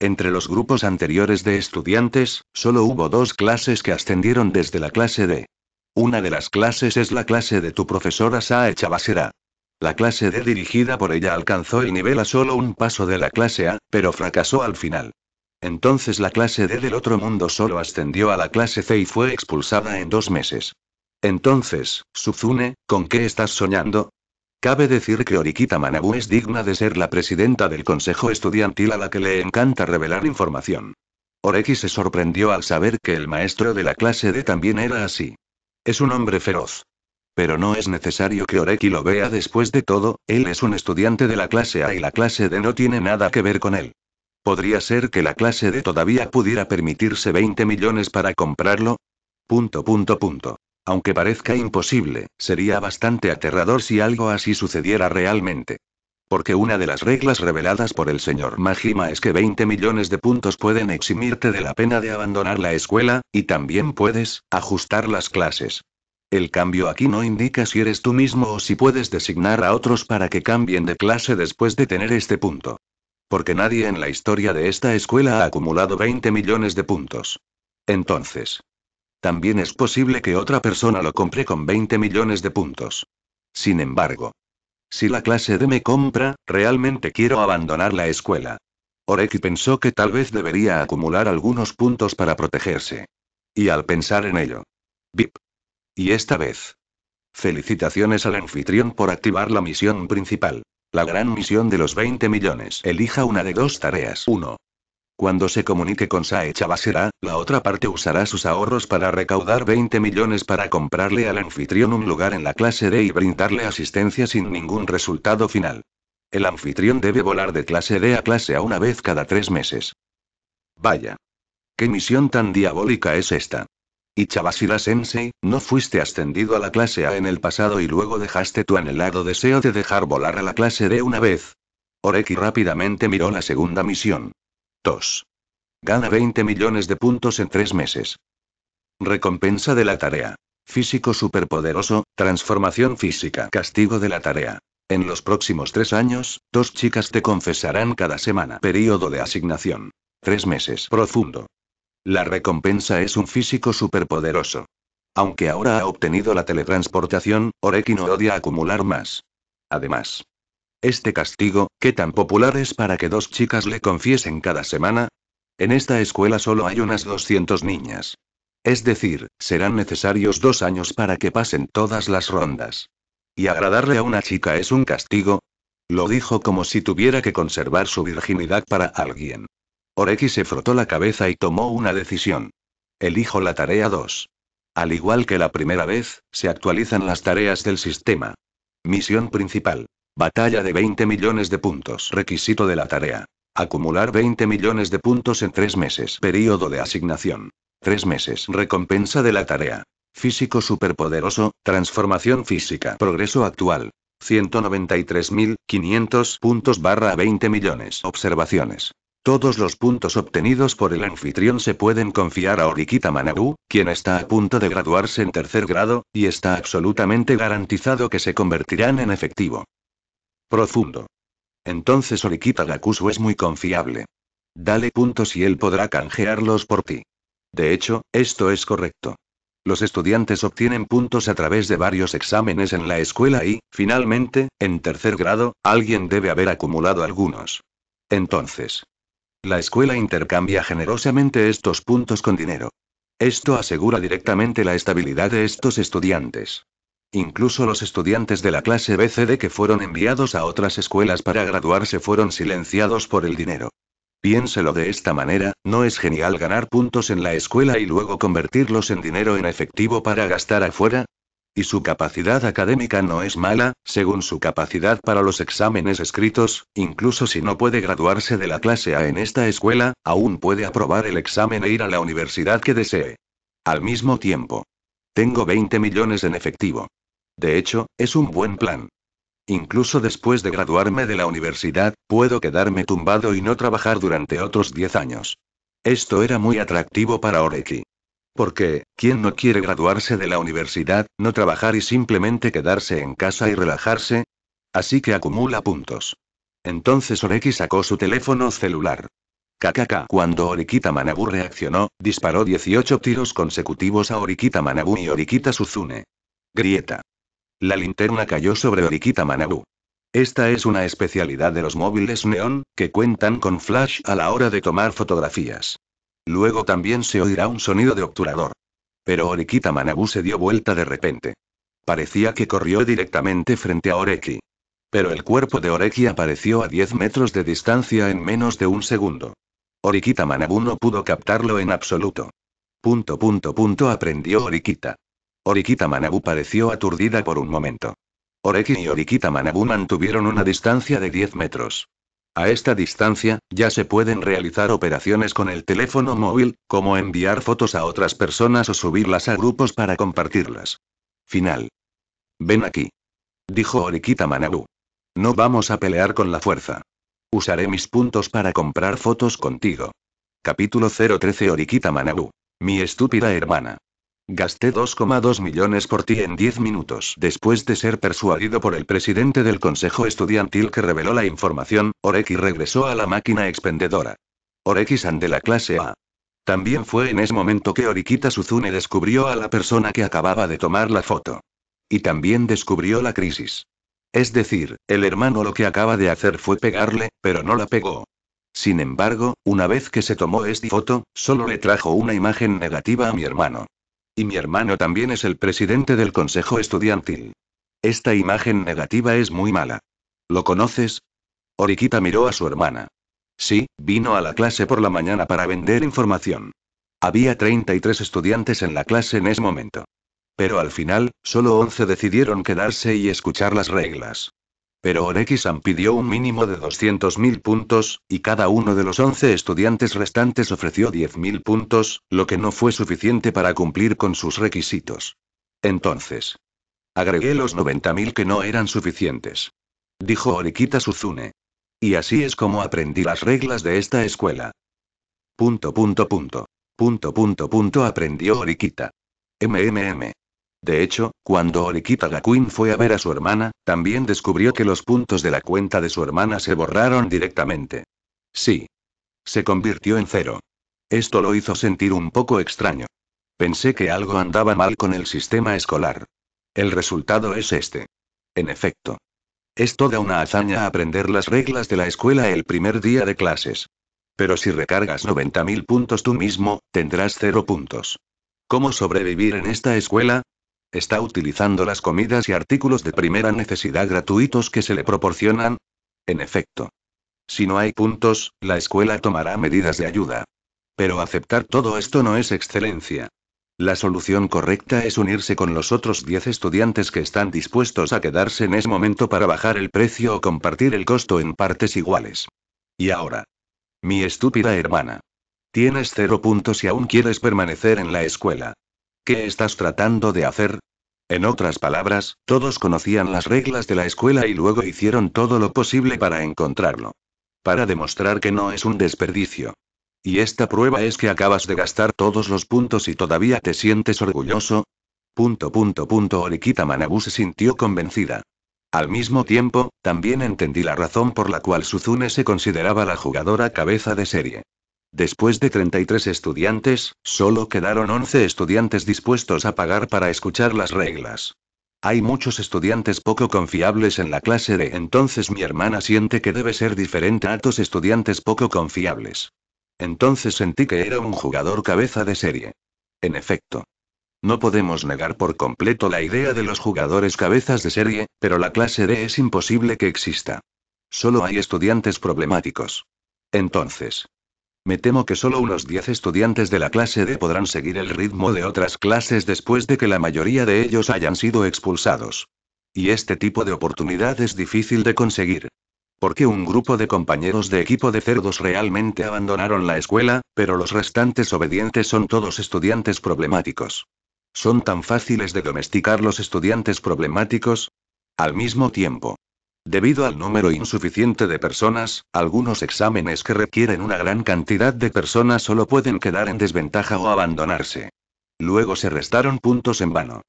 entre los grupos anteriores de estudiantes, solo hubo dos clases que ascendieron desde la clase D. Una de las clases es la clase de tu profesora Sae Chabasera. La clase D dirigida por ella alcanzó el nivel a solo un paso de la clase A, pero fracasó al final. Entonces la clase D del otro mundo solo ascendió a la clase C y fue expulsada en dos meses. Entonces, Suzune, ¿con qué estás soñando? Cabe decir que Orikita Manabu es digna de ser la presidenta del consejo estudiantil a la que le encanta revelar información. Oreki se sorprendió al saber que el maestro de la clase D también era así. Es un hombre feroz. Pero no es necesario que Oreki lo vea después de todo, él es un estudiante de la clase A y la clase D no tiene nada que ver con él. ¿Podría ser que la clase D todavía pudiera permitirse 20 millones para comprarlo? Punto punto punto. Aunque parezca imposible, sería bastante aterrador si algo así sucediera realmente. Porque una de las reglas reveladas por el señor Majima es que 20 millones de puntos pueden eximirte de la pena de abandonar la escuela, y también puedes, ajustar las clases. El cambio aquí no indica si eres tú mismo o si puedes designar a otros para que cambien de clase después de tener este punto. Porque nadie en la historia de esta escuela ha acumulado 20 millones de puntos. Entonces, también es posible que otra persona lo compre con 20 millones de puntos. Sin embargo, si la clase D me compra, realmente quiero abandonar la escuela. Oreki pensó que tal vez debería acumular algunos puntos para protegerse. Y al pensar en ello. Bip. Y esta vez. Felicitaciones al anfitrión por activar la misión principal. La gran misión de los 20 millones. Elija una de dos tareas. 1. Cuando se comunique con Sae Chabasera, la otra parte usará sus ahorros para recaudar 20 millones para comprarle al anfitrión un lugar en la clase D y brindarle asistencia sin ningún resultado final. El anfitrión debe volar de clase D a clase A una vez cada tres meses. Vaya. ¿Qué misión tan diabólica es esta? Y Chabasira Sensei, ¿no fuiste ascendido a la clase A en el pasado y luego dejaste tu anhelado deseo de dejar volar a la clase D una vez? Oreki rápidamente miró la segunda misión. 2. Gana 20 millones de puntos en tres meses. Recompensa de la tarea. Físico superpoderoso, transformación física. Castigo de la tarea. En los próximos tres años, dos chicas te confesarán cada semana. Período de asignación. Tres meses. Profundo. La recompensa es un físico superpoderoso. Aunque ahora ha obtenido la teletransportación, no odia acumular más. Además, este castigo, ¿qué tan popular es para que dos chicas le confiesen cada semana. En esta escuela solo hay unas 200 niñas. Es decir, serán necesarios dos años para que pasen todas las rondas. ¿Y agradarle a una chica es un castigo? Lo dijo como si tuviera que conservar su virginidad para alguien. Oreki se frotó la cabeza y tomó una decisión. Elijo la tarea 2. Al igual que la primera vez, se actualizan las tareas del sistema. Misión principal. Batalla de 20 millones de puntos. Requisito de la tarea. Acumular 20 millones de puntos en 3 meses. Período de asignación. 3 meses. Recompensa de la tarea. Físico superpoderoso, transformación física. Progreso actual. 193.500 puntos barra 20 millones. Observaciones. Todos los puntos obtenidos por el anfitrión se pueden confiar a Orikita Manabu, quien está a punto de graduarse en tercer grado, y está absolutamente garantizado que se convertirán en efectivo. Profundo. Entonces Orikita Gakusu es muy confiable. Dale puntos y él podrá canjearlos por ti. De hecho, esto es correcto. Los estudiantes obtienen puntos a través de varios exámenes en la escuela y, finalmente, en tercer grado, alguien debe haber acumulado algunos. Entonces, la escuela intercambia generosamente estos puntos con dinero. Esto asegura directamente la estabilidad de estos estudiantes. Incluso los estudiantes de la clase BCD que fueron enviados a otras escuelas para graduarse fueron silenciados por el dinero. Piénselo de esta manera, ¿no es genial ganar puntos en la escuela y luego convertirlos en dinero en efectivo para gastar afuera? Y su capacidad académica no es mala, según su capacidad para los exámenes escritos, incluso si no puede graduarse de la clase A en esta escuela, aún puede aprobar el examen e ir a la universidad que desee. Al mismo tiempo. Tengo 20 millones en efectivo. De hecho, es un buen plan. Incluso después de graduarme de la universidad, puedo quedarme tumbado y no trabajar durante otros 10 años. Esto era muy atractivo para Oreki. Porque, ¿quién no quiere graduarse de la universidad, no trabajar y simplemente quedarse en casa y relajarse? Así que acumula puntos. Entonces Oreki sacó su teléfono celular. KKK. Cuando Orikita Manabu reaccionó, disparó 18 tiros consecutivos a Orikita Manabu y Orikita Suzune. Grieta. La linterna cayó sobre Orikita Manabu. Esta es una especialidad de los móviles neón, que cuentan con flash a la hora de tomar fotografías. Luego también se oirá un sonido de obturador. Pero Orikita Manabu se dio vuelta de repente. Parecía que corrió directamente frente a Oreki. Pero el cuerpo de Oreki apareció a 10 metros de distancia en menos de un segundo. Orikita Manabu no pudo captarlo en absoluto. Punto punto punto aprendió Orikita. Orikita Manabu pareció aturdida por un momento. Oreki y Orikita Manabu mantuvieron una distancia de 10 metros. A esta distancia, ya se pueden realizar operaciones con el teléfono móvil, como enviar fotos a otras personas o subirlas a grupos para compartirlas. Final. Ven aquí. Dijo Orikita Manabu. No vamos a pelear con la fuerza. Usaré mis puntos para comprar fotos contigo. Capítulo 013 Orikita Manabu. Mi estúpida hermana. Gasté 2,2 millones por ti en 10 minutos. Después de ser persuadido por el presidente del consejo estudiantil que reveló la información, Oreki regresó a la máquina expendedora. Oreki-san de la clase A. También fue en ese momento que Orikita Suzune descubrió a la persona que acababa de tomar la foto. Y también descubrió la crisis. Es decir, el hermano lo que acaba de hacer fue pegarle, pero no la pegó. Sin embargo, una vez que se tomó esta foto, solo le trajo una imagen negativa a mi hermano. Y mi hermano también es el presidente del consejo estudiantil. Esta imagen negativa es muy mala. ¿Lo conoces? Oriquita miró a su hermana. Sí, vino a la clase por la mañana para vender información. Había 33 estudiantes en la clase en ese momento. Pero al final, solo 11 decidieron quedarse y escuchar las reglas. Pero oreki pidió un mínimo de 200.000 puntos, y cada uno de los 11 estudiantes restantes ofreció 10.000 puntos, lo que no fue suficiente para cumplir con sus requisitos. Entonces. Agregué los 90.000 que no eran suficientes. Dijo Orikita Suzune. Y así es como aprendí las reglas de esta escuela. Punto punto punto. Punto punto punto aprendió Orikita. MMM. De hecho, cuando Oriquita Gakuin fue a ver a su hermana, también descubrió que los puntos de la cuenta de su hermana se borraron directamente. Sí. Se convirtió en cero. Esto lo hizo sentir un poco extraño. Pensé que algo andaba mal con el sistema escolar. El resultado es este. En efecto. Es toda una hazaña aprender las reglas de la escuela el primer día de clases. Pero si recargas 90.000 puntos tú mismo, tendrás cero puntos. ¿Cómo sobrevivir en esta escuela? ¿Está utilizando las comidas y artículos de primera necesidad gratuitos que se le proporcionan? En efecto. Si no hay puntos, la escuela tomará medidas de ayuda. Pero aceptar todo esto no es excelencia. La solución correcta es unirse con los otros 10 estudiantes que están dispuestos a quedarse en ese momento para bajar el precio o compartir el costo en partes iguales. Y ahora. Mi estúpida hermana. Tienes cero puntos y aún quieres permanecer en la escuela. ¿Qué estás tratando de hacer? En otras palabras, todos conocían las reglas de la escuela y luego hicieron todo lo posible para encontrarlo. Para demostrar que no es un desperdicio. ¿Y esta prueba es que acabas de gastar todos los puntos y todavía te sientes orgulloso? Punto punto punto Orikita Manabu se sintió convencida. Al mismo tiempo, también entendí la razón por la cual Suzune se consideraba la jugadora cabeza de serie. Después de 33 estudiantes, solo quedaron 11 estudiantes dispuestos a pagar para escuchar las reglas. Hay muchos estudiantes poco confiables en la clase de entonces mi hermana siente que debe ser diferente a otros estudiantes poco confiables. Entonces sentí que era un jugador cabeza de serie. En efecto. No podemos negar por completo la idea de los jugadores cabezas de serie, pero la clase D es imposible que exista. Solo hay estudiantes problemáticos. Entonces, me temo que solo unos 10 estudiantes de la clase D podrán seguir el ritmo de otras clases después de que la mayoría de ellos hayan sido expulsados. Y este tipo de oportunidad es difícil de conseguir. Porque un grupo de compañeros de equipo de cerdos realmente abandonaron la escuela, pero los restantes obedientes son todos estudiantes problemáticos. ¿Son tan fáciles de domesticar los estudiantes problemáticos? Al mismo tiempo, Debido al número insuficiente de personas, algunos exámenes que requieren una gran cantidad de personas solo pueden quedar en desventaja o abandonarse. Luego se restaron puntos en vano.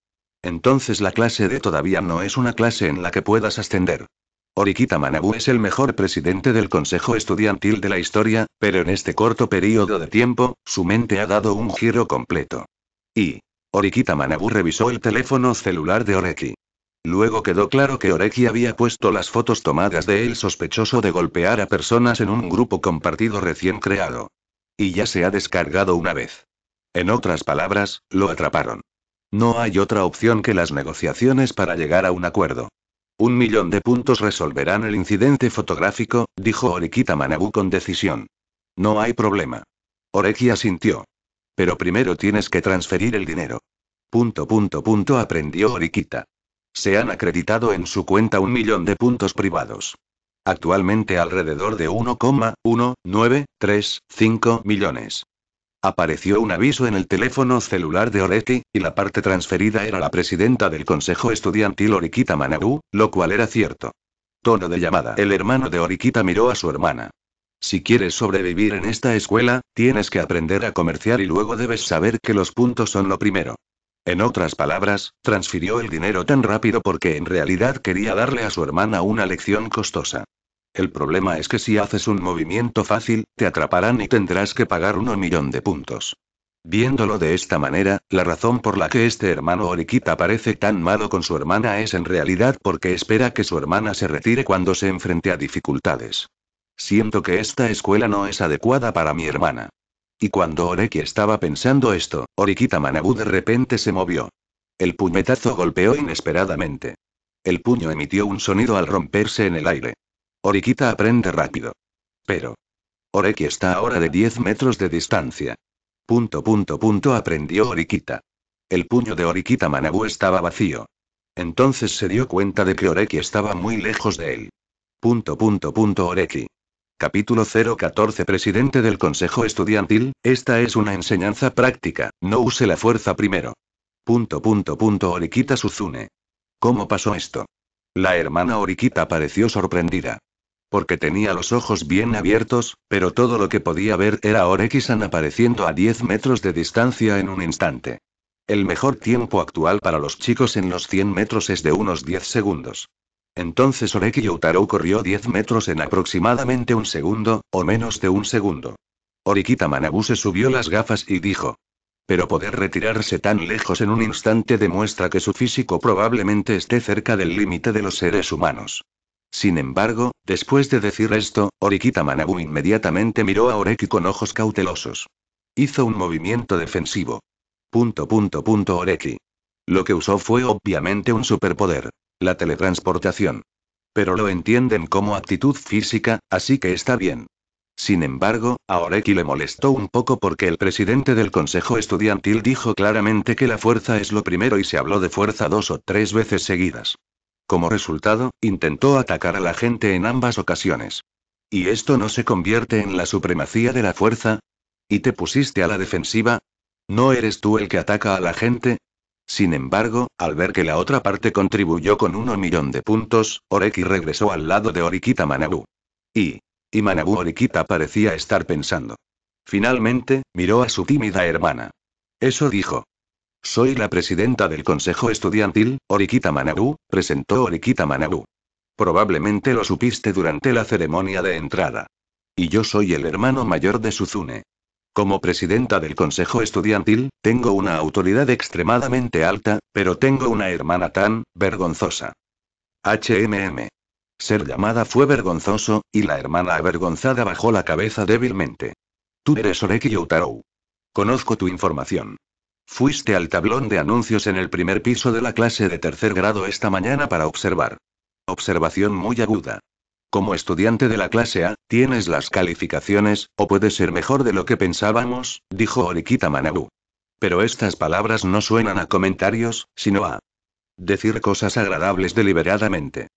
Entonces la clase D todavía no es una clase en la que puedas ascender. Orikita Manabu es el mejor presidente del Consejo Estudiantil de la historia, pero en este corto periodo de tiempo, su mente ha dado un giro completo. Y. Orikita Manabu revisó el teléfono celular de Oreki. Luego quedó claro que Oreki había puesto las fotos tomadas de él sospechoso de golpear a personas en un grupo compartido recién creado. Y ya se ha descargado una vez. En otras palabras, lo atraparon. No hay otra opción que las negociaciones para llegar a un acuerdo. Un millón de puntos resolverán el incidente fotográfico, dijo Orikita Manabu con decisión. No hay problema. Oreki asintió. Pero primero tienes que transferir el dinero. Punto punto punto aprendió Orikita. Se han acreditado en su cuenta un millón de puntos privados. Actualmente alrededor de 1,1935 millones. Apareció un aviso en el teléfono celular de Oretti, y la parte transferida era la presidenta del Consejo Estudiantil Oriquita Manabú, lo cual era cierto. Tono de llamada. El hermano de Oriquita miró a su hermana. Si quieres sobrevivir en esta escuela, tienes que aprender a comerciar y luego debes saber que los puntos son lo primero. En otras palabras, transfirió el dinero tan rápido porque en realidad quería darle a su hermana una lección costosa. El problema es que si haces un movimiento fácil, te atraparán y tendrás que pagar un millón de puntos. Viéndolo de esta manera, la razón por la que este hermano Oriquita parece tan malo con su hermana es en realidad porque espera que su hermana se retire cuando se enfrente a dificultades. Siento que esta escuela no es adecuada para mi hermana. Y cuando Oreki estaba pensando esto, Orikita Manabu de repente se movió. El puñetazo golpeó inesperadamente. El puño emitió un sonido al romperse en el aire. Orikita aprende rápido. Pero. Oreki está ahora de 10 metros de distancia. Punto punto punto aprendió Orikita. El puño de Orikita Manabu estaba vacío. Entonces se dio cuenta de que Oreki estaba muy lejos de él. Punto punto punto Oreki. Capítulo 014 Presidente del Consejo Estudiantil, esta es una enseñanza práctica, no use la fuerza primero. Punto punto punto Suzune. ¿Cómo pasó esto? La hermana Oriquita pareció sorprendida. Porque tenía los ojos bien abiertos, pero todo lo que podía ver era Orekisan apareciendo a 10 metros de distancia en un instante. El mejor tiempo actual para los chicos en los 100 metros es de unos 10 segundos. Entonces Oreki Yotaro corrió 10 metros en aproximadamente un segundo, o menos de un segundo. Orikita Manabu se subió las gafas y dijo. Pero poder retirarse tan lejos en un instante demuestra que su físico probablemente esté cerca del límite de los seres humanos. Sin embargo, después de decir esto, Orikita Manabu inmediatamente miró a Oreki con ojos cautelosos. Hizo un movimiento defensivo. Punto punto punto Oreki. Lo que usó fue obviamente un superpoder la teletransportación. Pero lo entienden como actitud física, así que está bien. Sin embargo, a le molestó un poco porque el presidente del consejo estudiantil dijo claramente que la fuerza es lo primero y se habló de fuerza dos o tres veces seguidas. Como resultado, intentó atacar a la gente en ambas ocasiones. ¿Y esto no se convierte en la supremacía de la fuerza? ¿Y te pusiste a la defensiva? ¿No eres tú el que ataca a la gente? Sin embargo, al ver que la otra parte contribuyó con uno millón de puntos, Oreki regresó al lado de Orikita Manabu. Y. Y Manabu Orikita parecía estar pensando. Finalmente, miró a su tímida hermana. Eso dijo. Soy la presidenta del Consejo Estudiantil, Orikita Manabu, presentó Orikita Manabu. Probablemente lo supiste durante la ceremonia de entrada. Y yo soy el hermano mayor de Suzune. Como presidenta del Consejo Estudiantil, tengo una autoridad extremadamente alta, pero tengo una hermana tan vergonzosa. HMM. Ser llamada fue vergonzoso, y la hermana avergonzada bajó la cabeza débilmente. Tú eres Oreki Yotarou. Conozco tu información. Fuiste al tablón de anuncios en el primer piso de la clase de tercer grado esta mañana para observar. Observación muy aguda. Como estudiante de la clase A, tienes las calificaciones, o puede ser mejor de lo que pensábamos, dijo Orikita Manabu. Pero estas palabras no suenan a comentarios, sino a decir cosas agradables deliberadamente.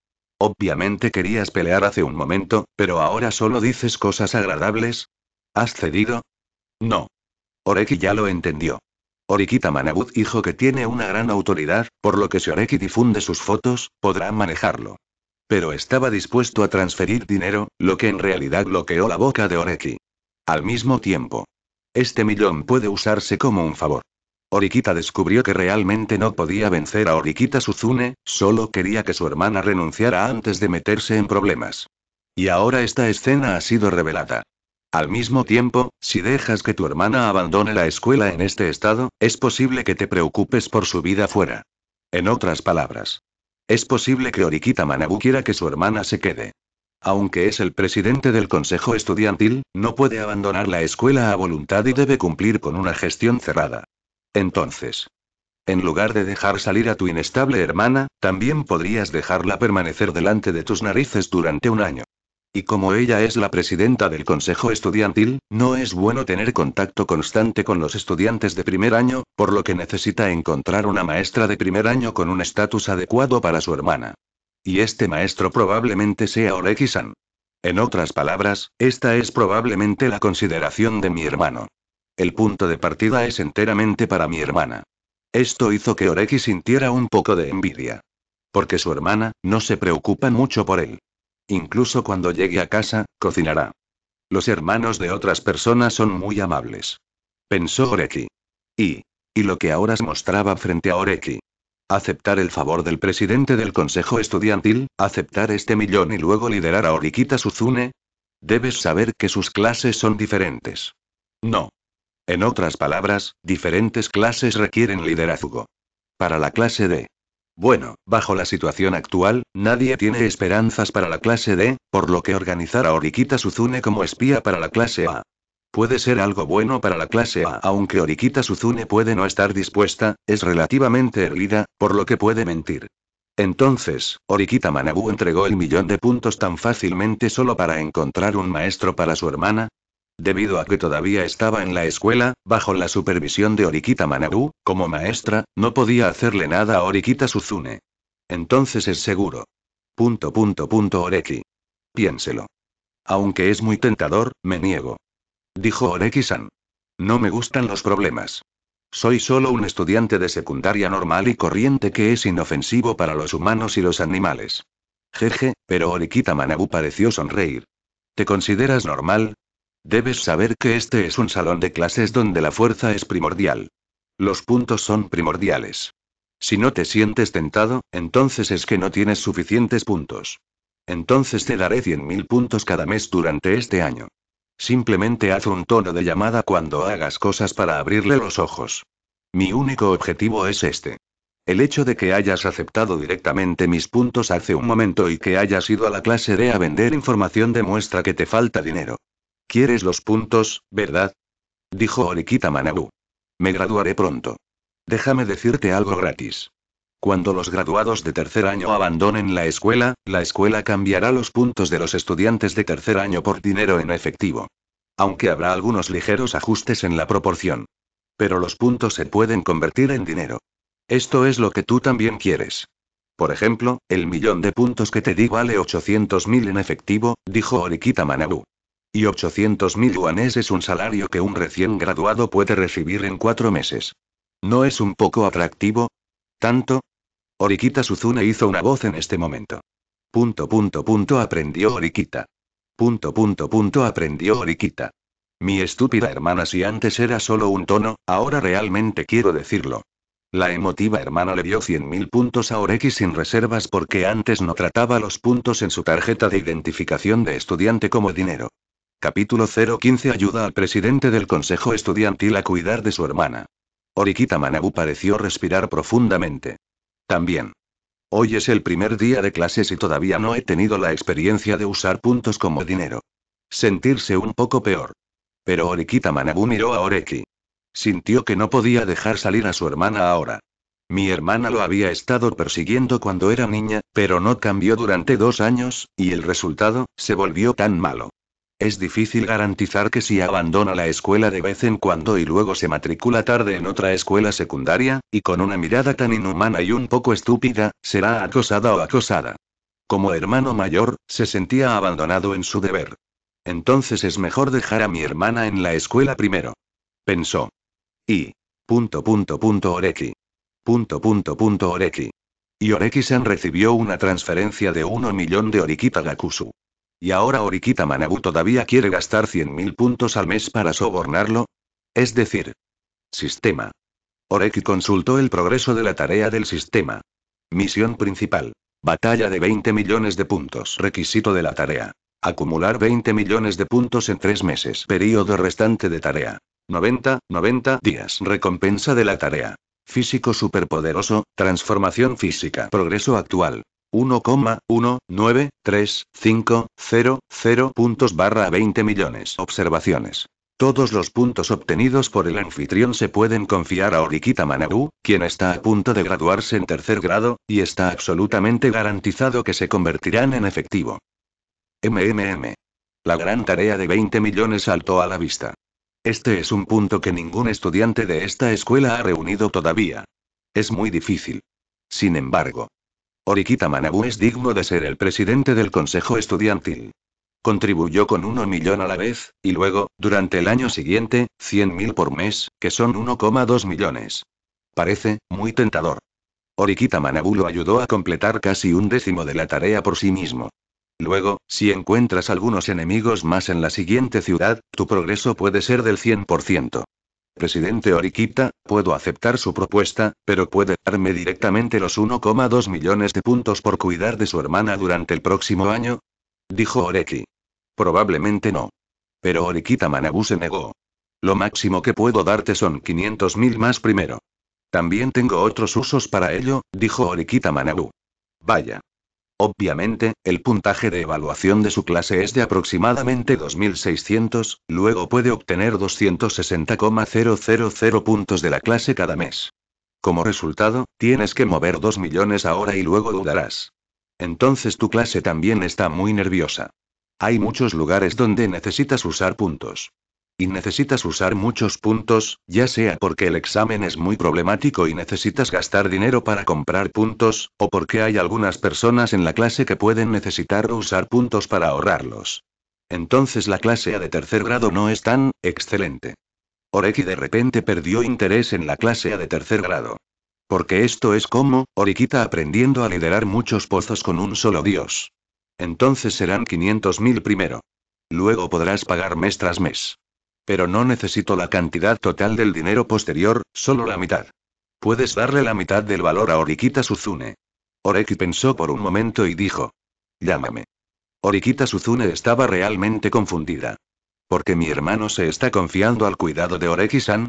Obviamente querías pelear hace un momento, pero ahora solo dices cosas agradables. ¿Has cedido? No. Oreki ya lo entendió. Orikita Manabu dijo que tiene una gran autoridad, por lo que si Oreki difunde sus fotos, podrá manejarlo. Pero estaba dispuesto a transferir dinero, lo que en realidad bloqueó la boca de Oreki. Al mismo tiempo, este millón puede usarse como un favor. Orikita descubrió que realmente no podía vencer a Orikita Suzune, solo quería que su hermana renunciara antes de meterse en problemas. Y ahora esta escena ha sido revelada. Al mismo tiempo, si dejas que tu hermana abandone la escuela en este estado, es posible que te preocupes por su vida fuera. En otras palabras, es posible que Orikita Manabu quiera que su hermana se quede. Aunque es el presidente del consejo estudiantil, no puede abandonar la escuela a voluntad y debe cumplir con una gestión cerrada. Entonces, en lugar de dejar salir a tu inestable hermana, también podrías dejarla permanecer delante de tus narices durante un año. Y como ella es la presidenta del Consejo Estudiantil, no es bueno tener contacto constante con los estudiantes de primer año, por lo que necesita encontrar una maestra de primer año con un estatus adecuado para su hermana. Y este maestro probablemente sea Oreki-san. En otras palabras, esta es probablemente la consideración de mi hermano. El punto de partida es enteramente para mi hermana. Esto hizo que Oreki sintiera un poco de envidia. Porque su hermana, no se preocupa mucho por él. Incluso cuando llegue a casa, cocinará. Los hermanos de otras personas son muy amables. Pensó Oreki. Y. Y lo que ahora se mostraba frente a Oreki. Aceptar el favor del presidente del consejo estudiantil, aceptar este millón y luego liderar a Orikita Suzune. Debes saber que sus clases son diferentes. No. En otras palabras, diferentes clases requieren liderazgo. Para la clase D. Bueno, bajo la situación actual, nadie tiene esperanzas para la clase D, por lo que organizar a Orikita Suzune como espía para la clase A. Puede ser algo bueno para la clase A, aunque Orikita Suzune puede no estar dispuesta, es relativamente erguida, por lo que puede mentir. Entonces, Oriquita Manabu entregó el millón de puntos tan fácilmente solo para encontrar un maestro para su hermana, Debido a que todavía estaba en la escuela, bajo la supervisión de Orikita Manabu, como maestra, no podía hacerle nada a Orikita Suzune. Entonces es seguro. Punto punto punto Oreki. Piénselo. Aunque es muy tentador, me niego. Dijo Oreki-san. No me gustan los problemas. Soy solo un estudiante de secundaria normal y corriente que es inofensivo para los humanos y los animales. Jeje, pero Orikita Manabu pareció sonreír. ¿Te consideras normal? Debes saber que este es un salón de clases donde la fuerza es primordial. Los puntos son primordiales. Si no te sientes tentado, entonces es que no tienes suficientes puntos. Entonces te daré 100.000 puntos cada mes durante este año. Simplemente haz un tono de llamada cuando hagas cosas para abrirle los ojos. Mi único objetivo es este. El hecho de que hayas aceptado directamente mis puntos hace un momento y que hayas ido a la clase D a vender información demuestra que te falta dinero. ¿Quieres los puntos, verdad? Dijo Orikita Manabu. Me graduaré pronto. Déjame decirte algo gratis. Cuando los graduados de tercer año abandonen la escuela, la escuela cambiará los puntos de los estudiantes de tercer año por dinero en efectivo. Aunque habrá algunos ligeros ajustes en la proporción. Pero los puntos se pueden convertir en dinero. Esto es lo que tú también quieres. Por ejemplo, el millón de puntos que te di vale 800.000 en efectivo, dijo Orikita Manabu. Y 800.000 yuanes es un salario que un recién graduado puede recibir en cuatro meses. ¿No es un poco atractivo? ¿Tanto? Oriquita Suzune hizo una voz en este momento. Punto punto punto aprendió Oriquita. Punto punto punto aprendió Orikita. Mi estúpida hermana si antes era solo un tono, ahora realmente quiero decirlo. La emotiva hermana le dio 100.000 puntos a Oreki sin reservas porque antes no trataba los puntos en su tarjeta de identificación de estudiante como dinero. Capítulo 015 Ayuda al presidente del Consejo Estudiantil a cuidar de su hermana. Orikita Manabu pareció respirar profundamente. También. Hoy es el primer día de clases y todavía no he tenido la experiencia de usar puntos como dinero. Sentirse un poco peor. Pero Orikita Manabu miró a Oreki. Sintió que no podía dejar salir a su hermana ahora. Mi hermana lo había estado persiguiendo cuando era niña, pero no cambió durante dos años, y el resultado, se volvió tan malo. Es difícil garantizar que si abandona la escuela de vez en cuando y luego se matricula tarde en otra escuela secundaria, y con una mirada tan inhumana y un poco estúpida, será acosada o acosada. Como hermano mayor, se sentía abandonado en su deber. Entonces es mejor dejar a mi hermana en la escuela primero. Pensó. Y. Punto punto punto Oreki. Punto punto punto Y Oreki-san recibió una transferencia de 1 millón de Orikita Gakusu. ¿Y ahora Orikita Manabu todavía quiere gastar 100.000 puntos al mes para sobornarlo? Es decir, sistema. Oreki consultó el progreso de la tarea del sistema. Misión principal. Batalla de 20 millones de puntos. Requisito de la tarea. Acumular 20 millones de puntos en 3 meses. Período restante de tarea. 90, 90 días. Recompensa de la tarea. Físico superpoderoso, transformación física. Progreso actual. 1,193500 puntos barra 20 millones observaciones. Todos los puntos obtenidos por el anfitrión se pueden confiar a Orikita Manabu, quien está a punto de graduarse en tercer grado, y está absolutamente garantizado que se convertirán en efectivo. MMM. La gran tarea de 20 millones saltó a la vista. Este es un punto que ningún estudiante de esta escuela ha reunido todavía. Es muy difícil. Sin embargo, Orikita Manabu es digno de ser el presidente del Consejo Estudiantil. Contribuyó con 1 millón a la vez, y luego, durante el año siguiente, 100.000 por mes, que son 1,2 millones. Parece, muy tentador. Oriquita Manabu lo ayudó a completar casi un décimo de la tarea por sí mismo. Luego, si encuentras algunos enemigos más en la siguiente ciudad, tu progreso puede ser del 100%. Presidente Oriquita, puedo aceptar su propuesta, pero puede darme directamente los 1,2 millones de puntos por cuidar de su hermana durante el próximo año? Dijo Oreki. Probablemente no. Pero Oriquita Manabu se negó. Lo máximo que puedo darte son 500 mil más primero. También tengo otros usos para ello, dijo Oriquita Manabu. Vaya. Obviamente, el puntaje de evaluación de su clase es de aproximadamente 2.600, luego puede obtener 260,000 puntos de la clase cada mes. Como resultado, tienes que mover 2 millones ahora y luego dudarás. Entonces tu clase también está muy nerviosa. Hay muchos lugares donde necesitas usar puntos. Y necesitas usar muchos puntos, ya sea porque el examen es muy problemático y necesitas gastar dinero para comprar puntos, o porque hay algunas personas en la clase que pueden necesitar usar puntos para ahorrarlos. Entonces la clase A de tercer grado no es tan excelente. Oreki de repente perdió interés en la clase A de tercer grado. Porque esto es como, Oriquita aprendiendo a liderar muchos pozos con un solo dios. Entonces serán 500.000 primero. Luego podrás pagar mes tras mes. Pero no necesito la cantidad total del dinero posterior, solo la mitad. Puedes darle la mitad del valor a Orikita Suzune. Oreki pensó por un momento y dijo. Llámame. Oriquita Suzune estaba realmente confundida. Porque mi hermano se está confiando al cuidado de Oreki-san?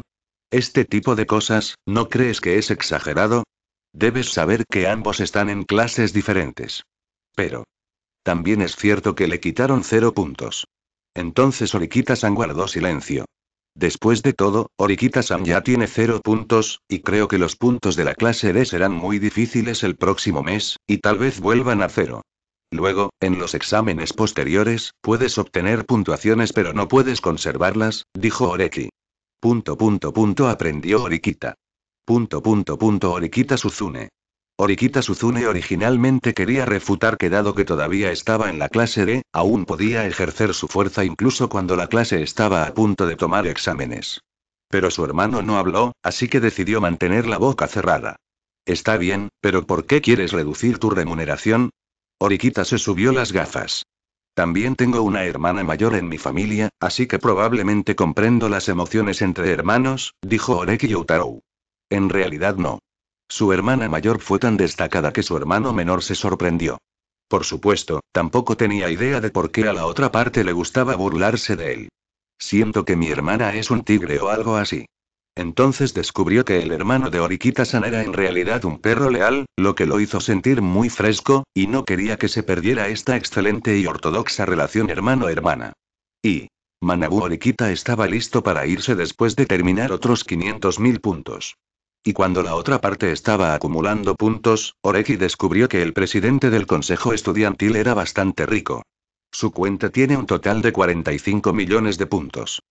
Este tipo de cosas, ¿no crees que es exagerado? Debes saber que ambos están en clases diferentes. Pero. También es cierto que le quitaron cero puntos. Entonces Orikita-san guardó silencio. Después de todo, Orikita-san ya tiene cero puntos, y creo que los puntos de la clase D serán muy difíciles el próximo mes, y tal vez vuelvan a cero. Luego, en los exámenes posteriores, puedes obtener puntuaciones pero no puedes conservarlas, dijo Oreki. Punto punto punto aprendió Orikita. Punto punto punto Orikita Suzune. Orikita Suzune originalmente quería refutar que dado que todavía estaba en la clase D, aún podía ejercer su fuerza incluso cuando la clase estaba a punto de tomar exámenes. Pero su hermano no habló, así que decidió mantener la boca cerrada. Está bien, pero ¿por qué quieres reducir tu remuneración? Orikita se subió las gafas. También tengo una hermana mayor en mi familia, así que probablemente comprendo las emociones entre hermanos, dijo Oreki Yutaro. En realidad no. Su hermana mayor fue tan destacada que su hermano menor se sorprendió. Por supuesto, tampoco tenía idea de por qué a la otra parte le gustaba burlarse de él. Siento que mi hermana es un tigre o algo así. Entonces descubrió que el hermano de Oriquita-san era en realidad un perro leal, lo que lo hizo sentir muy fresco, y no quería que se perdiera esta excelente y ortodoxa relación hermano-hermana. Y. Manabu Oriquita estaba listo para irse después de terminar otros 500.000 puntos. Y cuando la otra parte estaba acumulando puntos, Oreki descubrió que el presidente del consejo estudiantil era bastante rico. Su cuenta tiene un total de 45 millones de puntos.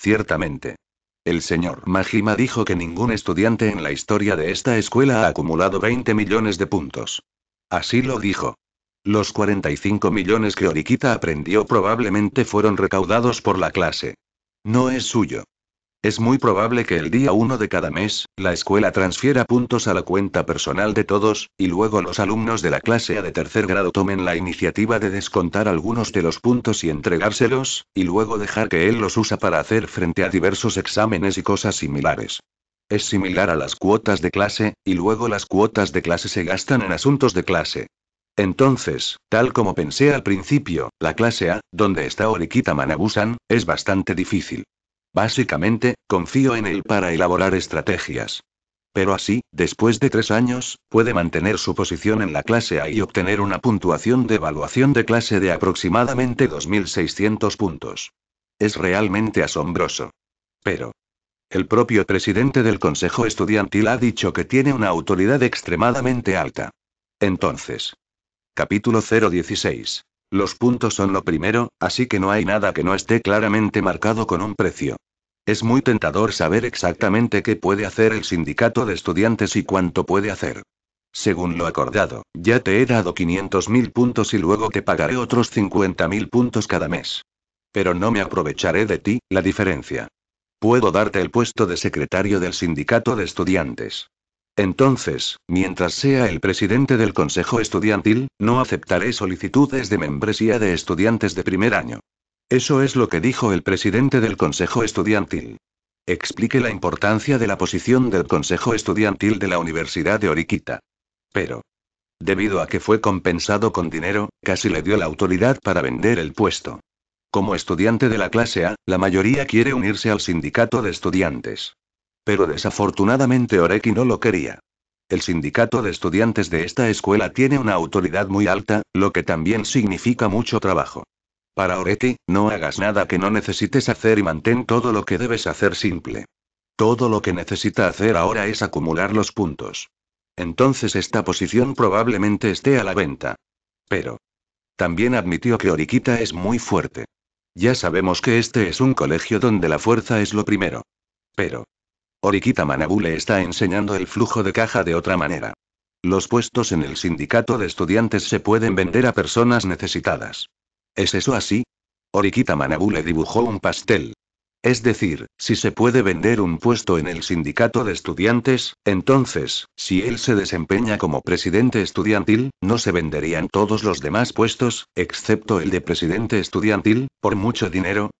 Ciertamente. El señor Majima dijo que ningún estudiante en la historia de esta escuela ha acumulado 20 millones de puntos. Así lo dijo. Los 45 millones que Orikita aprendió probablemente fueron recaudados por la clase. No es suyo. Es muy probable que el día 1 de cada mes, la escuela transfiera puntos a la cuenta personal de todos, y luego los alumnos de la clase A de tercer grado tomen la iniciativa de descontar algunos de los puntos y entregárselos, y luego dejar que él los usa para hacer frente a diversos exámenes y cosas similares. Es similar a las cuotas de clase, y luego las cuotas de clase se gastan en asuntos de clase. Entonces, tal como pensé al principio, la clase A, donde está Orikita Manabusan, es bastante difícil. Básicamente, confío en él para elaborar estrategias. Pero así, después de tres años, puede mantener su posición en la clase A y obtener una puntuación de evaluación de clase de aproximadamente 2.600 puntos. Es realmente asombroso. Pero, el propio presidente del Consejo Estudiantil ha dicho que tiene una autoridad extremadamente alta. Entonces. Capítulo 016. Los puntos son lo primero, así que no hay nada que no esté claramente marcado con un precio. Es muy tentador saber exactamente qué puede hacer el sindicato de estudiantes y cuánto puede hacer. Según lo acordado, ya te he dado 500.000 puntos y luego te pagaré otros 50.000 puntos cada mes. Pero no me aprovecharé de ti, la diferencia. Puedo darte el puesto de secretario del sindicato de estudiantes. Entonces, mientras sea el presidente del Consejo Estudiantil, no aceptaré solicitudes de membresía de estudiantes de primer año. Eso es lo que dijo el presidente del Consejo Estudiantil. Explique la importancia de la posición del Consejo Estudiantil de la Universidad de Oriquita. Pero, debido a que fue compensado con dinero, casi le dio la autoridad para vender el puesto. Como estudiante de la clase A, la mayoría quiere unirse al sindicato de estudiantes. Pero desafortunadamente Oreki no lo quería. El sindicato de estudiantes de esta escuela tiene una autoridad muy alta, lo que también significa mucho trabajo. Para Oreki, no hagas nada que no necesites hacer y mantén todo lo que debes hacer simple. Todo lo que necesita hacer ahora es acumular los puntos. Entonces esta posición probablemente esté a la venta. Pero. También admitió que Oriquita es muy fuerte. Ya sabemos que este es un colegio donde la fuerza es lo primero. Pero. Orikita Manabu le está enseñando el flujo de caja de otra manera. Los puestos en el sindicato de estudiantes se pueden vender a personas necesitadas. ¿Es eso así? Orikita Manabu le dibujó un pastel. Es decir, si se puede vender un puesto en el sindicato de estudiantes, entonces, si él se desempeña como presidente estudiantil, no se venderían todos los demás puestos, excepto el de presidente estudiantil, por mucho dinero,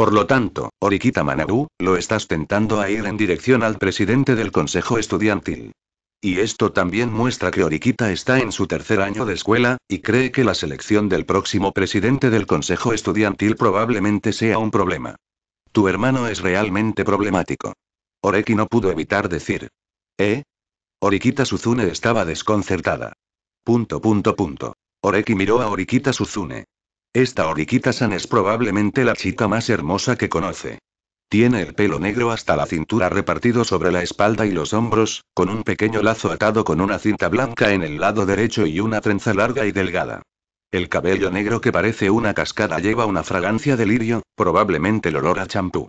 por lo tanto, Orikita Manabu, lo estás tentando a ir en dirección al presidente del consejo estudiantil. Y esto también muestra que Orikita está en su tercer año de escuela, y cree que la selección del próximo presidente del consejo estudiantil probablemente sea un problema. Tu hermano es realmente problemático. Oreki no pudo evitar decir. ¿Eh? Orikita Suzune estaba desconcertada. Punto punto punto. Oreki miró a Orikita Suzune. Esta oriquita san es probablemente la chica más hermosa que conoce. Tiene el pelo negro hasta la cintura repartido sobre la espalda y los hombros, con un pequeño lazo atado con una cinta blanca en el lado derecho y una trenza larga y delgada. El cabello negro que parece una cascada lleva una fragancia de lirio, probablemente el olor a champú.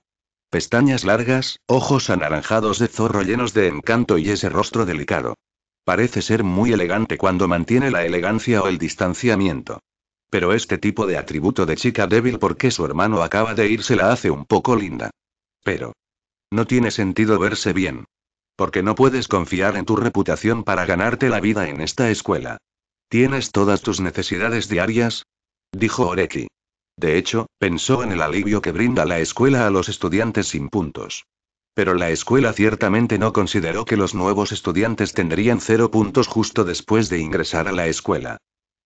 Pestañas largas, ojos anaranjados de zorro llenos de encanto y ese rostro delicado. Parece ser muy elegante cuando mantiene la elegancia o el distanciamiento. Pero este tipo de atributo de chica débil porque su hermano acaba de irse la hace un poco linda. Pero. No tiene sentido verse bien. Porque no puedes confiar en tu reputación para ganarte la vida en esta escuela. ¿Tienes todas tus necesidades diarias? Dijo Oreki. De hecho, pensó en el alivio que brinda la escuela a los estudiantes sin puntos. Pero la escuela ciertamente no consideró que los nuevos estudiantes tendrían cero puntos justo después de ingresar a la escuela.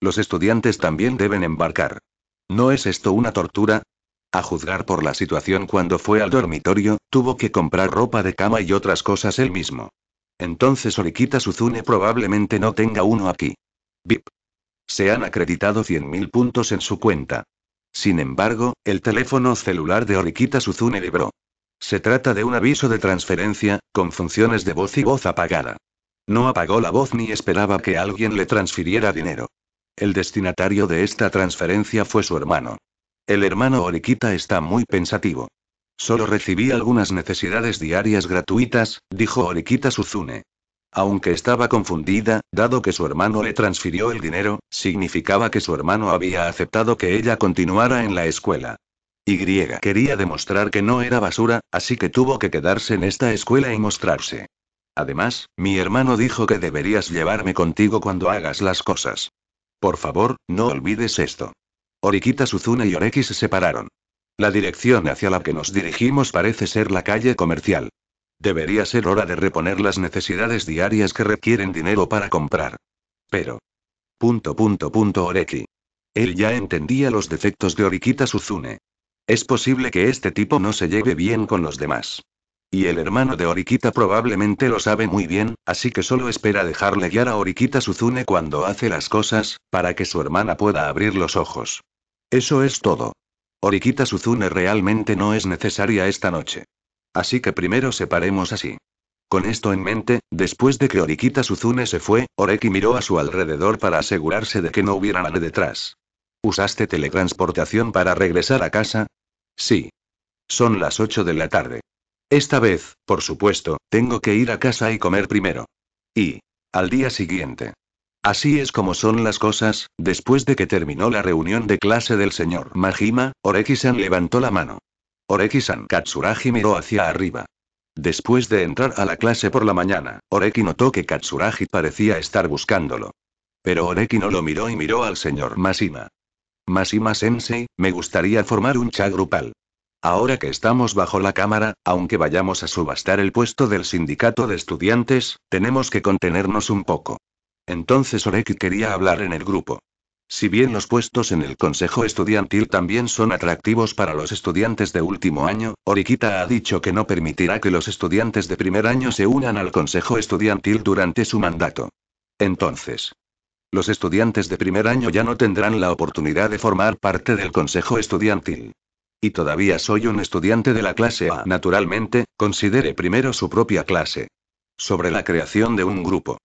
Los estudiantes también deben embarcar. ¿No es esto una tortura? A juzgar por la situación cuando fue al dormitorio, tuvo que comprar ropa de cama y otras cosas él mismo. Entonces Orikita Suzune probablemente no tenga uno aquí. Bip. Se han acreditado 100.000 puntos en su cuenta. Sin embargo, el teléfono celular de Orikita Suzune vibró. Se trata de un aviso de transferencia, con funciones de voz y voz apagada. No apagó la voz ni esperaba que alguien le transfiriera dinero. El destinatario de esta transferencia fue su hermano. El hermano Oriquita está muy pensativo. Solo recibí algunas necesidades diarias gratuitas, dijo Oriquita Suzune. Aunque estaba confundida, dado que su hermano le transfirió el dinero, significaba que su hermano había aceptado que ella continuara en la escuela. Y quería demostrar que no era basura, así que tuvo que quedarse en esta escuela y mostrarse. Además, mi hermano dijo que deberías llevarme contigo cuando hagas las cosas. Por favor, no olvides esto. Orikita Suzune y Oreki se separaron. La dirección hacia la que nos dirigimos parece ser la calle comercial. Debería ser hora de reponer las necesidades diarias que requieren dinero para comprar. Pero. Punto punto punto Oreki. Él ya entendía los defectos de Oriquita Suzune. Es posible que este tipo no se lleve bien con los demás. Y el hermano de Oriquita probablemente lo sabe muy bien, así que solo espera dejarle guiar a Oriquita Suzune cuando hace las cosas, para que su hermana pueda abrir los ojos. Eso es todo. Oriquita Suzune realmente no es necesaria esta noche. Así que primero separemos así. Con esto en mente, después de que Oriquita Suzune se fue, Oreki miró a su alrededor para asegurarse de que no hubiera nadie detrás. ¿Usaste teletransportación para regresar a casa? Sí. Son las 8 de la tarde. Esta vez, por supuesto, tengo que ir a casa y comer primero. Y... al día siguiente. Así es como son las cosas, después de que terminó la reunión de clase del señor Majima, Oreki-san levantó la mano. Oreki-san Katsuragi miró hacia arriba. Después de entrar a la clase por la mañana, Oreki notó que Katsuragi parecía estar buscándolo. Pero Oreki no lo miró y miró al señor Masima. Masima-sensei, me gustaría formar un chagrupal. grupal. Ahora que estamos bajo la cámara, aunque vayamos a subastar el puesto del sindicato de estudiantes, tenemos que contenernos un poco. Entonces Oreki quería hablar en el grupo. Si bien los puestos en el Consejo Estudiantil también son atractivos para los estudiantes de último año, Orikita ha dicho que no permitirá que los estudiantes de primer año se unan al Consejo Estudiantil durante su mandato. Entonces, los estudiantes de primer año ya no tendrán la oportunidad de formar parte del Consejo Estudiantil. Y todavía soy un estudiante de la clase A. Naturalmente, considere primero su propia clase. Sobre la creación de un grupo.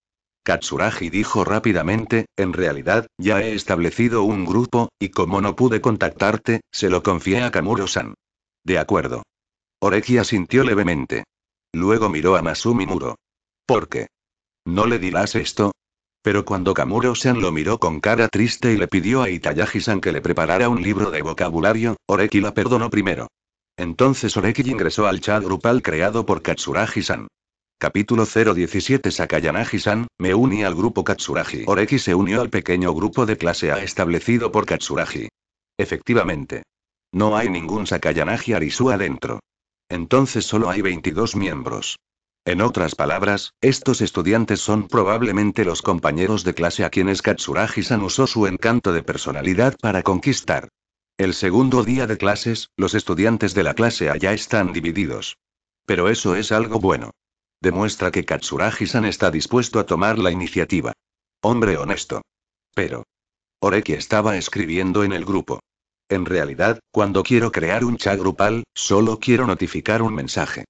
Katsuragi dijo rápidamente, en realidad, ya he establecido un grupo, y como no pude contactarte, se lo confié a Kamuro-san. De acuerdo. Oreki asintió levemente. Luego miró a Masumi Muro. ¿Por qué? No le dirás esto, pero cuando Kamuro-san lo miró con cara triste y le pidió a Itayagi-san que le preparara un libro de vocabulario, Oreki la perdonó primero. Entonces Oreki ingresó al chat grupal creado por Katsuragi-san. Capítulo 017 Sakayanagi-san, me uní al grupo Katsuragi. Oreki se unió al pequeño grupo de clase A establecido por Katsuragi. Efectivamente. No hay ningún Sakayanagi Arisu adentro. Entonces solo hay 22 miembros. En otras palabras, estos estudiantes son probablemente los compañeros de clase a quienes Katsuragi-san usó su encanto de personalidad para conquistar. El segundo día de clases, los estudiantes de la clase allá están divididos. Pero eso es algo bueno. Demuestra que Katsuragi-san está dispuesto a tomar la iniciativa. Hombre honesto. Pero. Oreki estaba escribiendo en el grupo. En realidad, cuando quiero crear un chat grupal, solo quiero notificar un mensaje.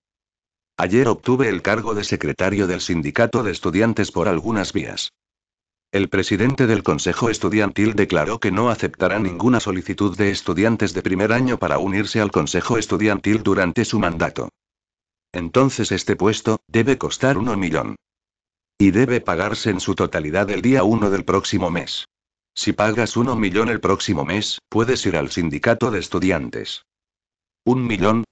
Ayer obtuve el cargo de secretario del sindicato de estudiantes por algunas vías. El presidente del Consejo Estudiantil declaró que no aceptará ninguna solicitud de estudiantes de primer año para unirse al Consejo Estudiantil durante su mandato. Entonces este puesto, debe costar 1 millón. Y debe pagarse en su totalidad el día 1 del próximo mes. Si pagas 1 millón el próximo mes, puedes ir al sindicato de estudiantes. Un millón,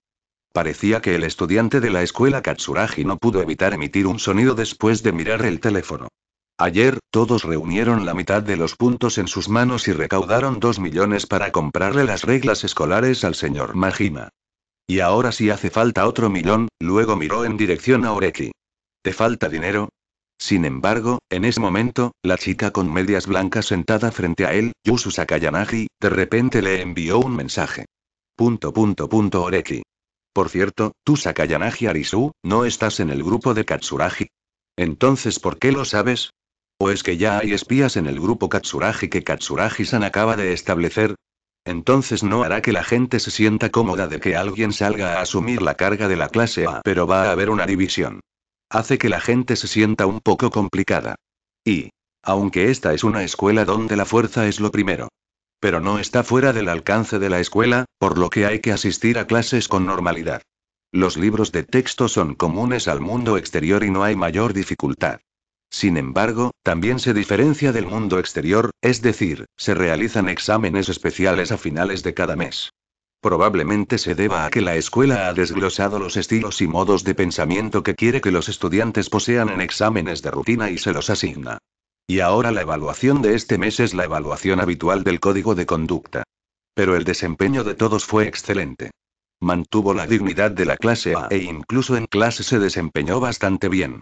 Parecía que el estudiante de la escuela Katsuragi no pudo evitar emitir un sonido después de mirar el teléfono. Ayer, todos reunieron la mitad de los puntos en sus manos y recaudaron dos millones para comprarle las reglas escolares al señor Majima. Y ahora si hace falta otro millón, luego miró en dirección a Oreki. ¿Te falta dinero? Sin embargo, en ese momento, la chica con medias blancas sentada frente a él, Yusu Sakayanagi, de repente le envió un mensaje. Punto punto punto Oreki. Por cierto, tú Sakayanagi Arisu, ¿no estás en el grupo de Katsuragi? Entonces, ¿por qué lo sabes? ¿O es que ya hay espías en el grupo Katsuragi que Katsuragi-san acaba de establecer? Entonces no hará que la gente se sienta cómoda de que alguien salga a asumir la carga de la clase A, pero va a haber una división. Hace que la gente se sienta un poco complicada. Y, aunque esta es una escuela donde la fuerza es lo primero, pero no está fuera del alcance de la escuela, por lo que hay que asistir a clases con normalidad. Los libros de texto son comunes al mundo exterior y no hay mayor dificultad. Sin embargo, también se diferencia del mundo exterior, es decir, se realizan exámenes especiales a finales de cada mes. Probablemente se deba a que la escuela ha desglosado los estilos y modos de pensamiento que quiere que los estudiantes posean en exámenes de rutina y se los asigna. Y ahora la evaluación de este mes es la evaluación habitual del código de conducta. Pero el desempeño de todos fue excelente. Mantuvo la dignidad de la clase A e incluso en clase se desempeñó bastante bien.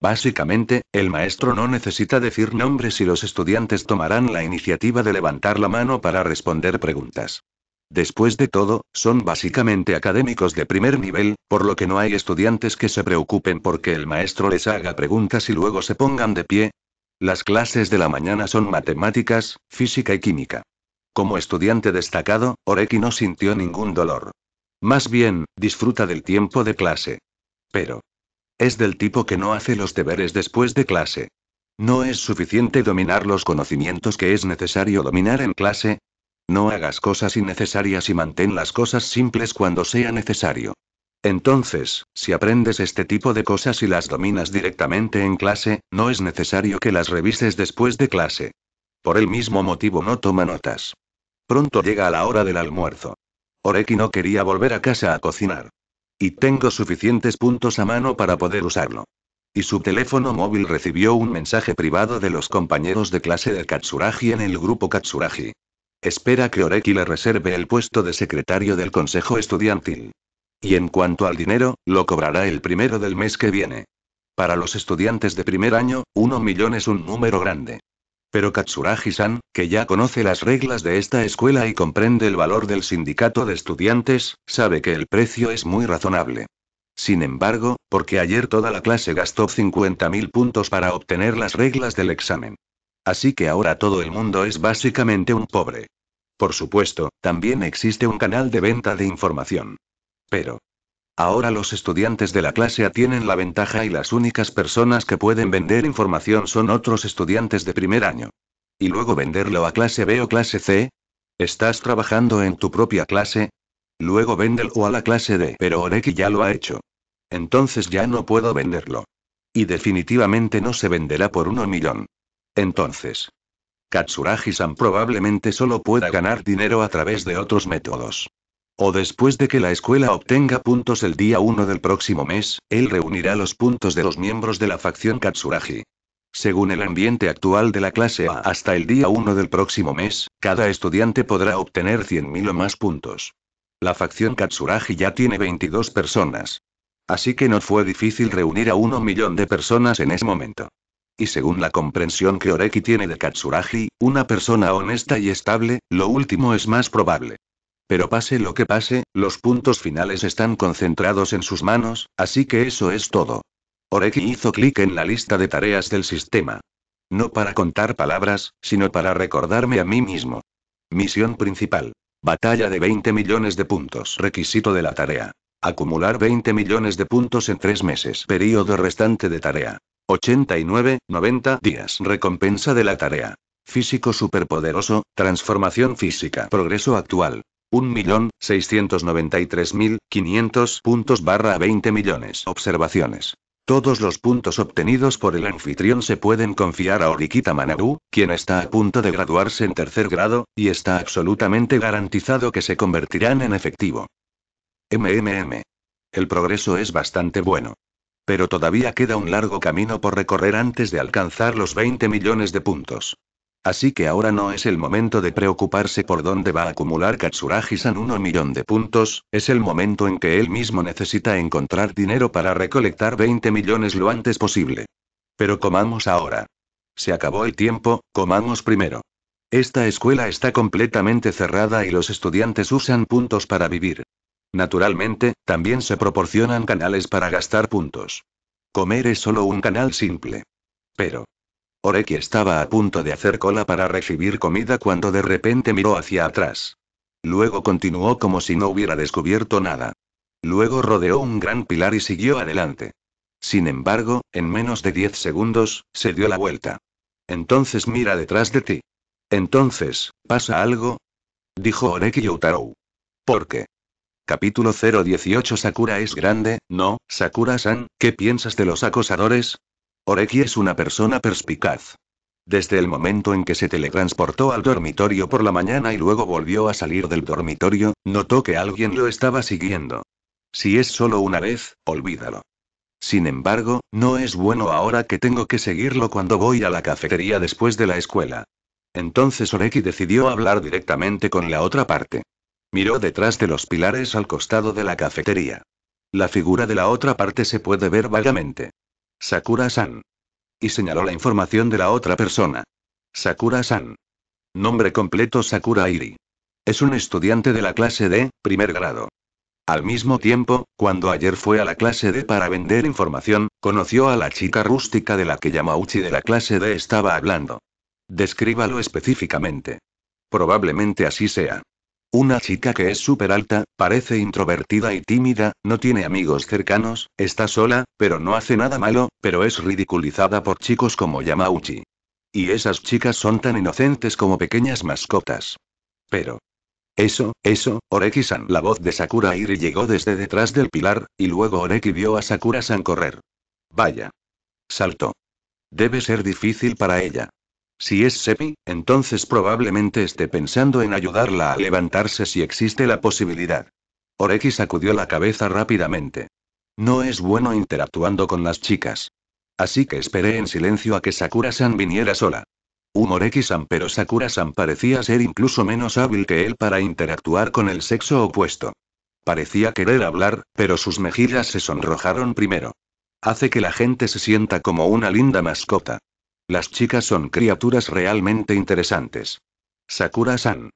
Básicamente, el maestro no necesita decir nombres y los estudiantes tomarán la iniciativa de levantar la mano para responder preguntas. Después de todo, son básicamente académicos de primer nivel, por lo que no hay estudiantes que se preocupen porque el maestro les haga preguntas y luego se pongan de pie, las clases de la mañana son matemáticas, física y química. Como estudiante destacado, Oreki no sintió ningún dolor. Más bien, disfruta del tiempo de clase. Pero. Es del tipo que no hace los deberes después de clase. No es suficiente dominar los conocimientos que es necesario dominar en clase. No hagas cosas innecesarias y mantén las cosas simples cuando sea necesario. Entonces, si aprendes este tipo de cosas y las dominas directamente en clase, no es necesario que las revises después de clase. Por el mismo motivo no toma notas. Pronto llega la hora del almuerzo. Oreki no quería volver a casa a cocinar. Y tengo suficientes puntos a mano para poder usarlo. Y su teléfono móvil recibió un mensaje privado de los compañeros de clase de Katsuragi en el grupo Katsuragi. Espera que Oreki le reserve el puesto de secretario del consejo estudiantil. Y en cuanto al dinero, lo cobrará el primero del mes que viene. Para los estudiantes de primer año, 1 millón es un número grande. Pero Katsuragi-san, que ya conoce las reglas de esta escuela y comprende el valor del sindicato de estudiantes, sabe que el precio es muy razonable. Sin embargo, porque ayer toda la clase gastó 50.000 puntos para obtener las reglas del examen. Así que ahora todo el mundo es básicamente un pobre. Por supuesto, también existe un canal de venta de información. Pero... Ahora los estudiantes de la clase A tienen la ventaja y las únicas personas que pueden vender información son otros estudiantes de primer año. Y luego venderlo a clase B o clase C. ¿Estás trabajando en tu propia clase? Luego o a la clase D. Pero Oreki ya lo ha hecho. Entonces ya no puedo venderlo. Y definitivamente no se venderá por uno millón. Entonces. Katsuragi-san probablemente solo pueda ganar dinero a través de otros métodos o después de que la escuela obtenga puntos el día 1 del próximo mes, él reunirá los puntos de los miembros de la facción Katsuragi. Según el ambiente actual de la clase A hasta el día 1 del próximo mes, cada estudiante podrá obtener 100.000 o más puntos. La facción Katsuragi ya tiene 22 personas. Así que no fue difícil reunir a 1 millón de personas en ese momento. Y según la comprensión que Oreki tiene de Katsuragi, una persona honesta y estable, lo último es más probable. Pero pase lo que pase, los puntos finales están concentrados en sus manos, así que eso es todo. Oreki hizo clic en la lista de tareas del sistema. No para contar palabras, sino para recordarme a mí mismo. Misión principal. Batalla de 20 millones de puntos. Requisito de la tarea. Acumular 20 millones de puntos en 3 meses. Período restante de tarea. 89, 90 días. Recompensa de la tarea. Físico superpoderoso, transformación física. Progreso actual. 1.693.500 puntos barra 20 millones. Observaciones. Todos los puntos obtenidos por el anfitrión se pueden confiar a Oriquita Manabu, quien está a punto de graduarse en tercer grado, y está absolutamente garantizado que se convertirán en efectivo. MMM. El progreso es bastante bueno. Pero todavía queda un largo camino por recorrer antes de alcanzar los 20 millones de puntos. Así que ahora no es el momento de preocuparse por dónde va a acumular Katsuragi-san uno millón de puntos, es el momento en que él mismo necesita encontrar dinero para recolectar 20 millones lo antes posible. Pero comamos ahora. Se acabó el tiempo, comamos primero. Esta escuela está completamente cerrada y los estudiantes usan puntos para vivir. Naturalmente, también se proporcionan canales para gastar puntos. Comer es solo un canal simple. Pero, Oreki estaba a punto de hacer cola para recibir comida cuando de repente miró hacia atrás. Luego continuó como si no hubiera descubierto nada. Luego rodeó un gran pilar y siguió adelante. Sin embargo, en menos de 10 segundos, se dio la vuelta. Entonces mira detrás de ti. Entonces, ¿pasa algo? Dijo Oreki Yutarou. ¿Por qué? Capítulo 018 Sakura es grande, ¿no, Sakura-san? ¿Qué piensas de los acosadores? Oreki es una persona perspicaz. Desde el momento en que se teletransportó al dormitorio por la mañana y luego volvió a salir del dormitorio, notó que alguien lo estaba siguiendo. Si es solo una vez, olvídalo. Sin embargo, no es bueno ahora que tengo que seguirlo cuando voy a la cafetería después de la escuela. Entonces Oreki decidió hablar directamente con la otra parte. Miró detrás de los pilares al costado de la cafetería. La figura de la otra parte se puede ver vagamente. Sakura-san. Y señaló la información de la otra persona. Sakura-san. Nombre completo Sakura Iri. Es un estudiante de la clase D, primer grado. Al mismo tiempo, cuando ayer fue a la clase D para vender información, conoció a la chica rústica de la que Yamauchi de la clase D estaba hablando. Descríbalo específicamente. Probablemente así sea. Una chica que es súper alta, parece introvertida y tímida, no tiene amigos cercanos, está sola, pero no hace nada malo, pero es ridiculizada por chicos como Yamauchi. Y esas chicas son tan inocentes como pequeñas mascotas. Pero, eso, eso, Oreki-san. La voz de Sakura Iri llegó desde detrás del pilar, y luego Oreki vio a Sakura-san correr. Vaya. Saltó. Debe ser difícil para ella. Si es Sepi, entonces probablemente esté pensando en ayudarla a levantarse si existe la posibilidad. Oreki sacudió la cabeza rápidamente. No es bueno interactuando con las chicas. Así que esperé en silencio a que Sakura-san viniera sola. Un Oreki-san pero Sakura-san parecía ser incluso menos hábil que él para interactuar con el sexo opuesto. Parecía querer hablar, pero sus mejillas se sonrojaron primero. Hace que la gente se sienta como una linda mascota. Las chicas son criaturas realmente interesantes. Sakura-san.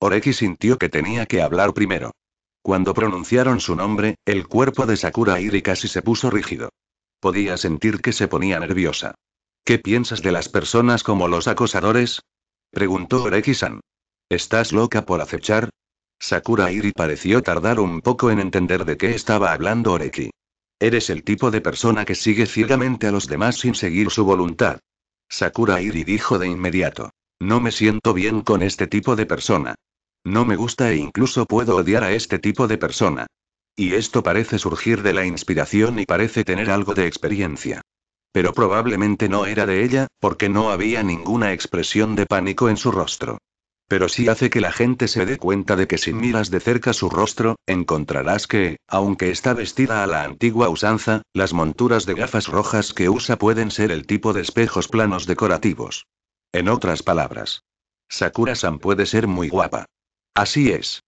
Oreki sintió que tenía que hablar primero. Cuando pronunciaron su nombre, el cuerpo de Sakura Iri casi se puso rígido. Podía sentir que se ponía nerviosa. ¿Qué piensas de las personas como los acosadores? Preguntó Oreki-san. ¿Estás loca por acechar? Sakura Iri pareció tardar un poco en entender de qué estaba hablando Oreki. Eres el tipo de persona que sigue ciegamente a los demás sin seguir su voluntad. Sakura Iri dijo de inmediato. No me siento bien con este tipo de persona. No me gusta e incluso puedo odiar a este tipo de persona. Y esto parece surgir de la inspiración y parece tener algo de experiencia. Pero probablemente no era de ella, porque no había ninguna expresión de pánico en su rostro pero sí hace que la gente se dé cuenta de que si miras de cerca su rostro, encontrarás que, aunque está vestida a la antigua usanza, las monturas de gafas rojas que usa pueden ser el tipo de espejos planos decorativos. En otras palabras, Sakura-san puede ser muy guapa. Así es.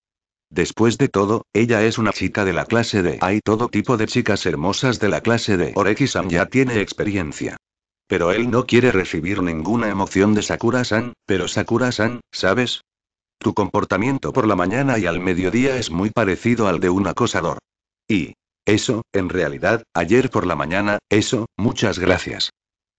Después de todo, ella es una chica de la clase D. Hay todo tipo de chicas hermosas de la clase D. Oreki-san ya tiene experiencia pero él no quiere recibir ninguna emoción de Sakura-san, pero Sakura-san, ¿sabes? Tu comportamiento por la mañana y al mediodía es muy parecido al de un acosador. Y... Eso, en realidad, ayer por la mañana, eso, muchas gracias.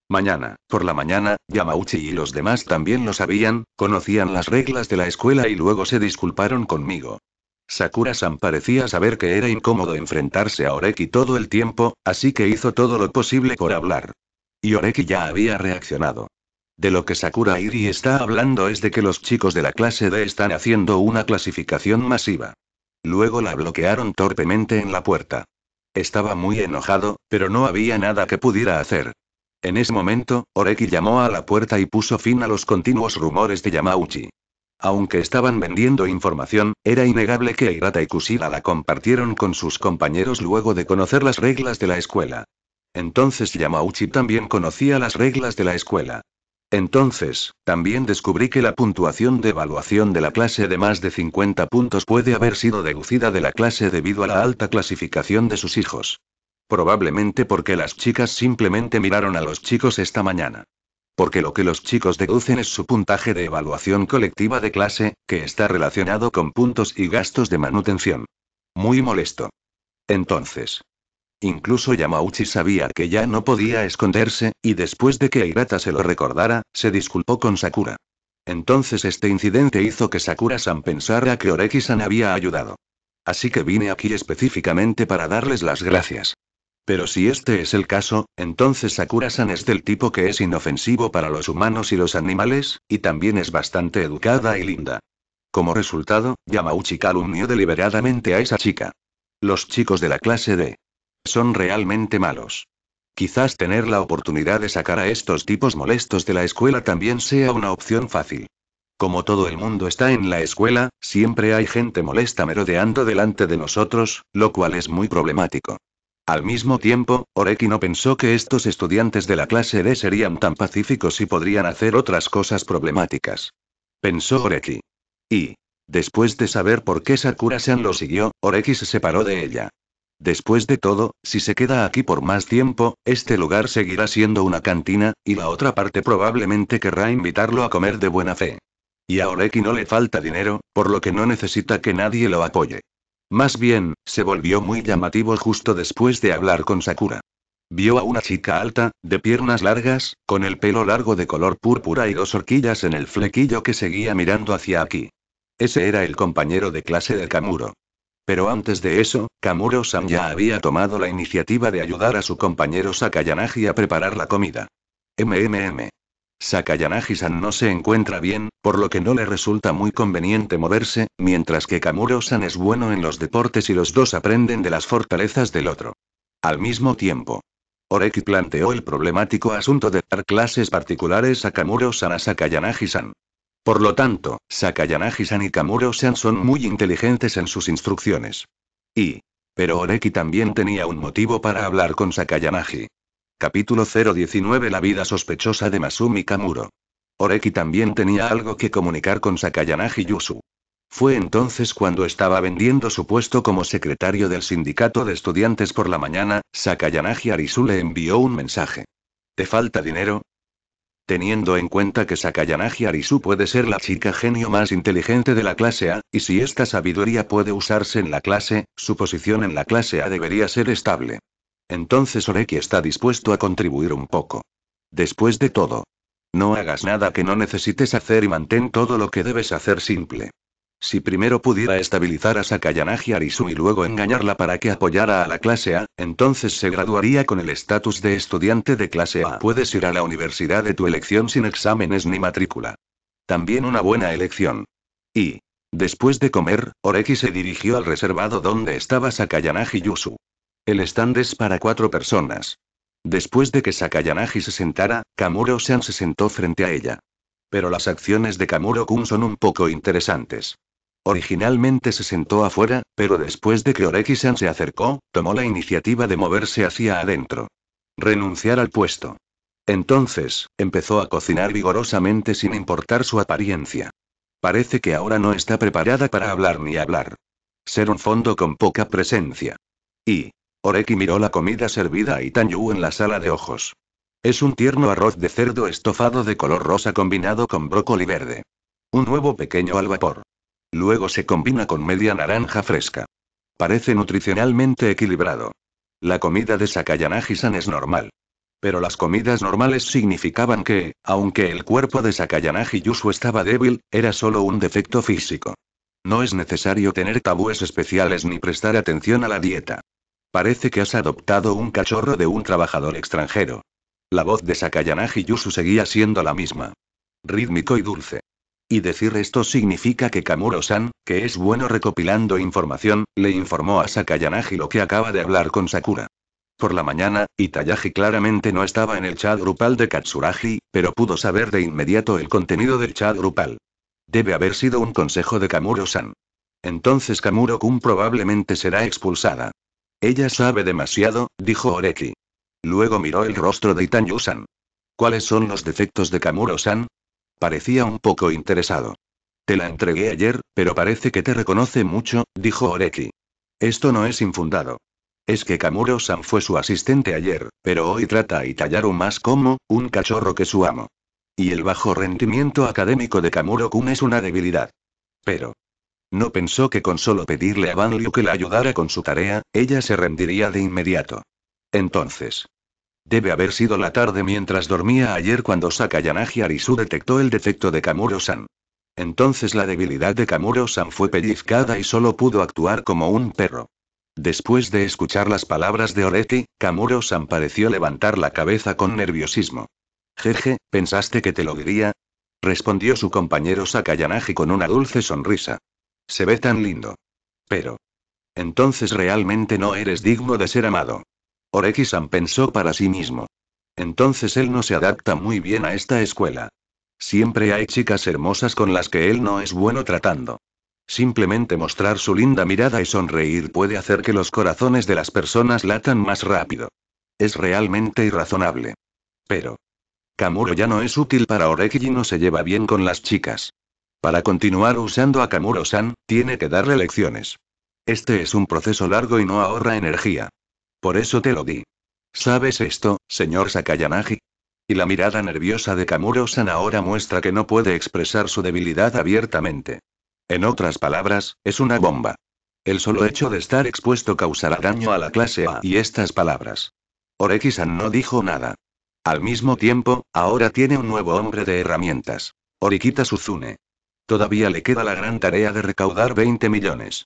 Mañana, por la mañana, Yamauchi y los demás también lo sabían, conocían las reglas de la escuela y luego se disculparon conmigo. Sakura-san parecía saber que era incómodo enfrentarse a Oreki todo el tiempo, así que hizo todo lo posible por hablar. Y Oreki ya había reaccionado. De lo que Sakura Iri está hablando es de que los chicos de la clase D están haciendo una clasificación masiva. Luego la bloquearon torpemente en la puerta. Estaba muy enojado, pero no había nada que pudiera hacer. En ese momento, Oreki llamó a la puerta y puso fin a los continuos rumores de Yamauchi. Aunque estaban vendiendo información, era innegable que Hirata y Kushida la compartieron con sus compañeros luego de conocer las reglas de la escuela. Entonces Yamauchi también conocía las reglas de la escuela. Entonces, también descubrí que la puntuación de evaluación de la clase de más de 50 puntos puede haber sido deducida de la clase debido a la alta clasificación de sus hijos. Probablemente porque las chicas simplemente miraron a los chicos esta mañana. Porque lo que los chicos deducen es su puntaje de evaluación colectiva de clase, que está relacionado con puntos y gastos de manutención. Muy molesto. Entonces, Incluso Yamauchi sabía que ya no podía esconderse, y después de que Hirata se lo recordara, se disculpó con Sakura. Entonces este incidente hizo que Sakura-san pensara que Oreki-san había ayudado. Así que vine aquí específicamente para darles las gracias. Pero si este es el caso, entonces Sakura-san es del tipo que es inofensivo para los humanos y los animales, y también es bastante educada y linda. Como resultado, Yamauchi calumnió deliberadamente a esa chica. Los chicos de la clase D. Son realmente malos. Quizás tener la oportunidad de sacar a estos tipos molestos de la escuela también sea una opción fácil. Como todo el mundo está en la escuela, siempre hay gente molesta merodeando delante de nosotros, lo cual es muy problemático. Al mismo tiempo, Oreki no pensó que estos estudiantes de la clase D serían tan pacíficos y podrían hacer otras cosas problemáticas. Pensó Oreki. Y, después de saber por qué Sakura-san lo siguió, Oreki se separó de ella. Después de todo, si se queda aquí por más tiempo, este lugar seguirá siendo una cantina, y la otra parte probablemente querrá invitarlo a comer de buena fe. Y a Oreki no le falta dinero, por lo que no necesita que nadie lo apoye. Más bien, se volvió muy llamativo justo después de hablar con Sakura. Vio a una chica alta, de piernas largas, con el pelo largo de color púrpura y dos horquillas en el flequillo que seguía mirando hacia aquí. Ese era el compañero de clase de Kamuro. Pero antes de eso, Kamuro-san ya había tomado la iniciativa de ayudar a su compañero Sakayanagi a preparar la comida. MMM. Sakayanagi-san no se encuentra bien, por lo que no le resulta muy conveniente moverse, mientras que Kamuro-san es bueno en los deportes y los dos aprenden de las fortalezas del otro. Al mismo tiempo, Oreki planteó el problemático asunto de dar clases particulares a Kamuro-san a Sakayanagi-san. Por lo tanto, Sakayanagi-san y Kamuro-san son muy inteligentes en sus instrucciones. Y... Pero Oreki también tenía un motivo para hablar con Sakayanagi. Capítulo 019 La vida sospechosa de Masumi Kamuro. Oreki también tenía algo que comunicar con Sakayanagi Yusu. Fue entonces cuando estaba vendiendo su puesto como secretario del sindicato de estudiantes por la mañana, Sakayanagi Arisu le envió un mensaje. ¿Te falta dinero? Teniendo en cuenta que Sakayanagi Arisu puede ser la chica genio más inteligente de la clase A, y si esta sabiduría puede usarse en la clase, su posición en la clase A debería ser estable. Entonces Oreki está dispuesto a contribuir un poco. Después de todo. No hagas nada que no necesites hacer y mantén todo lo que debes hacer simple. Si primero pudiera estabilizar a Sakayanagi Arisu y luego engañarla para que apoyara a la clase A, entonces se graduaría con el estatus de estudiante de clase A. Puedes ir a la universidad de tu elección sin exámenes ni matrícula. También una buena elección. Y, después de comer, Oreki se dirigió al reservado donde estaba Sakayanagi Yusu. El stand es para cuatro personas. Después de que Sakayanagi se sentara, Kamuro-san se sentó frente a ella. Pero las acciones de Kamuro-kun son un poco interesantes. Originalmente se sentó afuera, pero después de que Oreki-san se acercó, tomó la iniciativa de moverse hacia adentro. Renunciar al puesto. Entonces, empezó a cocinar vigorosamente sin importar su apariencia. Parece que ahora no está preparada para hablar ni hablar. Ser un fondo con poca presencia. Y. Oreki miró la comida servida a Itanyu en la sala de ojos. Es un tierno arroz de cerdo estofado de color rosa combinado con brócoli verde. Un nuevo pequeño al vapor. Luego se combina con media naranja fresca. Parece nutricionalmente equilibrado. La comida de Sakayanagi-san es normal. Pero las comidas normales significaban que, aunque el cuerpo de Sakayanagi Yusu estaba débil, era solo un defecto físico. No es necesario tener tabúes especiales ni prestar atención a la dieta. Parece que has adoptado un cachorro de un trabajador extranjero. La voz de Sakayanagi Yusu seguía siendo la misma. Rítmico y dulce. Y decir esto significa que Kamuro-san, que es bueno recopilando información, le informó a Sakayanagi lo que acaba de hablar con Sakura. Por la mañana, Itayagi claramente no estaba en el chat grupal de Katsuragi, pero pudo saber de inmediato el contenido del chat grupal. Debe haber sido un consejo de Kamuro-san. Entonces Kamuro-kun probablemente será expulsada. Ella sabe demasiado, dijo Oreki. Luego miró el rostro de Itanyu-san. ¿Cuáles son los defectos de Kamuro-san? Parecía un poco interesado. Te la entregué ayer, pero parece que te reconoce mucho, dijo Oreki. Esto no es infundado. Es que Kamuro-san fue su asistente ayer, pero hoy trata a Itayaru más como un cachorro que su amo. Y el bajo rendimiento académico de Kamuro-kun es una debilidad. Pero. No pensó que con solo pedirle a Banlio que la ayudara con su tarea, ella se rendiría de inmediato. Entonces. Debe haber sido la tarde mientras dormía ayer cuando Sakayanagi Arisu detectó el defecto de Kamuro-san. Entonces la debilidad de Kamuro-san fue pellizcada y solo pudo actuar como un perro. Después de escuchar las palabras de Oreti, Kamuro-san pareció levantar la cabeza con nerviosismo. Jeje, ¿pensaste que te lo diría? respondió su compañero Sakayanagi con una dulce sonrisa. Se ve tan lindo. Pero. Entonces realmente no eres digno de ser amado. Oreki-san pensó para sí mismo. Entonces él no se adapta muy bien a esta escuela. Siempre hay chicas hermosas con las que él no es bueno tratando. Simplemente mostrar su linda mirada y sonreír puede hacer que los corazones de las personas latan más rápido. Es realmente irrazonable. Pero. Kamuro ya no es útil para Oreki y no se lleva bien con las chicas. Para continuar usando a Kamuro-san, tiene que darle lecciones. Este es un proceso largo y no ahorra energía. Por eso te lo di. ¿Sabes esto, señor Sakayanagi? Y la mirada nerviosa de Kamuro-san ahora muestra que no puede expresar su debilidad abiertamente. En otras palabras, es una bomba. El solo hecho de estar expuesto causará daño a la clase A y estas palabras. oreki no dijo nada. Al mismo tiempo, ahora tiene un nuevo hombre de herramientas. Orikita Suzune. Todavía le queda la gran tarea de recaudar 20 millones.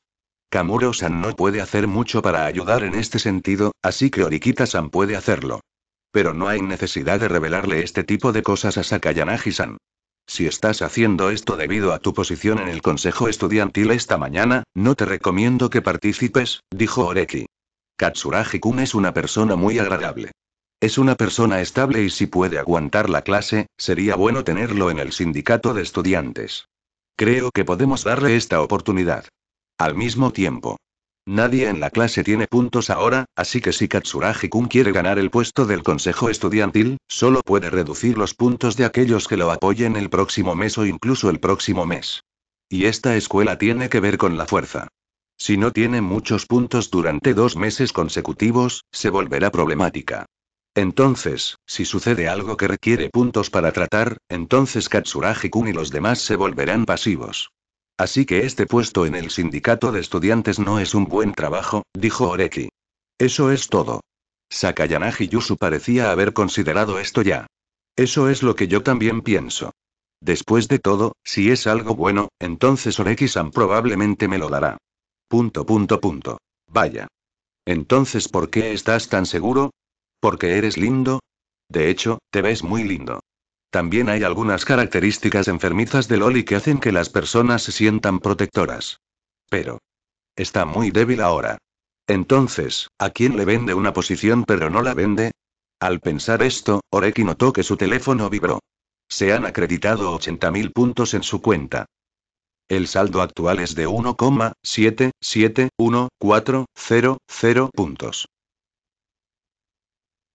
Kamuro-san no puede hacer mucho para ayudar en este sentido, así que Orikita-san puede hacerlo. Pero no hay necesidad de revelarle este tipo de cosas a Sakayanagi-san. Si estás haciendo esto debido a tu posición en el consejo estudiantil esta mañana, no te recomiendo que participes, dijo Oreki. Katsuragi-kun es una persona muy agradable. Es una persona estable y si puede aguantar la clase, sería bueno tenerlo en el sindicato de estudiantes. Creo que podemos darle esta oportunidad. Al mismo tiempo. Nadie en la clase tiene puntos ahora, así que si Katsuragi-kun quiere ganar el puesto del consejo estudiantil, solo puede reducir los puntos de aquellos que lo apoyen el próximo mes o incluso el próximo mes. Y esta escuela tiene que ver con la fuerza. Si no tiene muchos puntos durante dos meses consecutivos, se volverá problemática. Entonces, si sucede algo que requiere puntos para tratar, entonces Katsuragi-kun y los demás se volverán pasivos. Así que este puesto en el sindicato de estudiantes no es un buen trabajo, dijo Oreki. Eso es todo. Sakayanagi Yusu parecía haber considerado esto ya. Eso es lo que yo también pienso. Después de todo, si es algo bueno, entonces Oreki-san probablemente me lo dará. Punto, punto, punto. Vaya. Entonces, ¿por qué estás tan seguro? ¿Porque eres lindo? De hecho, te ves muy lindo. También hay algunas características enfermizas del Loli que hacen que las personas se sientan protectoras. Pero. Está muy débil ahora. Entonces, ¿a quién le vende una posición pero no la vende? Al pensar esto, Oreki notó que su teléfono vibró. Se han acreditado 80.000 puntos en su cuenta. El saldo actual es de 1,771400 puntos.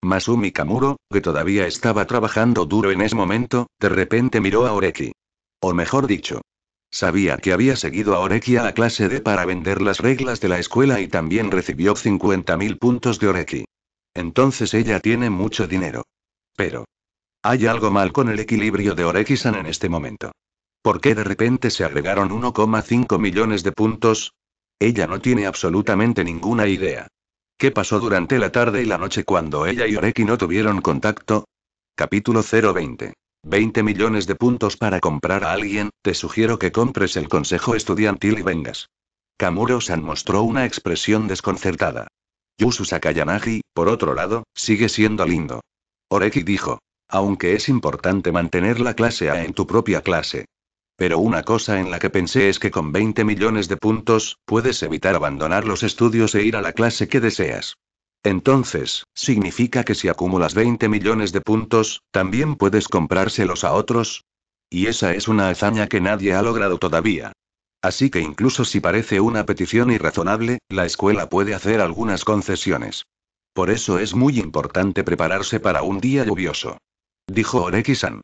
Masumi Kamuro, que todavía estaba trabajando duro en ese momento, de repente miró a Oreki. O mejor dicho, sabía que había seguido a Oreki a la clase D para vender las reglas de la escuela y también recibió 50.000 puntos de Oreki. Entonces ella tiene mucho dinero. Pero... Hay algo mal con el equilibrio de Oreki-san en este momento. ¿Por qué de repente se agregaron 1,5 millones de puntos? Ella no tiene absolutamente ninguna idea. ¿Qué pasó durante la tarde y la noche cuando ella y Oreki no tuvieron contacto? Capítulo 020. 20 millones de puntos para comprar a alguien, te sugiero que compres el consejo estudiantil y vengas. Kamuro-san mostró una expresión desconcertada. Yusu Sakayanagi, por otro lado, sigue siendo lindo. Oreki dijo. Aunque es importante mantener la clase A en tu propia clase pero una cosa en la que pensé es que con 20 millones de puntos, puedes evitar abandonar los estudios e ir a la clase que deseas. Entonces, ¿significa que si acumulas 20 millones de puntos, también puedes comprárselos a otros? Y esa es una hazaña que nadie ha logrado todavía. Así que incluso si parece una petición irrazonable, la escuela puede hacer algunas concesiones. Por eso es muy importante prepararse para un día lluvioso. Dijo Oreki-san.